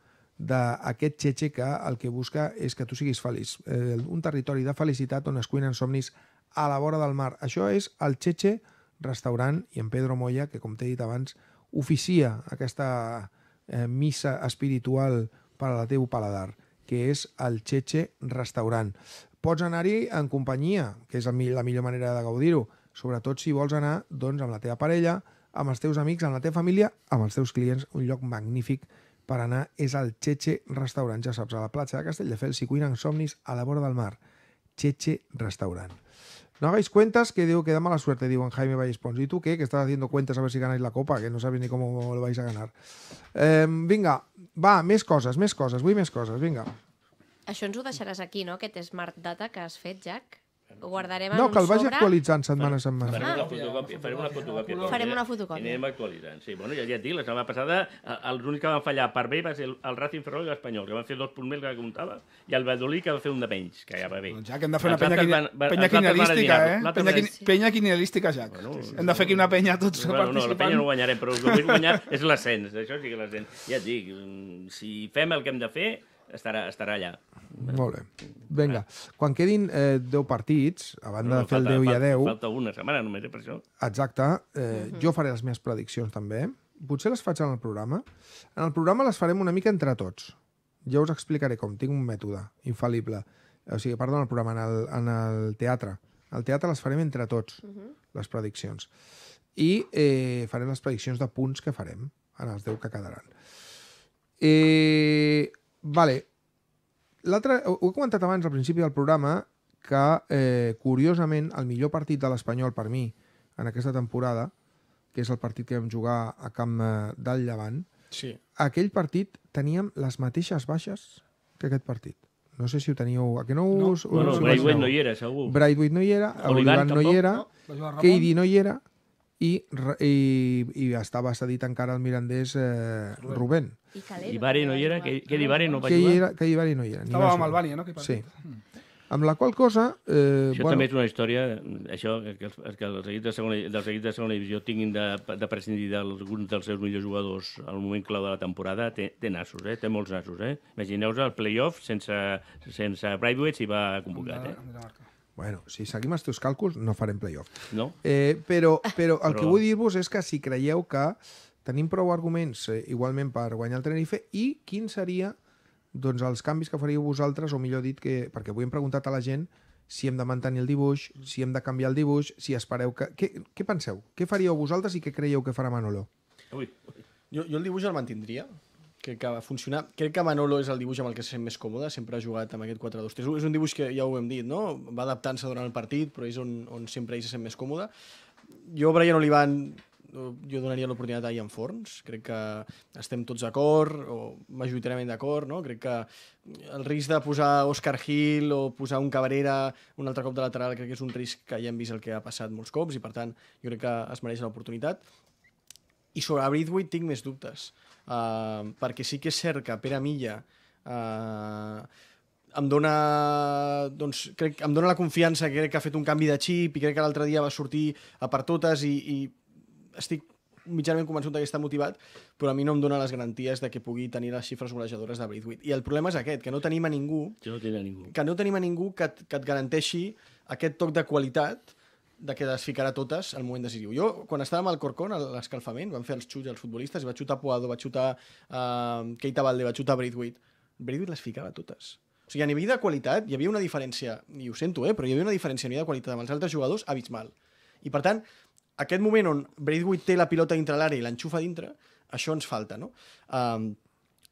d'aquest xetxe que el que busca és que tu siguis feliç. Eh, un territori de felicitat on es cuinen somnis a la vora del mar. Això és el xetxe restaurant i en Pedro Moya, que com t'he dit abans, oficia aquesta eh, missa espiritual per al teu paladar, que és el xetxe restaurant. Pots anar-hi en companyia, que és la millor manera de gaudir-ho, sobretot si vols anar doncs, amb la teva parella, amb els teus amics, amb la teva família, amb els teus clients, un lloc magnífic per anar és al Cheche Restaurant. Ja saps, a la platja de Castelldefels s'hi cuinen somnis a la vora del mar. Cheche Restaurant. No hagáis cuentas que digo que da mala suerte, digo en Jaime Vallespons. ¿Y tú qué? Que estás haciendo cuentas a ver si ganáis la copa, que no sabéis ni cómo lo vais a ganar. Eh, vinga, va, més coses, més coses, vull més coses, vinga. Això ens ho deixaràs aquí, no? Aquest Smart Data que has fet, Jack. Ho guardarem en No, que el vagi sobre. actualitzant setmana a setmana. Farem una ah. fotocòpia. Farem una fotocòpia. Farem una fotocòpia. Anirem actualitzant. Sí, bueno, ja, ja et dic, la setmana passada eh, l'únic que van fallar per bé va ser el, el Racing Ferrol i l'Espanyol, que van fer dos punts més que comptava, i el Badolí que va fer un de menys, que ja va bé. Doncs que hem de fer una penya, penya quinialística, eh? Penya, quin, penya quinelística, Jack. Bueno, hem de fer aquí una penya tots bueno, participant. No, la penya no guanyarem, però el que vull guanyar és l'ascens. Això sí que l'ascens. Ja et dic, mm, si fem el que hem de fer, estarà, estarà allà. Molt bé. Vinga, quan quedin eh, 10 partits, a banda no, no, de fer falta, el 10 i a 10... Falta una setmana només, eh, per això. Exacte. Eh, uh mhm. -huh. Jo faré les meves prediccions, també. Potser les faig en el programa. En el programa les farem una mica entre tots. Ja us explicaré com. Tinc un mètode infal·lible. O sigui, perdó, en el programa, en el, en el teatre. Al teatre les farem entre tots, uh mhm. -huh. les prediccions. I eh, farem les prediccions de punts que farem en els 10 que quedaran. Eh, Vale. L'altre, ho he comentat abans al principi del programa, que eh, curiosament el millor partit de l'Espanyol per mi en aquesta temporada, que és el partit que vam jugar a camp eh, del Llevant, sí. aquell partit teníem les mateixes baixes que aquest partit. No sé si ho teníeu... A que no us... No, us, no, us no, no, no hi era, segur. Braithwaite no hi era, Olivan, Olivan no hi era, no, Keidi no hi era, i, i, i estava cedit encara el mirandès eh, Rubén. I, Calero, no hi era? Que, que Ibari no va que jugar? Era, que Ibari no hi era. Estava amb Albània, eh, no? Que sí. Mm. Amb la qual cosa... Eh, això bueno... també és una història, això, que els, que els equips de segona, dels equips de segona divisió tinguin de, de prescindir d'alguns dels seus millors jugadors al moment clau de la temporada, té, té nassos, eh? té molts nassos. Eh? Imagineu-vos el play-off sense, sense Braithwaite si va convocat. Eh? Bueno, si seguim els teus càlculs, no farem playoff. No. Eh, però, però el però... que vull dir-vos és que si creieu que tenim prou arguments eh, igualment per guanyar el Tenerife i quin seria doncs, els canvis que faríeu vosaltres, o millor dit, que, perquè avui hem preguntat a la gent si hem de mantenir el dibuix, si hem de canviar el dibuix, si espereu que... Què, què penseu? Què faríeu vosaltres i què creieu que farà Manolo? Ui, ui. Jo, jo el dibuix el mantindria, crec que va funcionar. Crec que Manolo és el dibuix amb el que se sent més còmode, sempre ha jugat amb aquest 4-2-3-1. És un dibuix que ja ho hem dit, no? Va adaptant-se durant el partit, però és on, on sempre ell se sent més còmode. Jo, Brian Olivan, jo donaria l'oportunitat a Ian Forns. Crec que estem tots d'acord, o majoritàriament d'acord, no? Crec que el risc de posar Oscar Hill o posar un Cabrera un altre cop de lateral crec que és un risc que ja hem vist el que ha passat molts cops i, per tant, jo crec que es mereix l'oportunitat. I sobre Abridwood tinc més dubtes. Uh, perquè sí que és cert que Pere Milla uh, em dona, doncs, crec, em dona la confiança que crec que ha fet un canvi de xip i crec que l'altre dia va sortir a per totes i, i estic mitjanament convençut que està motivat, però a mi no em dona les garanties de que pugui tenir les xifres golejadores de Braithwaite. I el problema és aquest, que no tenim a ningú... Que no tenim a ningú. Que no tenim a ningú que, que et garanteixi aquest toc de qualitat de que les ficarà totes al moment decisiu. Jo, quan estàvem al Corcón, a l'escalfament, van fer els xuts als futbolistes, i va xutar Poado, va xutar uh, Keita Valde, va xutar Braithwaite. Braithwaite les ficava totes. O sigui, a nivell de qualitat hi havia una diferència, i ho sento, eh, però hi havia una diferència a nivell de qualitat amb els altres jugadors abismal. I, per tant, aquest moment on Braithwaite té la pilota dintre l'àrea i l'enxufa dintre, això ens falta, no? Uh,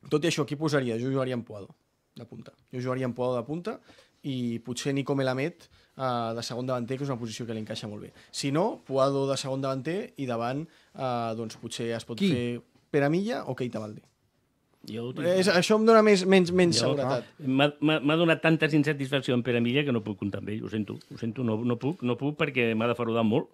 tot i això, qui posaria? Jo jugaria en Poado, de punta. Jo jugaria en Poado de punta i potser Nico Melamed eh, de segon davanter, que és una posició que li encaixa molt bé. Si no, Puado de segon davanter i davant eh, doncs potser es pot Qui? fer Milla o Keita Valdi. Jo és, això em dona més, menys, menys jo, seguretat. No. Ah, m'ha donat tanta insatisfacció en Pere Milla que no puc comptar amb ell, ho sento. Ho sento, no, no puc, no puc perquè m'ha de defraudat molt.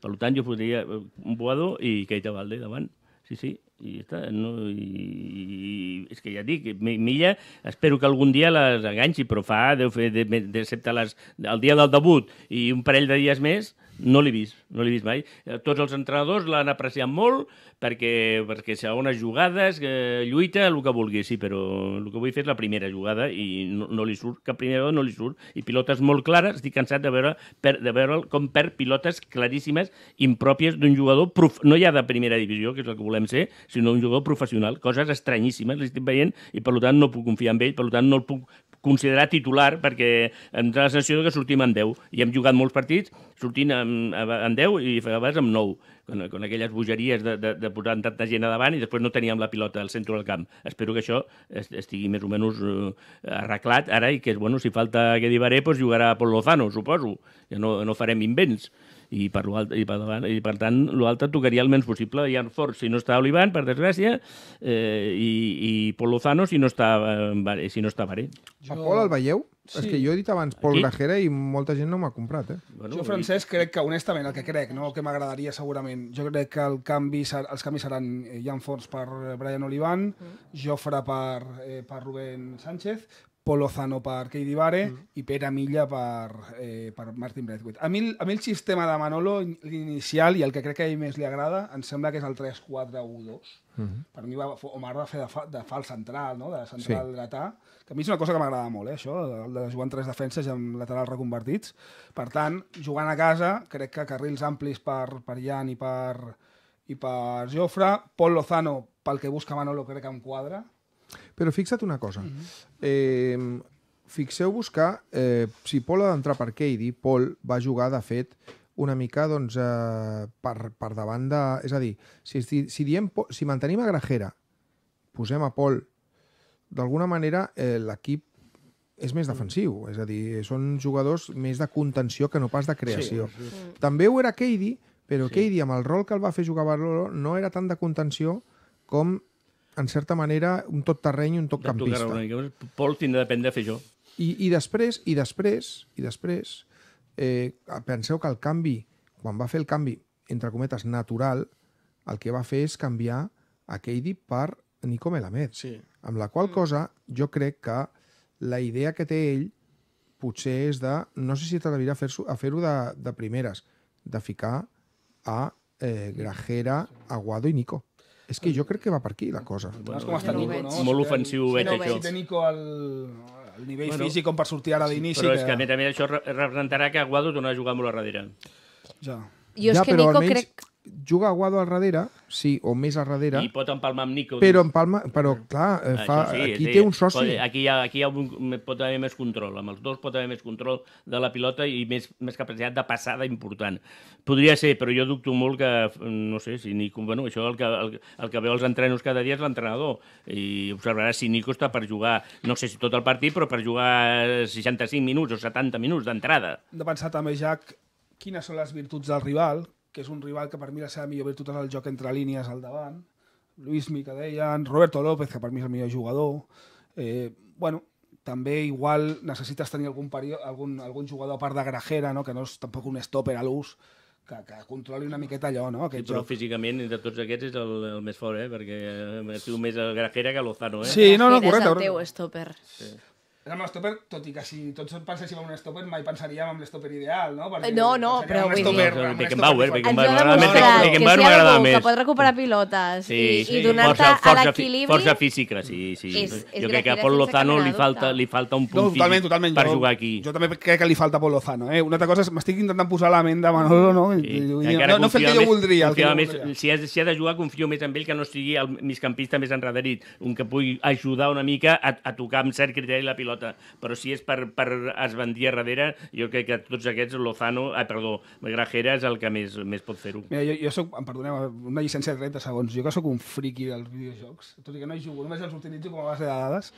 Per tant, jo podria eh, un Boado i Keita Valde davant. Sí, sí, i ja està. No, i, i, és que ja dic, Milla, espero que algun dia les enganxi, però fa, deu fer, de, de, de, les, el dia del debut i un parell de dies més, no l'he vist, no l'he vist mai. Eh, tots els entrenadors l'han apreciat molt perquè, perquè segones jugades, eh, lluita, el que vulgui, sí, però el que vull fer és la primera jugada i no, no li surt, cap primera no li surt. I pilotes molt clares, estic cansat de veure, per, de veure com perd pilotes claríssimes, impròpies d'un jugador, prof... no hi ha de primera divisió, que és el que volem ser, sinó un jugador professional, coses estranyíssimes, l'estic veient, i per tant no puc confiar en ell, per tant no el puc considerar titular, perquè em dona la sensació que sortim en 10, i hem jugat molts partits sortint en, en 10 i a vegades amb 9, con, con aquelles bogeries de, de, de posar tanta gent a davant i després no teníem la pilota al centre del camp. Espero que això estigui més o menys eh, arreglat ara i que, bueno, si falta que divaré, doncs jugarà Pol Lozano, suposo, que no, no farem invents i per, i per, davant, i per tant l'altre tocaria el menys possible. Ian ha Ford si no està a Olivan, per desgràcia, eh, i, i Pol Lozano si no està, eh, si no està a Baré. Jo... A Pol el veieu? Sí. És que jo he dit abans Pol Aquí? Grajera i molta gent no m'ha comprat, eh? Bueno, jo, Francesc, i... crec que, honestament, el que crec, no? el que m'agradaria segurament, jo crec que el canvi, els canvis seran Jan eh, Fons per Brian Olivan, mm. Jofre per, eh, per Rubén Sánchez, Polo Zano per Katie Vare mm. i Pere Milla per, eh, per Martin Braithwaite. A mi, a mi el sistema de Manolo inicial i el que crec que a ell més li agrada em sembla que és el 3-4-1-2. Mm -hmm. Per mi va, Omar va fer de, fa, de fals central, no? de central sí. dretà, que a mi és una cosa que m'agrada molt, eh, això, el de jugar en tres defenses amb laterals reconvertits. Per tant, jugant a casa, crec que carrils amplis per, per Jan i per, i per Jofre, Pol Lozano pel que busca Manolo crec que em quadra, però fixa't una cosa. Mm -hmm. eh, Fixeu-vos que eh, si Paul ha d'entrar per Cady, Paul va jugar, de fet, una mica doncs, eh, per, per davant de... És a dir, si, si, diem, si mantenim a Grajera, posem a Paul, d'alguna manera eh, l'equip és més mm. defensiu, és a dir, són jugadors més de contenció que no pas de creació. Sí, sí. També ho era Cady, però sí. Cady, amb el rol que el va fer jugar Barolo, no era tant de contenció com en certa manera, un tot terreny, un tot campista. Mica, Pol tindrà prendre a fer jo. I, I després, i després, i després, eh, penseu que el canvi, quan va fer el canvi, entre cometes, natural, el que va fer és canviar a Keidi per Nico Melamed. Sí. Amb la qual mm. cosa, jo crec que la idea que té ell potser és de... No sé si t'atrevirà a fer-ho fer de, de primeres, de ficar a eh, Grajera, Aguado i Nico. És que jo crec que va per aquí la cosa. Bueno, com està no Nico, no? Molt ofensiu sí, veig no això. Si té Nico al, nivell bueno, físic com per sortir ara d'inici... Però és que, que a més a més això representarà que Aguado tornarà a jugar molt a darrere. Ja. Jo és ja, que Nico almenys... crec juga Aguado al darrere, sí, o més al darrere. I pot empalmar amb Nico. Però, empalma, però clar, eh, fa, sí, aquí sí, té un soci. Pot, aquí hi ha, aquí hi ha un, pot haver més control. Amb els dos pot haver més control de la pilota i més, més capacitat de passada important. Podria ser, però jo dubto molt que, no sé, si Nico... Bueno, això el que, el, el que veu els entrenos cada dia és l'entrenador i observarà si Nico està per jugar, no sé si tot el partit, però per jugar 65 minuts o 70 minuts d'entrada. De pensar també, Jack, quines són les virtuts del rival, que és un rival que per mi la seva millor virtut és el joc entre línies al davant, Luis que deien, Roberto López, que per mi és el millor jugador, eh, bueno, també igual necessites tenir algun, period, algun, algun jugador a part de Grajera, no? que no és tampoc un stopper a l'ús, que, que controli una miqueta allò, no? Aquest sí, però joc. físicament, entre tots aquests, és el, el més fort, eh? perquè ha eh, sigut més el Grajera que Lozano. Eh? Sí, no, no, correcte. És el teu stopper. Sí és amb l'estòper, tot i que si tots penséssim en un estòper, mai pensaríem en l'estòper ideal, no? Perquè no, no, però vull dir... No, Beckenbauer, Beckenbauer, normalment Beckenbauer m'agrada més. Que pot recuperar pilotes sí, i, sí. i donar-te a l'equilibri... Força física, sí, sí. És, és jo crec que a Pol Lozano li falta, li falta un punt no, totalment, totalment, per jugar aquí. Jo també crec que li falta a Pol Lozano, eh? Una altra cosa és, m'estic intentant posar la ment de Manolo, no? Sí. No, no fer el que jo voldria. si, has, ha de jugar, confio més en ell que no sigui el migcampista més enrederit, un que pugui ajudar una mica a, a tocar amb cert criteri la pilota pilota, però si és per, per es a darrere, jo crec que tots aquests, Lozano, ah, perdó, Grajera és el que més, més pot fer-ho. Mira, jo, jo soc, em perdoneu, una llicència de 30 segons, jo que sóc un friki dels videojocs, tot i que no hi jugo, només els utilitzo com a base de dades,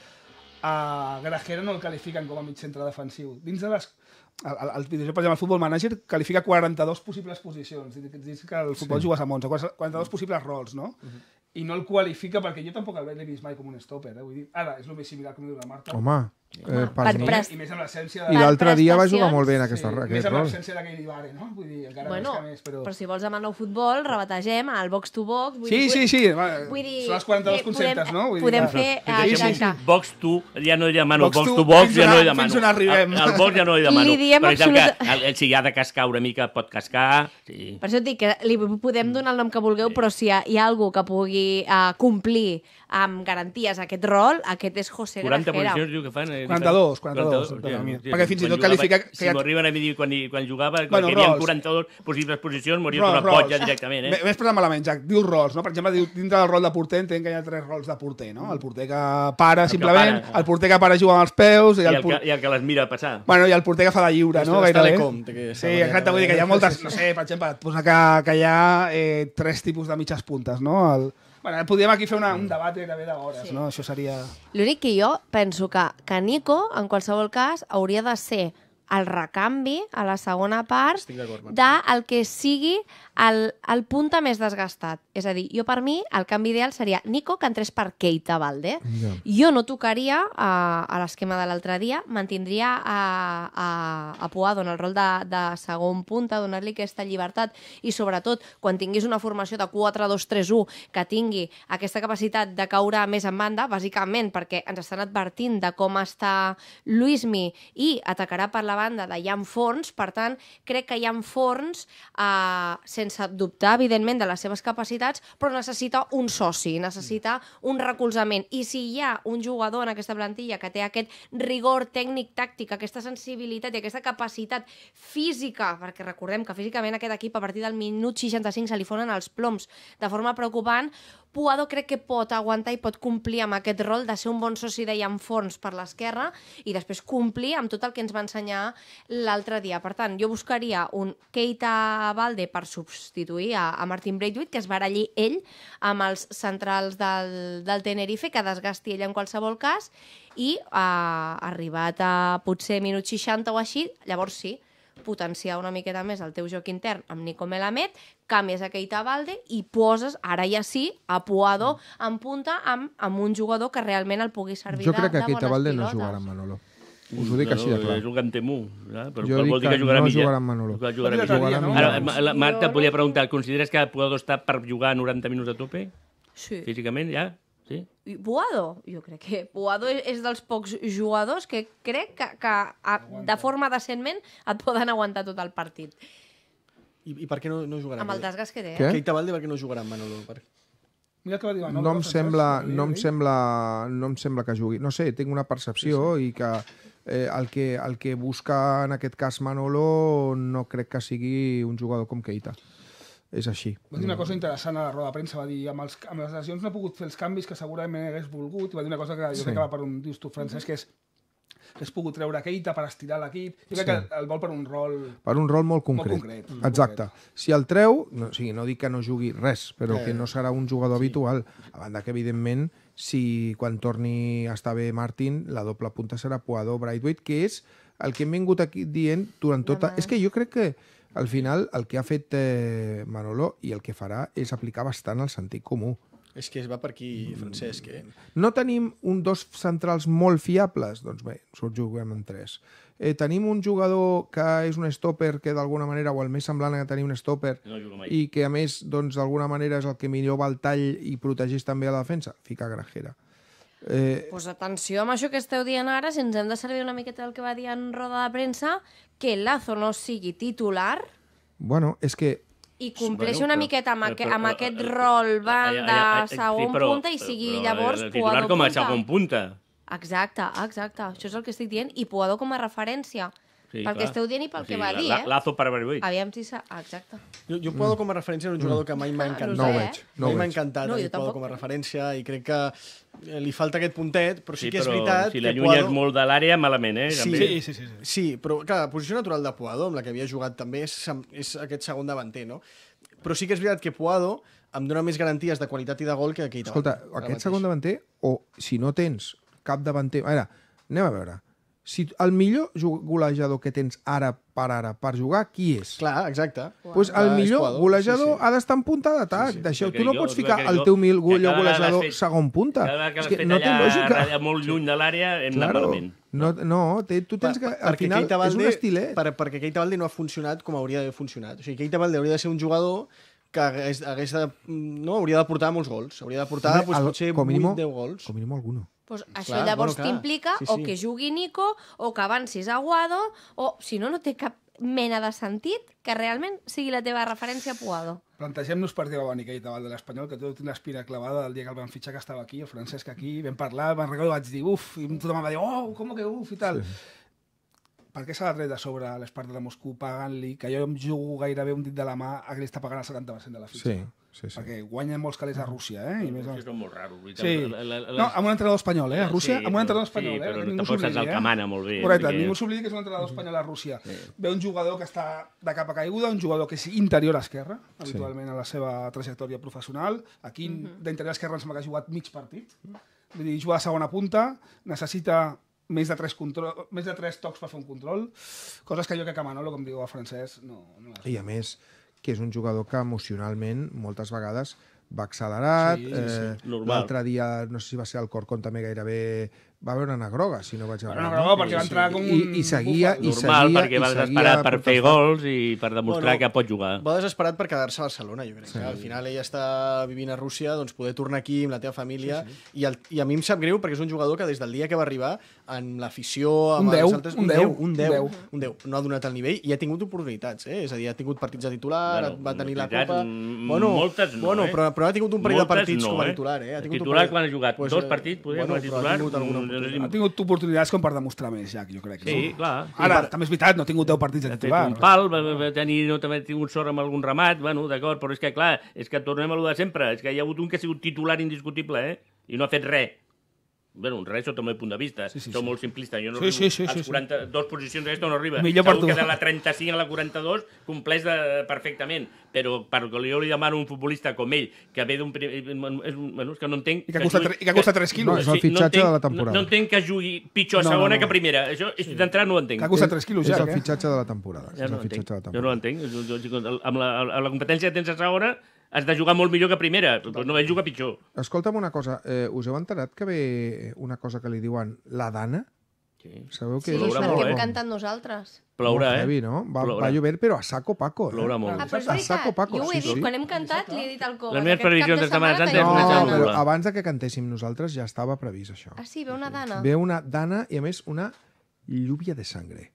a Grajera no el qualifiquen com a mig centre defensiu. Dins de les... El, el, el videojoc, per exemple, el Futbol Manager qualifica 42 possibles posicions. Dins que el futbol sí. jugues amb 11, 42 possibles rols, no? Uh mhm. -huh. I no el qualifica perquè jo tampoc el veig vist mai com un stopper. Eh? Vull dir, ara, és el més similar que diu la Marta. Home, eh, per, per Pres... I més amb l'essència... De... I l'altre dia va jugar molt bé en aquesta, sí, aquest més rol. Més amb l'essència d'aquell Ibarre, no? Vull dir, encara bueno, més, més, però... Però si vols demanar nou futbol, rebategem al box to box. Vull sí, dir, sí, sí. Va, eh, vull dir, són els 42 conceptes, podem, no? Vull podem fer... Ah, eh, sí, exacte. Sí, sí. Box to... Ja no hi demano box, box to box, ja no hi demano. Fins on arribem. Al box ja no hi demano. li diem però absolut... Que, el, eh, si hi ha de cascar una mica, pot cascar. Sí. Per això et dic que li podem donar el nom que vulgueu, però si hi ha, hi ha algú que pugui uh, complir amb garanties aquest rol, aquest és José Grajera. 40 posicions diu que fan... Eh, 42, 42. 42 perquè fins i tot qualifica... Que si ja... m'arriben a dir quan, quan jugava, quan bueno, hi havia 42 possibles posicions, moria d'una tota potja directament. Eh? M'he expressat malament, Jack. Diu rols, no? Per exemple, diu, dintre del rol de porter entenc que hi ha tres rols de porter, no? El porter que para, el simplement, que para, el porter que para jugar amb els peus... I, I, el, por... que, I el que les mira passar. Bueno, i el porter que fa la lliure, no? de compte. sí, exacte, vull dir que hi ha moltes... No sé, per exemple, posa que, que hi ha eh, tres tipus de mitges puntes, no? El, Bueno, podríem aquí fer una, un debat gairebé d'hores, sí. no? Això seria... L'únic que jo penso que, que Nico, en qualsevol cas, hauria de ser el recanvi a la segona part del que sigui el, el punt més desgastat. És a dir, jo per mi el canvi ideal seria Nico que entrés per Keita Valde. Yeah. Jo no tocaria uh, eh, a, a l'esquema de l'altre dia, mantindria a, eh, a, a Puado en el rol de, de segon punta, donar-li aquesta llibertat i sobretot quan tinguis una formació de 4-2-3-1 que tingui aquesta capacitat de caure més en banda, bàsicament perquè ens estan advertint de com està Luismi i atacarà per la banda de hi ha forns, per tant, crec que hi ha forns eh, sense dubtar, evidentment, de les seves capacitats, però necessita un soci, necessita un recolzament. I si hi ha un jugador en aquesta plantilla que té aquest rigor tècnic-tàctic, aquesta sensibilitat i aquesta capacitat física, perquè recordem que físicament aquest equip a partir del minut 65 se li fonen els ploms de forma preocupant, Puado crec que pot aguantar i pot complir amb aquest rol de ser un bon soci de Llafons per l'esquerra i després complir amb tot el que ens va ensenyar l'altre dia. Per tant, jo buscaria un Keita Valde per substituir a, a Martin Braithwaite, que es allí ell amb els centrals del, del Tenerife, que desgasti ell en qualsevol cas, i eh, arribat a potser minuts 60 o així, llavors sí, potenciar una miqueta més el teu joc intern amb Nico Melamed, canvies a Keita Valde i poses, ara ja sí, a Puado mm. en punta amb, amb un jugador que realment el pugui servir jo crec que aquell Keita Valde no jugarà amb Manolo. Us ho dic així de clar. És el Temu. Eh? però jo vol que, que jugarà no jugarà amb Manolo. Que jugarà amb Jugarà amb Ara, Marta, et volia preguntar, consideres que Puado està per jugar 90 minuts a tope? Sí. Físicament, ja? Sí? I Boado, jo crec que Boado és dels pocs jugadors que crec que, que a, de forma decentment et poden aguantar tot el partit. I, i per què no, no jugarà? Amb el desgast que té. Eh? Què? Eh? Keita Valde per què no jugarà amb Manolo? Per... Mira que va dir Manolo. No em, sembla, no, em sembla, no em sembla que jugui. No sé, tinc una percepció sí, sí. i que eh, el, que, el que busca en aquest cas Manolo no crec que sigui un jugador com Keita és així. Va dir una cosa interessant a la roda de premsa, va dir amb, els, amb les lesions no he pogut fer els canvis que segurament hagués volgut, i va dir una cosa que jo sí. crec que va per un dius tu, Francesc, que és que has pogut treure Keita per estirar l'equip. Jo crec sí. que el vol per un rol... Per un rol molt concret. Molt concret molt Exacte. Concret. Si el treu, no, o sigui, no dic que no jugui res, però eh. que no serà un jugador sí. habitual. A banda que, evidentment, si quan torni a estar bé Martin, la doble punta serà Poador Braithwaite, que és el que hem vingut aquí dient durant tota... És que jo crec que al final, el que ha fet eh, Manolo i el que farà és aplicar bastant el sentit comú. És que es va per aquí, Francesc. Eh? No tenim un dos centrals molt fiables? Doncs bé, surt juguem en tres. Eh, tenim un jugador que és un stopper que d'alguna manera, o el més semblant a tenir un stopper, no i que a més doncs, d'alguna doncs, manera és el que millor va al tall i protegeix també a la defensa? Fica Grajera. Mm Eh... Pues atenció amb això que esteu dient ara, si ens hem de servir una miqueta del que va dir en roda de premsa, que Lazo no sigui titular... Bueno, és que i compleixi bueno, una però, miqueta amb, aqu però, amb aquest però, eh, rol van eh, de eh, segon sí, però, punta i sigui però, llavors però, jugador com a segon punta. Exacte, exacte. Això és el que estic dient. I Puado com a referència. Sí, pel clar. que esteu dient i pel o que va la, dir, eh? Lazo ver Abramovich. Aviam si... Sa... Ah, exacte. Jo, jo Puedo com a referència era un jugador que mai m'ha encantat. Eh? No ho veig. No mai m'ha encantat no, Puedo com a referència i crec que eh, li falta aquest puntet, però sí, sí que és veritat... Si l'allunyes Puado... molt de l'àrea, malament, eh? Sí, sí, sí, sí, sí. sí, però clar, la posició natural de Puado, amb la que havia jugat també, és, és aquest segon davanter, no? Però sí que és veritat que Puado em dona més garanties de qualitat i de gol que aquell davant. Escolta, aquest segon davanter, o si no tens cap davanter... A veure, anem a veure si el millor golejador que tens ara per ara per jugar, qui és? Clar, exacte. Pues el ah, millor Ecuador, golejador sí, sí. ha d'estar en punta d'atac. Sí, sí. tu no jo, pots ficar el teu mil millor golejador fet, segon punta. és que no té lògica. Molt lluny de l'àrea hem claro. anat No, no té, tu tens que... al final Keita Valde, és un estilet. Per, perquè Keita Valde no ha funcionat com hauria d'haver funcionat. O sigui, Keita Valde hauria de ser un jugador que hagués, hagués de, no, hauria de portar molts gols. Hauria de portar sí, doncs, potser 8-10 gols. Com mínim, alguno. Pues mm, això clar, llavors bueno, t'implica sí, sí. o que jugui Nico, o que avancis a Guado, o si no, no té cap mena de sentit que realment sigui la teva referència a Puado. Plantegem-nos per dir la i de l'Espanyol, que tot una espira clavada del dia que el van fitxar, que estava aquí, el Francesc aquí, vam parlar, vam recordar, vaig dir uf, i tothom em va dir, oh, com que uf, i tal. Sí. Per què s'ha de tret a sobre l'Esparta de Moscú pagant-li, que jo em jugo gairebé un dit de la mà a que li està pagant el 70% de la fitxa? Sí sí, sí. perquè guanyen molts calés a Rússia, eh? I més a... Són molt raro. Sí. No, amb un entrenador espanyol, eh? A Rússia, sí, amb un entrenador espanyol, sí, eh? però ningú tampoc saps el que eh? mana molt bé. Correcte, perquè... ningú s'oblidi que és un entrenador espanyol a Rússia. Sí. Ve un jugador que està de capa caiguda, un jugador que és interior esquerra, habitualment sí. a la seva trajectòria professional. Aquí, mm -hmm. d'interior esquerra, ens sembla que ha jugat mig partit. Vull dir, jugar a segona punta, necessita més de, tres control, més de tres tocs per fer un control, coses que jo crec que Manolo, com diu el francès, no... no I a més, que és un jugador que emocionalment moltes vegades va accelerat. Sí, sí, sí. Eh, L'altre dia, no sé si va ser el Corcón també gairebé va haver una groga, si no vaig errar. Una groga perquè va entrar com un... I, i seguia, i Normal, seguia, Normal, perquè va desesperat per fer gols i per demostrar bueno, que pot jugar. Va desesperat per quedar-se a Barcelona, jo crec. Sí. Que al final ell està vivint a Rússia, doncs poder tornar aquí amb la teva família. Sí, sí. I, el, I a mi em sap greu perquè és un jugador que des del dia que va arribar en l'afició... Un, un, un, 10, un 10, un 10, un 10. No ha donat el nivell i ha tingut oportunitats, eh? És a dir, ha tingut partits de titular, bueno, va tenir la Copa... Bueno, moltes no, bueno, eh? però, però ha tingut un parell moltes de partits no, com a eh? titular, eh? Ha tingut titular quan ha jugat pues, dos eh, partits, podria bueno, titular... Ha tingut, mm, ha tingut oportunitats com per demostrar més, Jack, jo crec. Sí, no? clar. Ara, sí, també és veritat, no ha tingut 10 partits de titular. un pal, va tenir, no, també ha tingut sort amb algun remat, bueno, d'acord, però és que, clar, és que tornem a lo de sempre, és que hi ha hagut un que ha sigut titular indiscutible, eh? I no ha fet res. Bueno, un res sota el meu punt de vista. Sí, sí, Sou sí. molt simplista. Jo no sí, arribo sí, sí, als 42 sí, posicions d'aquesta no arriba. Millor Segur que de la 35 a la 42 compleix de, eh, perfectament. Però per que jo li demano un futbolista com ell, que ve d'un... Eh, eh, bueno, és que no entenc... I que, que costa, jugui, i que costa 3 quilos. No, és el fitxatge no entenc, de la temporada. No, no entenc que jugui pitjor a no, segona no, no. que primera. Això sí. d'entrada no ho entenc. Que costa 3 quilos, ja. És el fitxatge de la temporada. Ja no és el fitxatge de la temporada. Jo no ho entenc. Jo, jo, amb, la, amb la competència que tens a segona, has de jugar molt millor que primera, Totalment. no vaig jugar pitjor. Escolta'm una cosa, eh, us heu enterat que ve una cosa que li diuen la Dana? Sí. Sabeu que sí, és perquè hem cantat nosaltres. Plourà, eh? Heavy, no? Va, Ploure. va llover, però a saco paco. Eh? Plourà molt. Ah, però és veritat, a saco paco. jo ho he dit, sí, sí. quan hem cantat li he dit al Cobas. Les meves previsions de setmana antes... No, però abans de que cantéssim nosaltres ja estava previst això. Ah, sí, ve una dana. Ve una dana i, a més, una lluvia de sangre.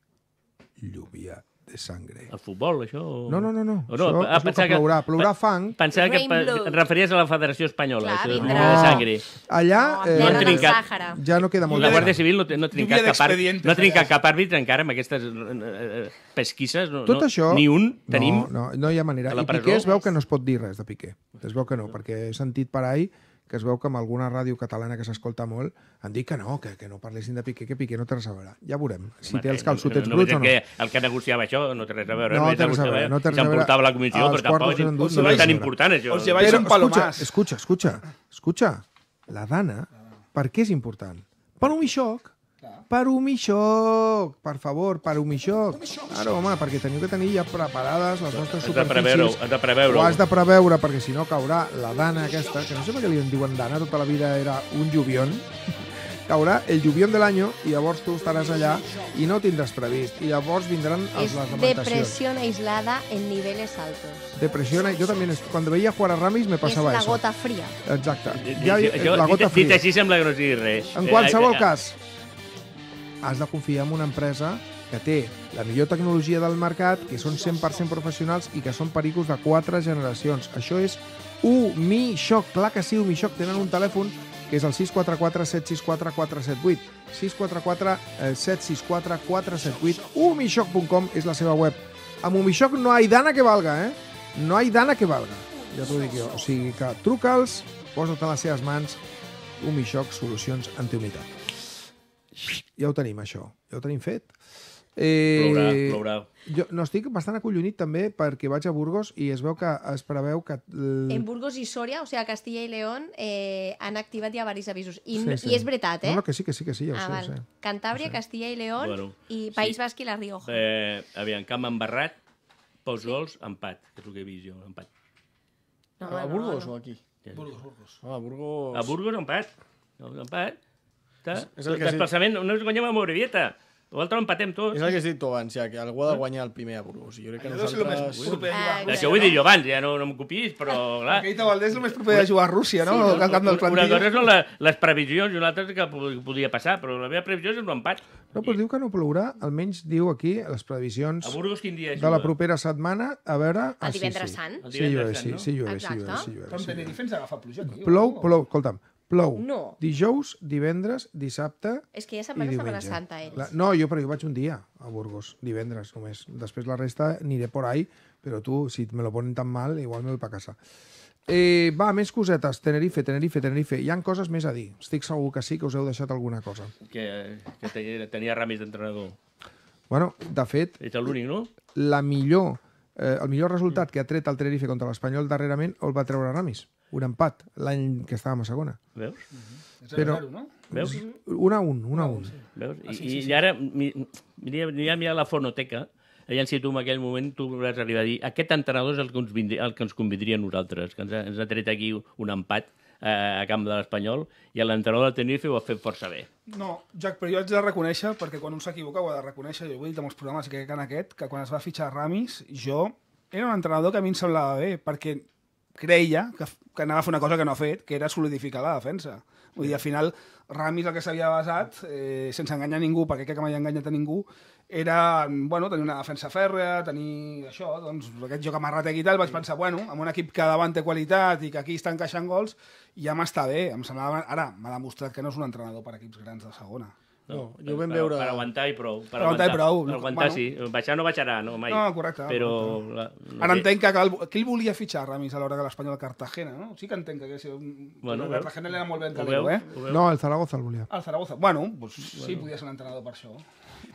Lluvia de sangre. El futbol, això? O... No, no, no. no. no això, ah, això que plourà, plourà fang. Pensava Rain que et referies a la Federació Espanyola, Clar, això de, no. de sangre. Allà... eh, no han Ja no queda molt. La Guàrdia Civil no, no trinca trincat cap, no trinca cap àrbitre encara amb aquestes eh, eh, eh, pesquisses. No, Tot no, Ni un tenim. No, no, no hi ha manera. I Piqué es veu que no es pot dir res de Piqué. Es veu que no, perquè he sentit per ahir que es veu que amb alguna ràdio catalana que s'escolta molt han dit que no, que, que no parlessin de Piqué, que Piqué no té res a veure. Ja veurem si Home, té els eh, calçotets no, bruts no, o no. Que el que negociava això no té res a veure. No, no té res a veure. No té res a veure. S'emportava la comissió, però tampoc no, no és tan important, això. Os lleváis un palomàs. Escucha, escucha, escucha. La Dana, per què és important? Per un xoc per un mixoc, per favor, per un mixoc. Ara, home, perquè teniu que tenir ja preparades les vostres has superfícies. Has de preveure-ho. Ho has de preveure, perquè si no caurà la dana aquesta, que no sé per què li en diuen dana, tota la vida era un lluvion. caurà el lluvion de l'any i llavors tu estaràs allà i no tindràs previst. I llavors vindran els, les lamentacions. depressió aislada en niveles altos. aislada. jo també, quan veia jugar a Ramis me passava això. És la gota fría. Exacte. Ja, la gota fría. Dit així sembla que no sigui res. En qualsevol eh, cas, has de confiar en una empresa que té la millor tecnologia del mercat, que són 100% professionals i que són pericos de quatre generacions. Això és Umishoc, Clar que sí, Umishoc. Tenen un telèfon que és el 644 764 478. 644 764 478. Umishoc.com és la seva web. Amb Umishoc no hi dana que valga, eh? No hi dana que valga. Ja t'ho dic jo. O sigui que truca'ls, posa't a les seves mans Umishoc, Solucions Antihumitat ja ho tenim, això. Ja ho tenim fet. Eh, plourà, plourà. Jo no, estic bastant acollonit també perquè vaig a Burgos i es veu que es preveu que... En Burgos i Sòria, o sigui, Castilla i León, eh, han activat ja diversos avisos. I, sí, sí. I és veritat, eh? No, no, que sí, que sí, que sí, ja ho ah, sé. Val. sé. Cantàbria, no sé. Castilla i León bueno, i País sí. Basc i la Rioja. Eh, aviam, Camp Embarrat, Pous Gols, Empat, és el que he vist jo, Empat. No, a, no, a Burgos no, no. o aquí? Burgos, Burgos. Ah, a Burgos... A Burgos, Empat. empat exacte. És, és el que desplaçament, no ens guanyem a Morevieta. L'altre empatem tots. És el que has dit tu abans, ja, que algú ha de guanyar el primer a Burgos. Jo crec que Allò nosaltres... És el més proper ah, Això ho he dit jo abans, ja no, no em copiïs, però ah, clar... Aquell Valdés és el més proper de jugar a Rússia, no? Sí, no, no una, una cosa són la, les previsions i una altra és que podia passar, però la meva previsió és un empat. No, però diu que no plourà, almenys diu aquí les previsions a Burgos, quin dia de la propera setmana, a veure... El ah, divendres sí, sí. sant. Sí, llueve, sí, no? sí, llueve, sí, llueve, sí, llueve. Però en Tenerife ens agafa Plou, plou, escolta'm, Plou. No. Dijous, divendres, dissabte És que ja se'n que i la Santa, ells. La... No, jo, però jo vaig un dia a Burgos, divendres només. Després la resta aniré por ahí, però tu, si me lo ponen tan mal, igual me voy pa casa. Eh, va, més cosetes. Tenerife, Tenerife, Tenerife. Hi han coses més a dir. Estic segur que sí, que us heu deixat alguna cosa. Que, que tenia, tenia Ramis d'entrenador. Bueno, de fet... Ets l'únic, no? La millor eh, el millor resultat que ha tret el Tenerife contra l'Espanyol darrerament el va treure Ramis, un empat, l'any que estàvem a segona. Veus? Mm -hmm. Però, no? Veus? Un a un, un a un. Veus? Ah, I, ah, sí, sí, sí. i ara aniria a mirar la fonoteca, allà si tu en aquell moment tu vas arribar a dir aquest entrenador és el que ens, vindria, el que ens convindria a nosaltres, que ens ha, ens ha tret aquí un empat eh, a camp de l'Espanyol i l'entrenador del Tenerife ho ha fet força bé. No, Jack, però jo haig de reconèixer, perquè quan un s'equivoca ho ha de reconèixer, jo ho he dit a els programes que en aquest, que quan es va fitxar Ramis, jo era un entrenador que a mi em semblava bé, perquè creia que, que anava a fer una cosa que no ha fet, que era solidificar la defensa. Vull dir, al final, Ramis el que s'havia basat, eh, sense enganyar ningú, perquè crec que mai ha enganyat a ningú, era bueno, tenir una defensa fèrrea, tenir això, doncs aquest joc amarrategui i tal, vaig pensar, bueno, amb un equip que davant té qualitat i que aquí estan encaixant gols, ja m'està bé. Em semblava, ara, m'ha demostrat que no és un entrenador per equips grans de segona. No, no jo vam veure... Per, aguantar i prou. Per, per aguantar, aguantar i prou. Per aguantar, bueno. sí. Baixar no baixarà, no, mai. No, correcte. Però... Correcte. La, Ara entenc que... El, qui el volia fitxar, Ramis, a l'hora de l'Espanyol Cartagena, no? Sí que entenc que... Si, bueno, el Cartagena l'era molt ben talent, eh? No, el Zaragoza el volia. El Zaragoza. Bueno, doncs, bueno. sí, podia ser un entrenador per això.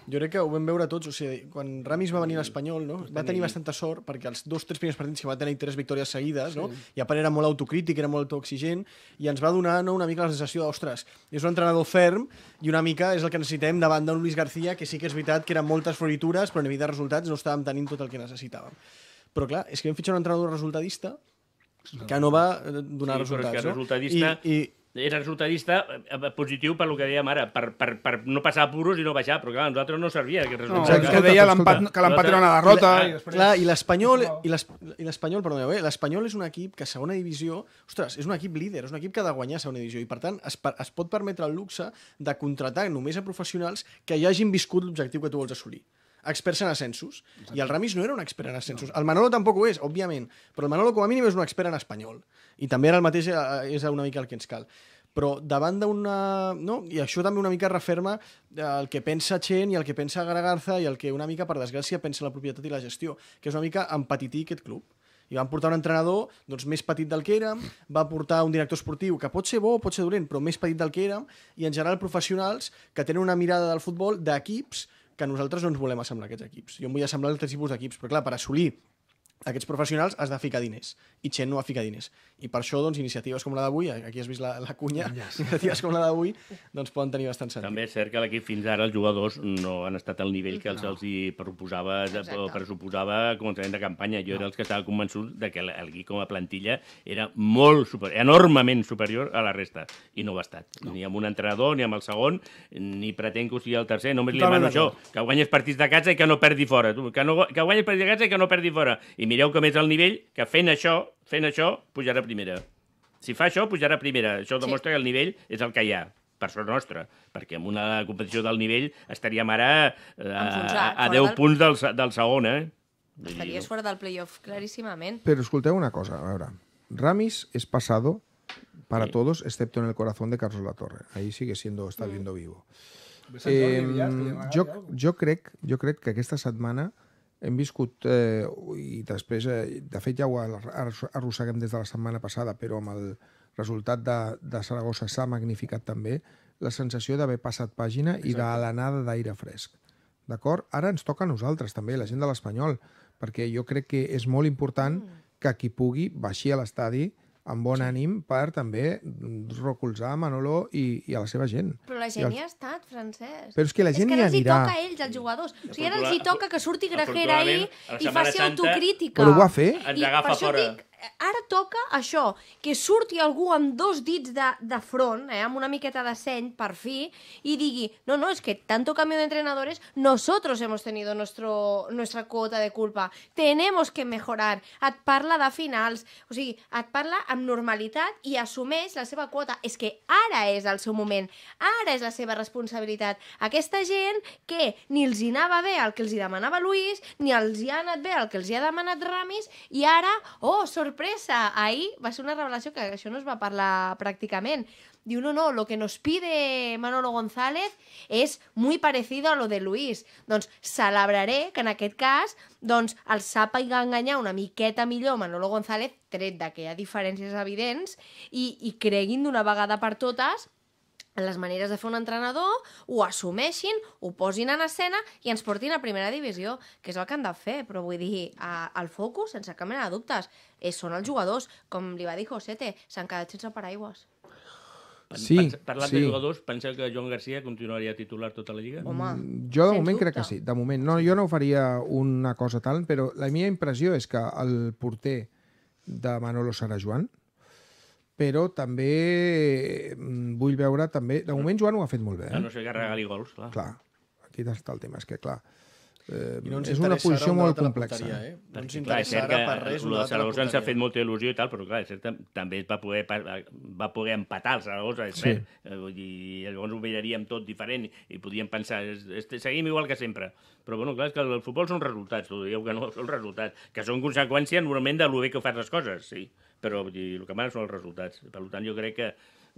Jo crec que ho vam veure tots, o sigui, quan Ramis va venir a l'Espanyol, no? va tenir bastanta sort, perquè els dos, tres primers partits que va tenir tres victòries seguides, no? i a part era molt autocrític, era molt autoexigent, i ens va donar no, una mica la sensació, ostres, és un entrenador ferm, i una mica és el que necessitem davant d'un Luis García, que sí que és veritat que eren moltes floritures, però en nivell de resultats no estàvem tenint tot el que necessitàvem. Però clar, és que hem fitxar un entrenador resultadista que no va eh, donar sí, resultats. Que no? resultadista... I, i era resultadista eh, eh, positiu per lo que dèiem ara, per, per, per no passar puros i no baixar, però clar, nosaltres no servia aquest resultat. No, que, que deia que l'empat era una derrota. I, i Clar, i l'Espanyol, i l'Espanyol, perdoneu, eh? l'Espanyol és un equip que a segona divisió, ostres, és un equip líder, és un equip que ha de guanyar a segona divisió, i per tant es, es pot permetre el luxe de contratar només a professionals que ja hagin viscut l'objectiu que tu vols assolir experts en ascensos. Exacte. I el Ramis no era un expert en ascensos. No. El Manolo tampoc ho és, òbviament, però el Manolo com a mínim és un expert en espanyol. I també ara el mateix eh, és una mica el que ens cal però davant d'una... No? I això també una mica referma eh, el que pensa Chen i el que pensa Garagarza i el que una mica, per desgràcia, pensa la propietat i la gestió, que és una mica empatitir aquest club. I van portar un entrenador doncs, més petit del que érem, va portar un director esportiu que pot ser bo, pot ser dolent, però més petit del que érem, i en general professionals que tenen una mirada del futbol d'equips que nosaltres no ens volem assemblar a aquests equips. Jo em vull assemblar a altres tipus d'equips, però clar, per assolir aquests professionals has de ficar diners i Chen no ha ficat diners i per això doncs, iniciatives com la d'avui, aquí has vist la, la cunya yes. iniciatives com la d'avui doncs, poden tenir bastant sentit. També és cert que l'equip fins ara els jugadors no han estat al nivell que els, no. els hi proposava, o pressuposava a començament de campanya, jo no. era els que estava convençut de que l'equip com a plantilla era molt superior, enormement superior a la resta, i no ho ha estat no. ni amb un entrenador, ni amb el segon ni pretén que ho sigui el tercer, només li demano això que guanyes partits de casa i que no perdi fora que, no, que guanyes partits de casa i que no perdi fora, i mireu que més el nivell, que fent això, fent això, pujarà a primera. Si fa això, pujarà a primera. Això demostra sí. que el nivell és el que hi ha per sort nostra, perquè en una competició del nivell estaríem ara eh, a, a 10 del... punts del, del segon, eh? Estaries fora del playoff claríssimament. Però escolteu una cosa, a veure. Ramis és passado para sí. todos, excepto en el corazón de Carlos La Torre. Ahí sigue siendo, está mm. viendo vivo. Eh, jo, jo, crec, jo crec que aquesta setmana hem viscut, eh, i després, eh, de fet ja ho arrosseguem des de la setmana passada, però amb el resultat de, de Saragossa s'ha magnificat també, la sensació d'haver passat pàgina Exacte. i de l'anada d'aire fresc. D'acord? Ara ens toca a nosaltres també, la gent de l'Espanyol, perquè jo crec que és molt important mm. que qui pugui baixi a l'estadi, amb bon sí. ànim per també mm, recolzar Manolo i, i a la seva gent. Però la gent el... hi ha estat, Francesc. Però és que la gent és que hi anirà. És que ara els hi toca a ells, els jugadors. O sigui, ara els hi toca que surti Grajera ahir i faci autocrítica. Però ho va fer. Ens agafa per fora. Dic, ara toca això, que surti algú amb dos dits de, de front, eh, amb una miqueta de seny, per fi, i digui, no, no, es que tanto cambio de entrenadores, nosotros hemos tenido nuestro, nuestra quota de culpa, tenemos que mejorar, et parla de finals, o sigui, et parla amb normalitat i assumeix la seva quota, és que ara és el seu moment, ara és la seva responsabilitat. Aquesta gent que ni els hi anava bé el que els hi demanava Luis, ni els hi ha anat bé el que els hi ha demanat Ramis, i ara, oh, sorprès, sorpresa! Ahir va ser una revelació que això no es va parlar pràcticament. Diu, no, no, lo que nos pide Manolo González és muy parecido a lo de Luis. Doncs celebraré que en aquest cas doncs, el sàpiga enganyar una miqueta millor Manolo González, tret de que hi ha diferències evidents, i, i creguin d'una vegada per totes les maneres de fer un entrenador ho assumeixin, ho posin en escena i ens portin a primera divisió, que és el que han de fer, però vull dir, a, al focus, sense cap mena de dubtes, és, eh, són els jugadors, com li va dir Josete, s'han quedat sense paraigües. Sí, parlant sí. de jugadors, penseu que Joan Garcia continuaria titular tota la Lliga? Mm, Home, jo de moment dubte. crec que sí, de moment. No, jo no faria una cosa tal, però la meva impressió és que el porter de Manolo Sarajuan, però també mm, vull veure també... De moment Joan ho ha fet molt bé. Eh? no sé que regali gols, clar. Clar, aquí està el tema, és que clar... Eh, eh? eh, no és una posició molt complexa. Punteria, eh? No ens interessa clar, per res. El Saragossa ens ha fet molta il·lusió i tal, però clar, cert, també va poder, va poder empatar el Saragossa, és sí. cert. Eh, I llavors ho miraríem tot diferent i podíem pensar, seguim igual que sempre. Però bueno, clar, és que el futbol són resultats, tu dieu que no, són resultats, que són conseqüència normalment de lo bé que fas les coses, sí però vull dir, el que manen són els resultats. Per tant, jo crec que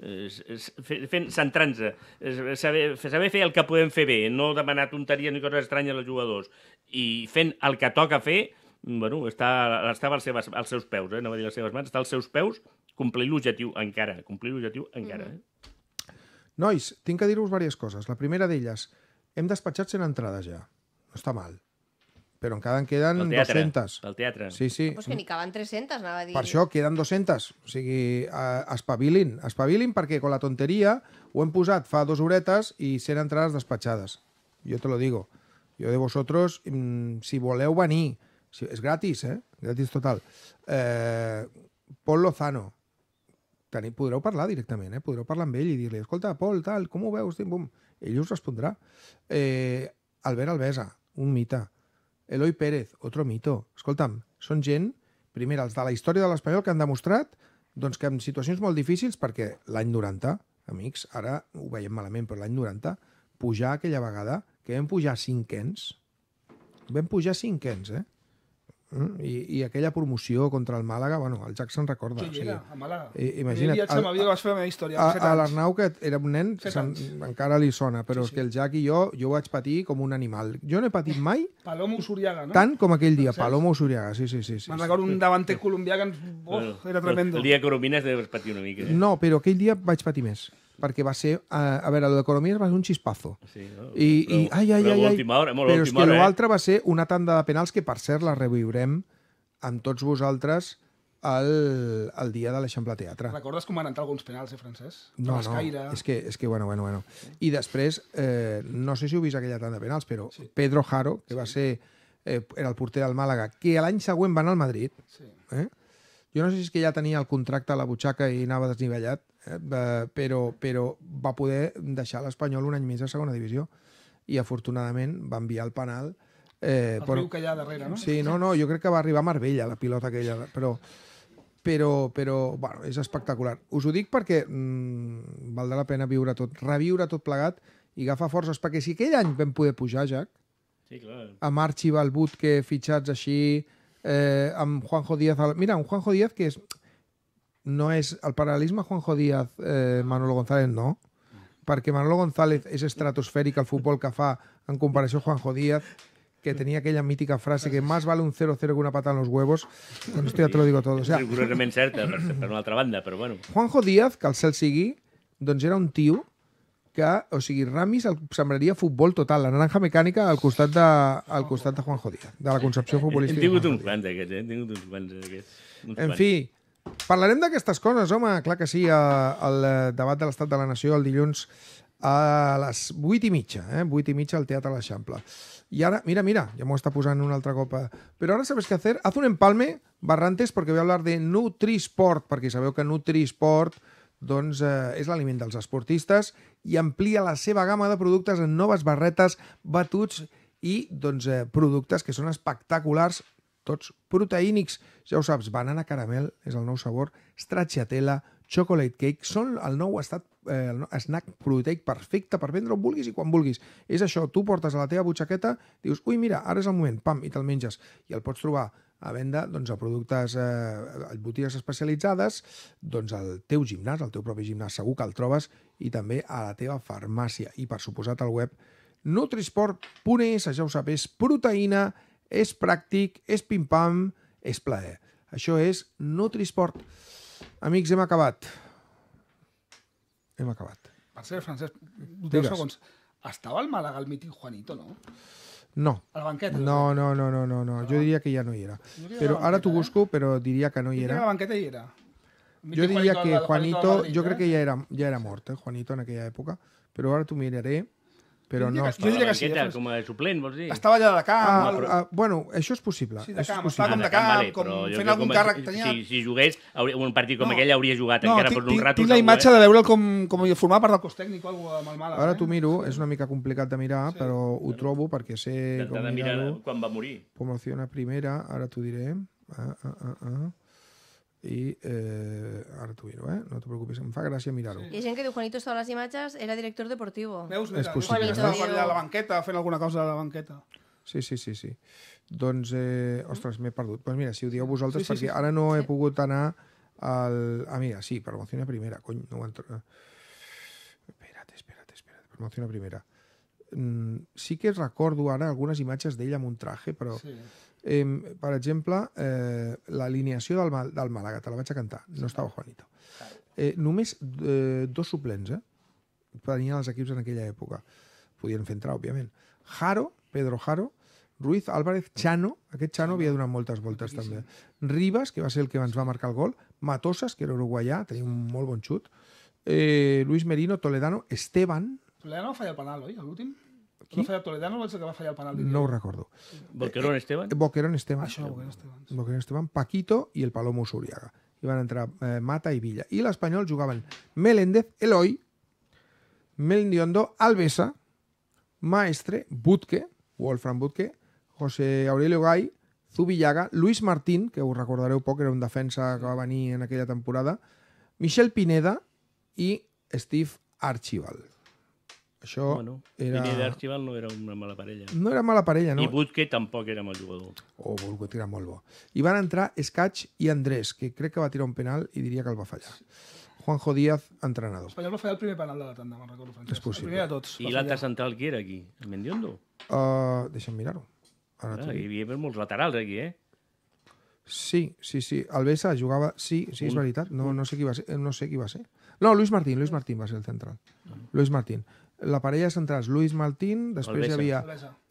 eh, centrant-se, saber, saber fer el que podem fer bé, no demanar tonteria ni coses estranyes als jugadors, i fent el que toca fer, bueno, està, estava als, seves, als seus peus, eh? no va dir les seves mans, està als seus peus, complir l'objectiu encara, complir l'objectiu encara. Mm -hmm. eh? Nois, tinc que dir-vos diverses coses. La primera d'elles, hem despatxat 100 entrades ja. No està mal però encara en queden teatre, 200. Del teatre. Sí, sí. No, pues que n'hi caben 300, anava a dir. Per això queden 200. O sigui, espavilin. Espavilin perquè con la tonteria ho hem posat fa dues horetes i 100 entrades despatxades. Jo te lo digo. Jo de vosotros, mm, si voleu venir, si, és gratis, eh? Gratis total. Eh, Pol Lozano. Teniu, podreu parlar directament, eh? Podreu parlar amb ell i dir-li, escolta, Pol, tal, com ho veus? Bum. Ell us respondrà. Eh, Albert Alvesa, un mite Eloi Pérez, otro mito. Escolta'm, són gent, primer, els de la història de l'Espanyol que han demostrat doncs, que en situacions molt difícils, perquè l'any 90, amics, ara ho veiem malament, però l'any 90, pujar aquella vegada, que vam pujar cinquens, vam pujar cinquens, eh? Mm? I, i aquella promoció contra el Màlaga, bueno, el Jackson recorda. sí, o sigui, era, a Màlaga. imagina't. El, viatge a vas fer la meva història. A, a l'Arnau, que era un nen, encara li sona, però sí, sí. és que el Jack i jo, jo vaig patir com un animal. Jo no he patit mai... Palomo Usuriaga, no? Tant com aquell dia, Palomo Usuriaga, sí, sí, sí. sí Me'n recordo un davanter colombià que ens... Oh, era tremendo. El dia que Coromines deves patir una mica. Eh? No, però aquell dia vaig patir més perquè va ser... A, eh, a veure, l'economia va ser un xispazo. Sí, no? I, però, i, ai, ai, ai, però, ai. però és que l'altre eh? va ser una tanda de penals que, per cert, la reviurem amb tots vosaltres el, el dia de l'Eixample Teatre. Recordes com van entrar alguns penals, eh, Francesc? No, no, és que, és que bueno, bueno, bueno. I després, eh, no sé si heu vist aquella tanda de penals, però sí. Pedro Jaro, que sí. va ser eh, era el porter del Màlaga, que l'any següent va anar al Madrid, sí. eh? jo no sé si és que ja tenia el contracte a la butxaca i anava desnivellat, eh, però, però va poder deixar l'Espanyol un any més a segona divisió i afortunadament va enviar el penal Eh, el però... riu que hi ha darrere, no? Sí, no, no, jo crec que va arribar a Marbella, la pilota aquella, però però, però bueno, és espectacular. Us ho dic perquè mmm, valdrà la pena viure tot, reviure tot plegat i agafar forces, perquè si aquell any vam poder pujar, Jack, sí, clar. amb Archie Butke que fitxats així, eh, amb Juanjo Díaz... Mira, un Juanjo Díaz que és no és... El paral·lelisme Juanjo Díaz, eh, Manolo González, no. Perquè Manolo González és estratosfèric al futbol que fa en comparació a Juanjo Díaz, que tenia aquella mítica frase que más vale un 0-0 que una pata en los huevos. Doncs esto ya te lo digo todo. O sea, Rigorosament certa, per, per una altra banda, però bueno. Juanjo Díaz, que el cel sigui, doncs era un tio que, o sigui, Ramis el sembraria futbol total, la naranja mecànica al costat de, al costat de Juanjo Díaz, de la concepció futbolística. Hem tingut uns quants, aquests, eh? Hem tingut uns quants, aquests. Uns en fi, Parlarem d'aquestes coses, home, clar que sí, al debat de l'Estat de la Nació el dilluns a les 8 i mitja, eh? 8 i mitja al Teatre de l'Eixample. I ara, mira, mira, ja m'ho està posant un altra copa. Però ara sabes què fer? Haz un empalme, Barrantes, perquè vull a hablar de Nutrisport, perquè sabeu que Nutrisport doncs, eh, és l'aliment dels esportistes i amplia la seva gamma de productes en noves barretes, batuts i doncs, eh, productes que són espectaculars tots proteínics. Ja ho saps, banana caramel és el nou sabor, stracciatella, chocolate cake, són el nou estat, eh, el snack proteic perfecte per vendre on vulguis i quan vulguis. És això, tu portes a la teva butxaqueta, dius, ui, mira, ara és el moment, pam, i te'l menges. I el pots trobar a venda doncs, a productes, eh, a botigues especialitzades, doncs al teu gimnàs, al teu propi gimnàs segur que el trobes, i també a la teva farmàcia. I per suposat al web nutrisport.es, ja ho sap, és proteïna, és pràctic, és pim-pam, és plaer. Això és Nutrisport. Amics, hem acabat. Hem acabat. Per cert, Francesc, 10 Digues. segons. Estava al Màlaga el mític Juanito, no? No. A la banqueta? No, no, no, no, no. no. Jo diria que ja no hi era. Però ara t'ho busco, però diria que no hi era. A la banqueta hi era. Jo diria que Juanito, jo crec eh? que ja era, ja era mort, eh, Juanito, en aquella època, però ara t'ho miraré. Però no, jo diria que sí. Eh? Com a suplent, vols dir? Estava allà de camp. Ah, ah, però... ah, bueno, això és possible. Sí, de camp, estava com de camp, vale, com fent algun com càrrec. Tenia... Si, si jugués, hauria, un partit com no, aquell hauria jugat no, encara per un rato. Tinc la imatge eh? de veure'l com, com formar part del cos tècnic o alguna cosa malmada. Ara eh? t'ho miro, és una mica complicat de mirar, però ho trobo perquè sé com mirar quan va morir. Promoció una primera, ara t'ho diré. Ah, ah, ah, ah i eh, ara t'ho miro, eh? no te preocupis, em fa gràcia mirar-ho. Sí. Hi ha gent que diu Juanito estava a les imatges, era director deportivo. Veus, mira, és possible. Juanito estava allà a la banqueta, fent alguna cosa a la banqueta. Sí, sí, sí, sí. Doncs, eh, ostres, m'he perdut. Doncs pues mira, si ho dieu vosaltres, sí, sí, perquè sí. ara no he pogut anar al... Ah, mira, sí, promoció primera, cony, no ho entro... Espera't, eh. espera't, espera't, promoció primera. Mm, sí que recordo ara algunes imatges d'ell amb un traje, però... Sí Eh, per exemple, eh, l'alineació del, del Màlaga, te la vaig a cantar, no estava Juanito. Eh, només eh, dos suplents eh, tenien els equips en aquella època. Podien fer entrar, òbviament. Jaro, Pedro Jaro, Ruiz Álvarez, Chano, aquest Chano havia donat moltes voltes també. Ribas, que va ser el que ens va marcar el gol, Matosas, que era uruguaià, tenia un molt bon xut, eh, Luis Merino, Toledano, Esteban... Toledano falla el penal, oi, l'últim? Qui? Va fallar Toledano o el que va fallar el penalti? No ho recordo. Boquerón eh, eh, Esteban? Boquerón Esteban. Això, Boquerón Esteban. Boquerón Esteban, Paquito i el Palomo Usuriaga. Hi van entrar eh, Mata i Villa. I l'Espanyol jugaven Meléndez, Eloi, Melendiondo, Alvesa, Maestre, Butke, Wolfram Butke, José Aurelio Gai, Zubillaga, Luis Martín, que us recordareu poc, era un defensa que va venir en aquella temporada, Michel Pineda i Steve Archibald. Això bueno, era... Primer d'Archibald no era una mala parella. No era mala parella, no. I Butke tampoc era mal jugador. Oh, Butke era molt bo. I van entrar Escaig i Andrés, que crec que va tirar un penal i diria que el va fallar. Juanjo Díaz, entrenador. Espanyol va fallar el primer penal de la tanda, me'n recordo, Francesc. És possible. El primer de tots. I l'altre central qui era aquí? El Mendiondo? Uh, deixa'm mirar-ho. Ara ah, hi havia molts laterals aquí, eh? Sí, sí, sí. El Bessa jugava... Sí, sí, és veritat. No, no, sé qui va ser. no sé qui va ser. No, Luis Martín, Luis Martín va ser el central. Luis Martín la parella centrals, Luis Martín, després hi havia...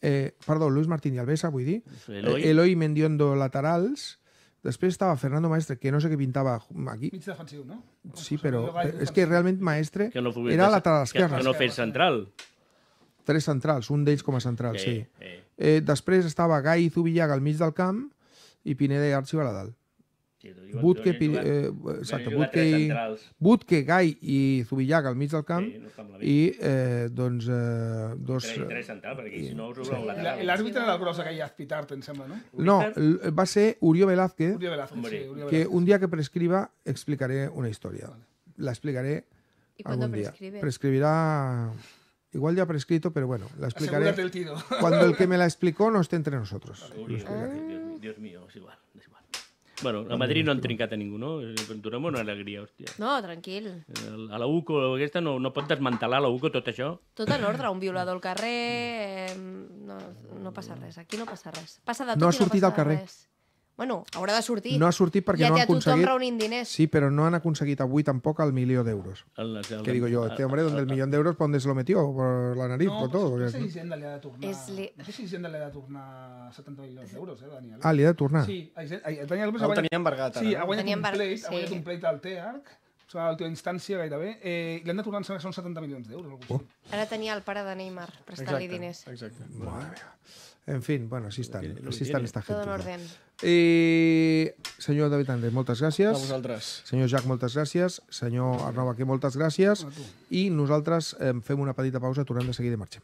Eh, perdó, Luis Martín i Alvesa, vull dir. Eloi. Eh, Eloi Mendiondo laterals. Després estava Fernando Maestre, que no sé què pintava aquí. Mig defensiu, no? Sí, però doncs és que realment Maestre que no era lateral esquerra. Que, que no fes central. Tres centrals, un d'ells com a central, eh, sí. Eh. Eh, després estava Gai Zubillaga al mig del camp i Pineda i Arxiu a la dalt. Sí, Butke, Pi... eh, exacte, Butke, i, Butke, Gai i Zubillaga al mig del camp sí, no i eh, doncs eh, dos... Tres, central, perquè i, si no us obre sí. L'àrbitre eh? era la grossa ha Pitart, em sembla, no? No, va ser Urió Velázquez, Urió Velázquez sí, Urió Velázquez. que un dia que prescriba explicaré una història. Vale. La explicaré ¿Y dia. día. Igual ya prescrito, pero bueno, la explicaré. El cuando el que me la explicó no esté entre nosotros. Dios mío, es igual, es igual. Bueno, a Madrid no han trincat a ningú, no? Eh, Donem una alegria, hòstia. No, tranquil. A la UCO aquesta no, no pot desmantelar la UCO tot això. Tot en ordre, un violador al carrer... Eh, no, no passa res, aquí no passa res. Passa de tot No ha i no sortit passa al carrer. Res. Bueno, haurà de sortir. No ha sortit perquè ja no han aconseguit... Ja té tothom reunint diners. Sí, però no han aconseguit avui tampoc el milió d'euros. Que digo jo? este hombre, donde el millón de euros, dónde se lo metió? Por la nariz, no, por tot. No, sé si Hisenda li ha de tornar... Es li... No sé si Hisenda li ha de tornar 70 milions d'euros, eh, Daniel? Ah, li ha de tornar? Sí, Daniel López... Ho tenia embargat, ara. Sí, ha guanyat, un plate, sí. ha guanyat un plate al TEARC, o sigui, l'última instància gairebé, eh, i l'han de tornar, són 70 milions d'euros. Oh. Ara tenia el pare de Neymar prestant-li diners. Exacte, exacte. En fin, bueno, així estan, que, així estan esta gent. Todo en orden. I, eh, senyor David Andrés, moltes gràcies. A vosaltres. Senyor Jack, moltes gràcies. Senyor Arnau aquí, moltes gràcies. I nosaltres eh, fem una petita pausa, tornem de seguida i marxem.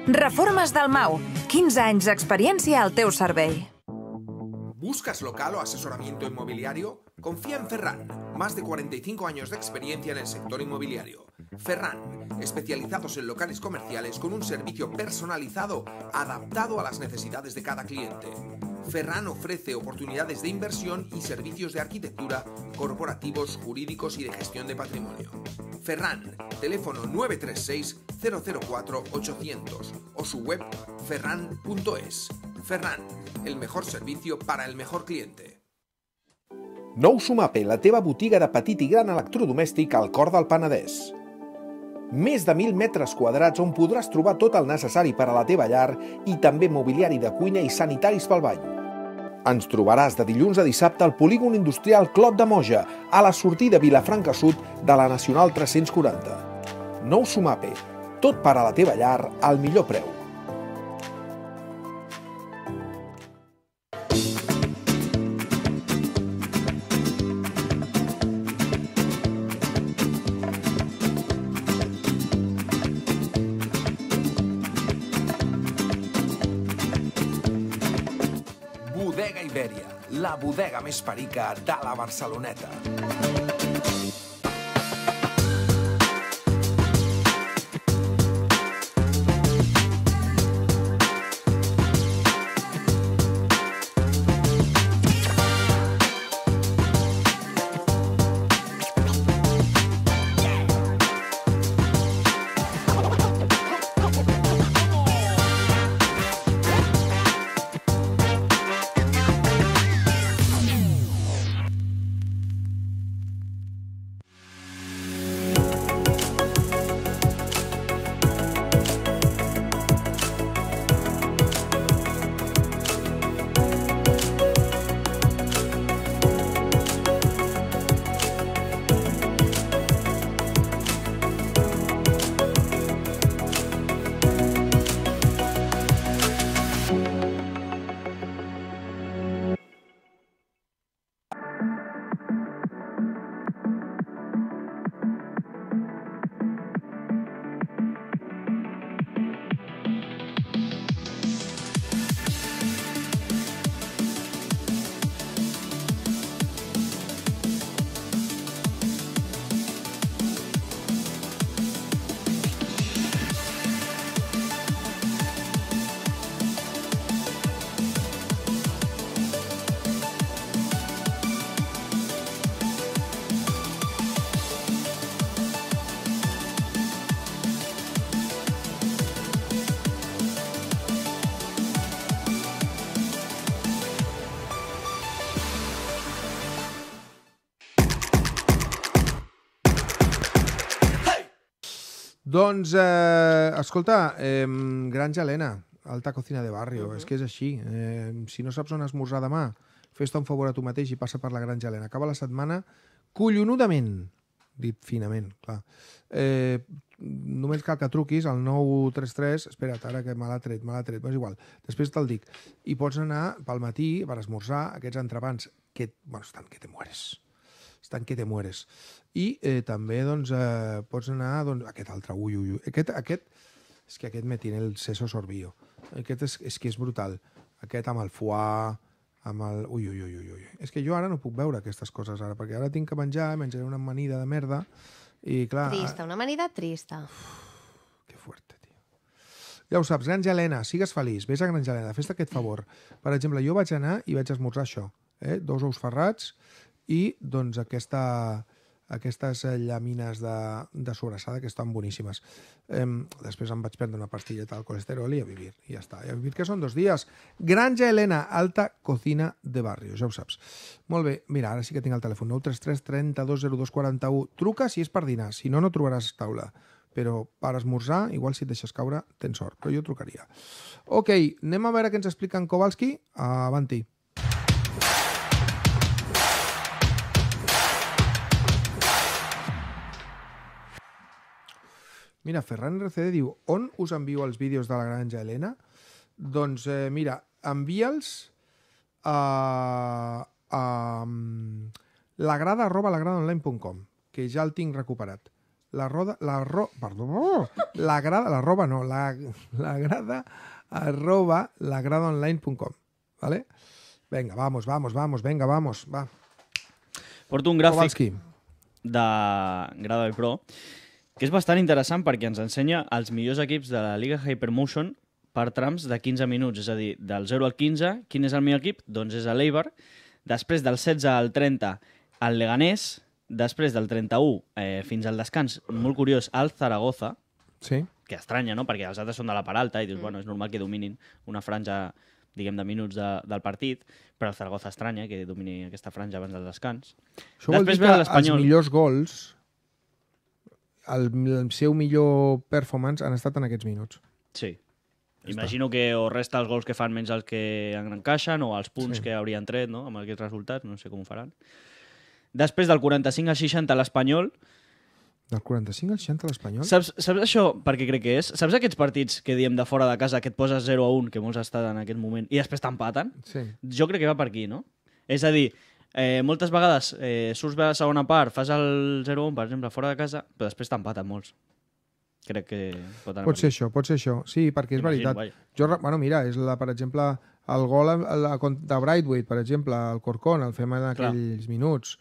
Reformas Dalmau. 15 años de experiencia al teu ¿Buscas local o asesoramiento inmobiliario? Confía en Ferran. Más de 45 años de experiencia en el sector inmobiliario. Ferran, especializados en locales comerciales con un servicio personalizado adaptado a las necesidades de cada cliente. Ferran ofrece oportunidades de inversión y servicios de arquitectura, corporativos, jurídicos y de gestión de patrimonio. Ferran, teléfono 936-004-800 o su web ferran.es. Ferran, el mejor servicio para el mejor cliente. No Sumape, la teva botiga de petit gran al cor del més de 1.000 metres quadrats on podràs trobar tot el necessari per a la teva llar i també mobiliari de cuina i sanitaris pel bany. Ens trobaràs de dilluns a dissabte al polígon industrial Clot de Moja, a la sortida Vilafranca Sud de la Nacional 340. Nou Sumape, tot per a la teva llar al millor preu. més perica de la Barceloneta. Doncs, eh, escolta, eh, Granja Helena, alta cocina de barrio, uh mhm. -huh. és que és així. Eh, si no saps on esmorzar demà, fes-te un favor a tu mateix i passa per la Granja Helena. Acaba la setmana collonudament, dit finament, clar. Eh, només cal que truquis al 933... Espera't, ara que me l'ha tret, me l'ha tret, però és igual. Després te'l dic. I pots anar pel matí per esmorzar aquests entrepans que, bueno, estan que te mueres. Estan que te mueres i eh, també doncs, eh, pots anar doncs, aquest altre, ui, ui, ui. Aquest, aquest, és que aquest me tiene el seso sorbio Aquest és, és que és brutal. Aquest amb el foie, amb el... Ui, ui, ui, ui, ui. És que jo ara no puc veure aquestes coses ara, perquè ara tinc que menjar, menjaré una amanida de merda, i clar... Trista, una amanida trista. Uf, que fuerte, tio. Ja ho saps, Granja Helena, sigues feliç, vés a Granja Helena, fes aquest favor. Per exemple, jo vaig anar i vaig esmorzar això, eh? dos ous ferrats i doncs aquesta aquestes eh, llamines de, de sobrassada que estan boníssimes. Eh, després em vaig prendre una pastilleta al colesterol i a vivir, i ja està. I a vivir que són dos dies. Granja Helena, alta cocina de barri, ja ho saps. Molt bé, mira, ara sí que tinc el telèfon 933 320241. Truca si és per dinar, si no, no trobaràs taula però per esmorzar, igual si et deixes caure, tens sort, però jo trucaria. Ok, anem a veure què ens explica en Kowalski. Avanti. Mira, Ferran RCD diu, on us envio els vídeos de la granja Helena? Doncs eh, mira, envia'ls a, a mm, lagrada arroba lagradaonline.com que ja el tinc recuperat. La roda... La ro... Perdó. la grada... La roba no. La, la grada arroba lagradaonline.com ¿Vale? Venga, vamos, vamos, vamos. Venga, vamos. Va. Porto un gràfic Kowalski. de Grada Pro que és bastant interessant perquè ens ensenya els millors equips de la Liga Hypermotion per trams de 15 minuts, és a dir, del 0 al 15, quin és el millor equip? Doncs és l'Eibar, després del 16 al 30 el Leganés, després del 31 eh, fins al descans, molt curiós, el Zaragoza, sí. que estranya, no? perquè els altres són de la paralta alta i dius, mm. bueno, és normal que dominin una franja diguem, de minuts de, del partit, però el Zaragoza estranya que domini aquesta franja abans del descans. Això després vol dir que els millors gols el, el seu millor performance han estat en aquests minuts. Sí. Ja Imagino està. que o resta els gols que fan menys els que encaixen o els punts sí. que haurien tret no? amb aquests resultats, no sé com ho faran. Després del 45 al 60 l'Espanyol, del 45 al 60 l'Espanyol? Saps, saps això, perquè crec que és? Saps aquests partits que diem de fora de casa que et poses 0 a 1, que molts estan en aquest moment, i després t'empaten? Sí. Jo crec que va per aquí, no? És a dir, Eh, moltes vegades eh, surts de la segona part, fas el 0-1, per exemple, fora de casa, però després t'empaten molts. Crec que pot anar Pot ser això, pot ser això. Sí, perquè és veritat. Jo, bueno, mira, és la, per exemple, el gol a, la, de Brightway, per exemple, el Corcón, el fem en aquells Clar. minuts.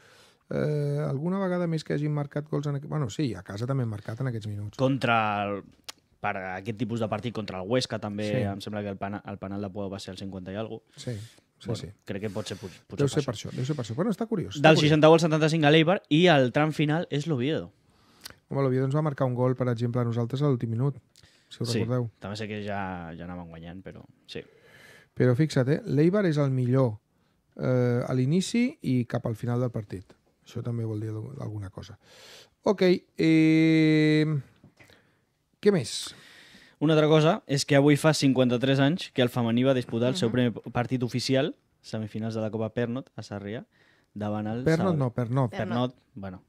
Eh, alguna vegada més que hagin marcat gols en... Bueno, sí, a casa també hem marcat en aquests minuts. Contra el, per aquest tipus de partit contra el Huesca també sí. em sembla que el, pena, el penal de Pau va ser el 50 i alguna cosa. Sí sí, bueno, sí. Crec que pot ser potser deu ser per això. Deu ser per això. Bueno, està curiós. Del està 61 al 75 a l'Eibar i el tram final és l'Oviedo. Home, l'Oviedo ens va marcar un gol, per exemple, a nosaltres a l'últim minut, si ho sí, recordeu. també sé que ja, ja anàvem guanyant, però sí. Però fixa't, eh? l'Eibar és el millor eh, a l'inici i cap al final del partit. Això també vol dir alguna cosa. Ok, eh... què més? Una altra cosa és que avui fa 53 anys que el femení va disputar el seu primer partit oficial, semifinals de la Copa Pernot, a Sarrià, davant el... Pernot Sal... no, Pernot. Pernot, bueno,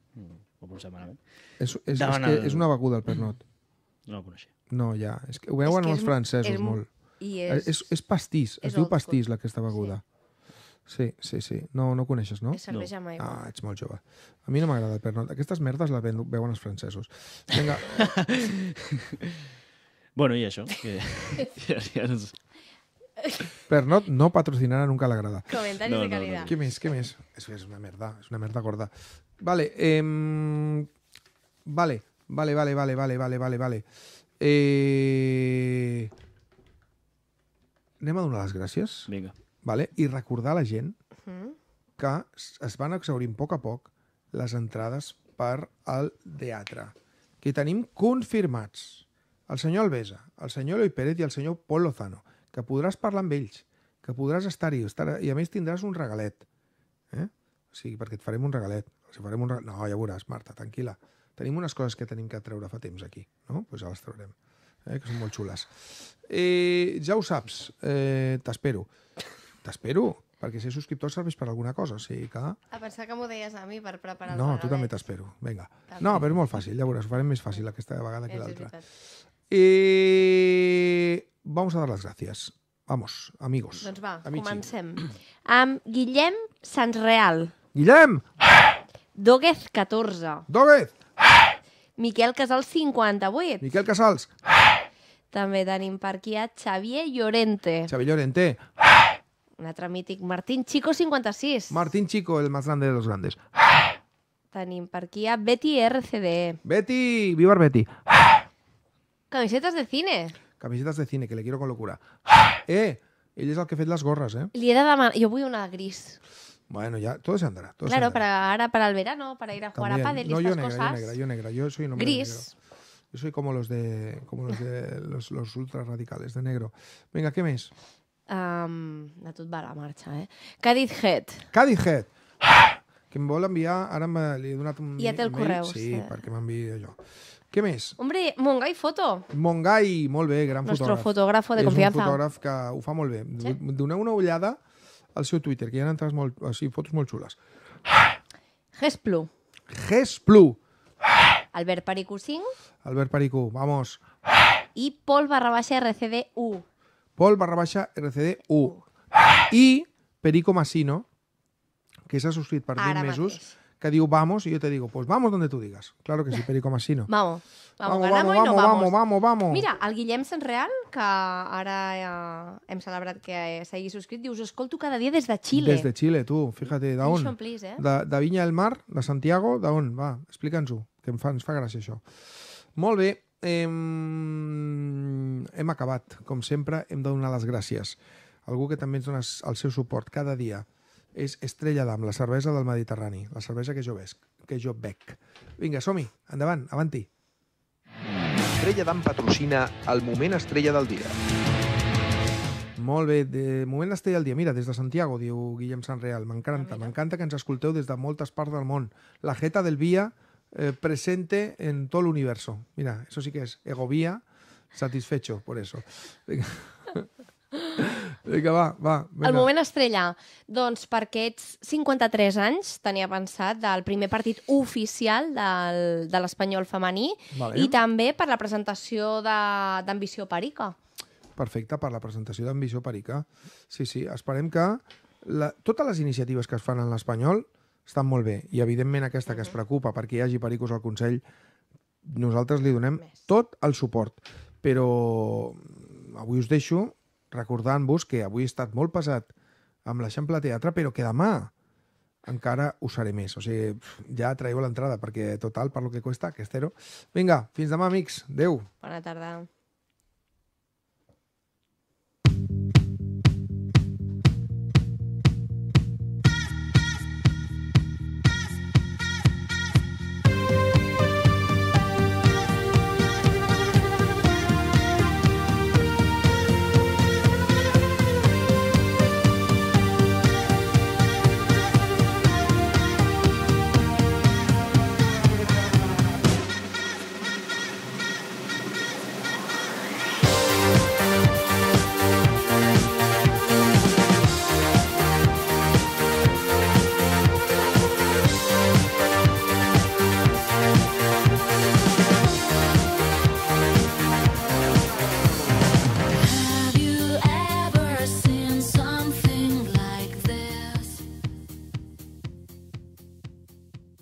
ho posem malament. És, és, és, que el... és una beguda, el Pernot. No el coneixia. No, ja. És que ho veuen els francesos, molt. I eh, és, és, és pastís, és es diu pastís, la, aquesta beguda. Sí. sí, sí, sí. No, no coneixes, no? no. Ah, ets molt jove. A mi no m'agrada el Pernod. Aquestes merdes la veuen els francesos. Vinga. Bueno, i això. Que... Per no, no patrocinar nunca la grada. Comentaris no, de calidad. No, no. ¿Qué més? ¿Qué més? Eso es una merda. es una merda gorda. Vale, eh, vale, vale, vale, vale, vale, vale, vale, vale. Eh... Anem a donar les gràcies. Vinga. Vale? I recordar a la gent que es van exaurint a poc a poc les entrades per al teatre, que tenim confirmats el senyor Alvesa, el senyor Eloi Pérez i el senyor Pol Lozano, que podràs parlar amb ells, que podràs estar-hi, estar i a més tindràs un regalet. Eh? O sigui, perquè et farem un regalet. O farem un regalet. No, ja veuràs, Marta, tranquil·la. Tenim unes coses que tenim que treure fa temps aquí, no? Doncs pues ja les traurem, eh? que són molt xules. Eh, ja ho saps, eh, t'espero. T'espero, perquè ser subscriptor serveix per alguna cosa, o sigui que... A pensar que m'ho deies a mi per preparar el No, regalet. tu també t'espero, vinga. No, però és molt fàcil, ja veuràs, ho farem més fàcil aquesta vegada que l'altra. Eh, vamos a dar las gracias. Vamos, amigos. Doncs va, amici. comencem. Amb Guillem Sans Real. Guillem! Doguez 14. Doguez! Miquel Casals 58. Miquel Casals. També tenim per aquí a Xavier Llorente. Xavier Llorente. Un altre mític. Martín Chico 56. Martín Chico, el más grande de los grandes. Tenim per aquí a Betty RCD. E. Betty, viva Betty. Betty. Camisetes de cine. Camisetes de cine, que le quiero con locura. ¡Ah! Eh! Ell és el que ha fet les gorres, eh? Li he de demanar... Jo vull una gris. Bueno, ya todo se andará. Todo claro, se andará. para ahora para el verano, para ir a jugar También. a pádel y no, estas yo negra, cosas. Yo negra, yo negra, yo soy un hombre gris. Negro. Yo soy como los de como los de los, los ultra radicales de negro. Venga, ¿qué mes? Um, de tot va la marxa, eh? Cádiz Head. Cádiz Head. que em vol enviar, ara me, li he donat un... Ja té el correu. Sí, sí. perquè m'enviï allò. Què més? Hombre, Mongai Foto. Mongai, molt bé, gran Nostro fotògraf. Nostre fotògrafo de confiança. És un fotògraf que ho fa molt bé. Sí? Doneu una ullada al seu Twitter, que hi ha entrades molt, o sigui, fotos molt xules. Gesplu. Gesplu. Albert Perico 5. Albert Perico, vamos. I Pol barra baixa RCD1. Pol barra baixa RCD1. I Perico Massino, que s'ha subscrit per 10 mesos. Mateix que diu vamos y yo te digo, pues vamos donde tú digas. Claro que sí, Perico Massino. Vamos. Vamos, vamos, vamos, i no vamos. Vamos, vamos, Mira, el Guillem Sanreal, que ara eh, hem celebrat que eh, s'hagi subscrit, dius, escolto cada dia des de Xile. Des de Xile, tu, fíjate, d'on? Eh? De, de Vinya del Mar, de Santiago, d'on? Va, explica'ns-ho, que em fa, ens fa gràcia això. Molt bé, hem, hem acabat. Com sempre, hem de donar les gràcies. Algú que també ens dona el seu suport cada dia és Estrella d'Am, la cervesa del Mediterrani, la cervesa que jo vesc, Que jo bec. Vinga, som-hi, endavant, avanti. Estrella d'Am patrocina el moment estrella del dia. Molt bé, de moment estrella del dia. Mira, des de Santiago, diu Guillem Sanreal. M'encanta, m'encanta que ens escolteu des de moltes parts del món. La jeta del via eh, presente en tot l'universo. Mira, eso sí que és egovia, satisfecho por eso. Vinga. Vinga, va, va. Vinga. El moment estrella. Doncs per ets 53 anys, tenia pensat, del primer partit oficial del, de l'Espanyol femení vale. i també per la presentació d'Ambició Perica. Perfecte, per la presentació d'Ambició Perica. Sí, sí, esperem que la, totes les iniciatives que es fan en l'Espanyol estan molt bé i evidentment aquesta que es preocupa perquè hi hagi pericos al Consell nosaltres li donem tot el suport però mm, avui us deixo recordant-vos que avui he estat molt pesat amb l'Eixample Teatre, però que demà encara ho seré més. O sigui, ja traieu l'entrada, perquè total, per lo que costa, que estero. Vinga, fins demà, amics. Adéu. Bona tarda.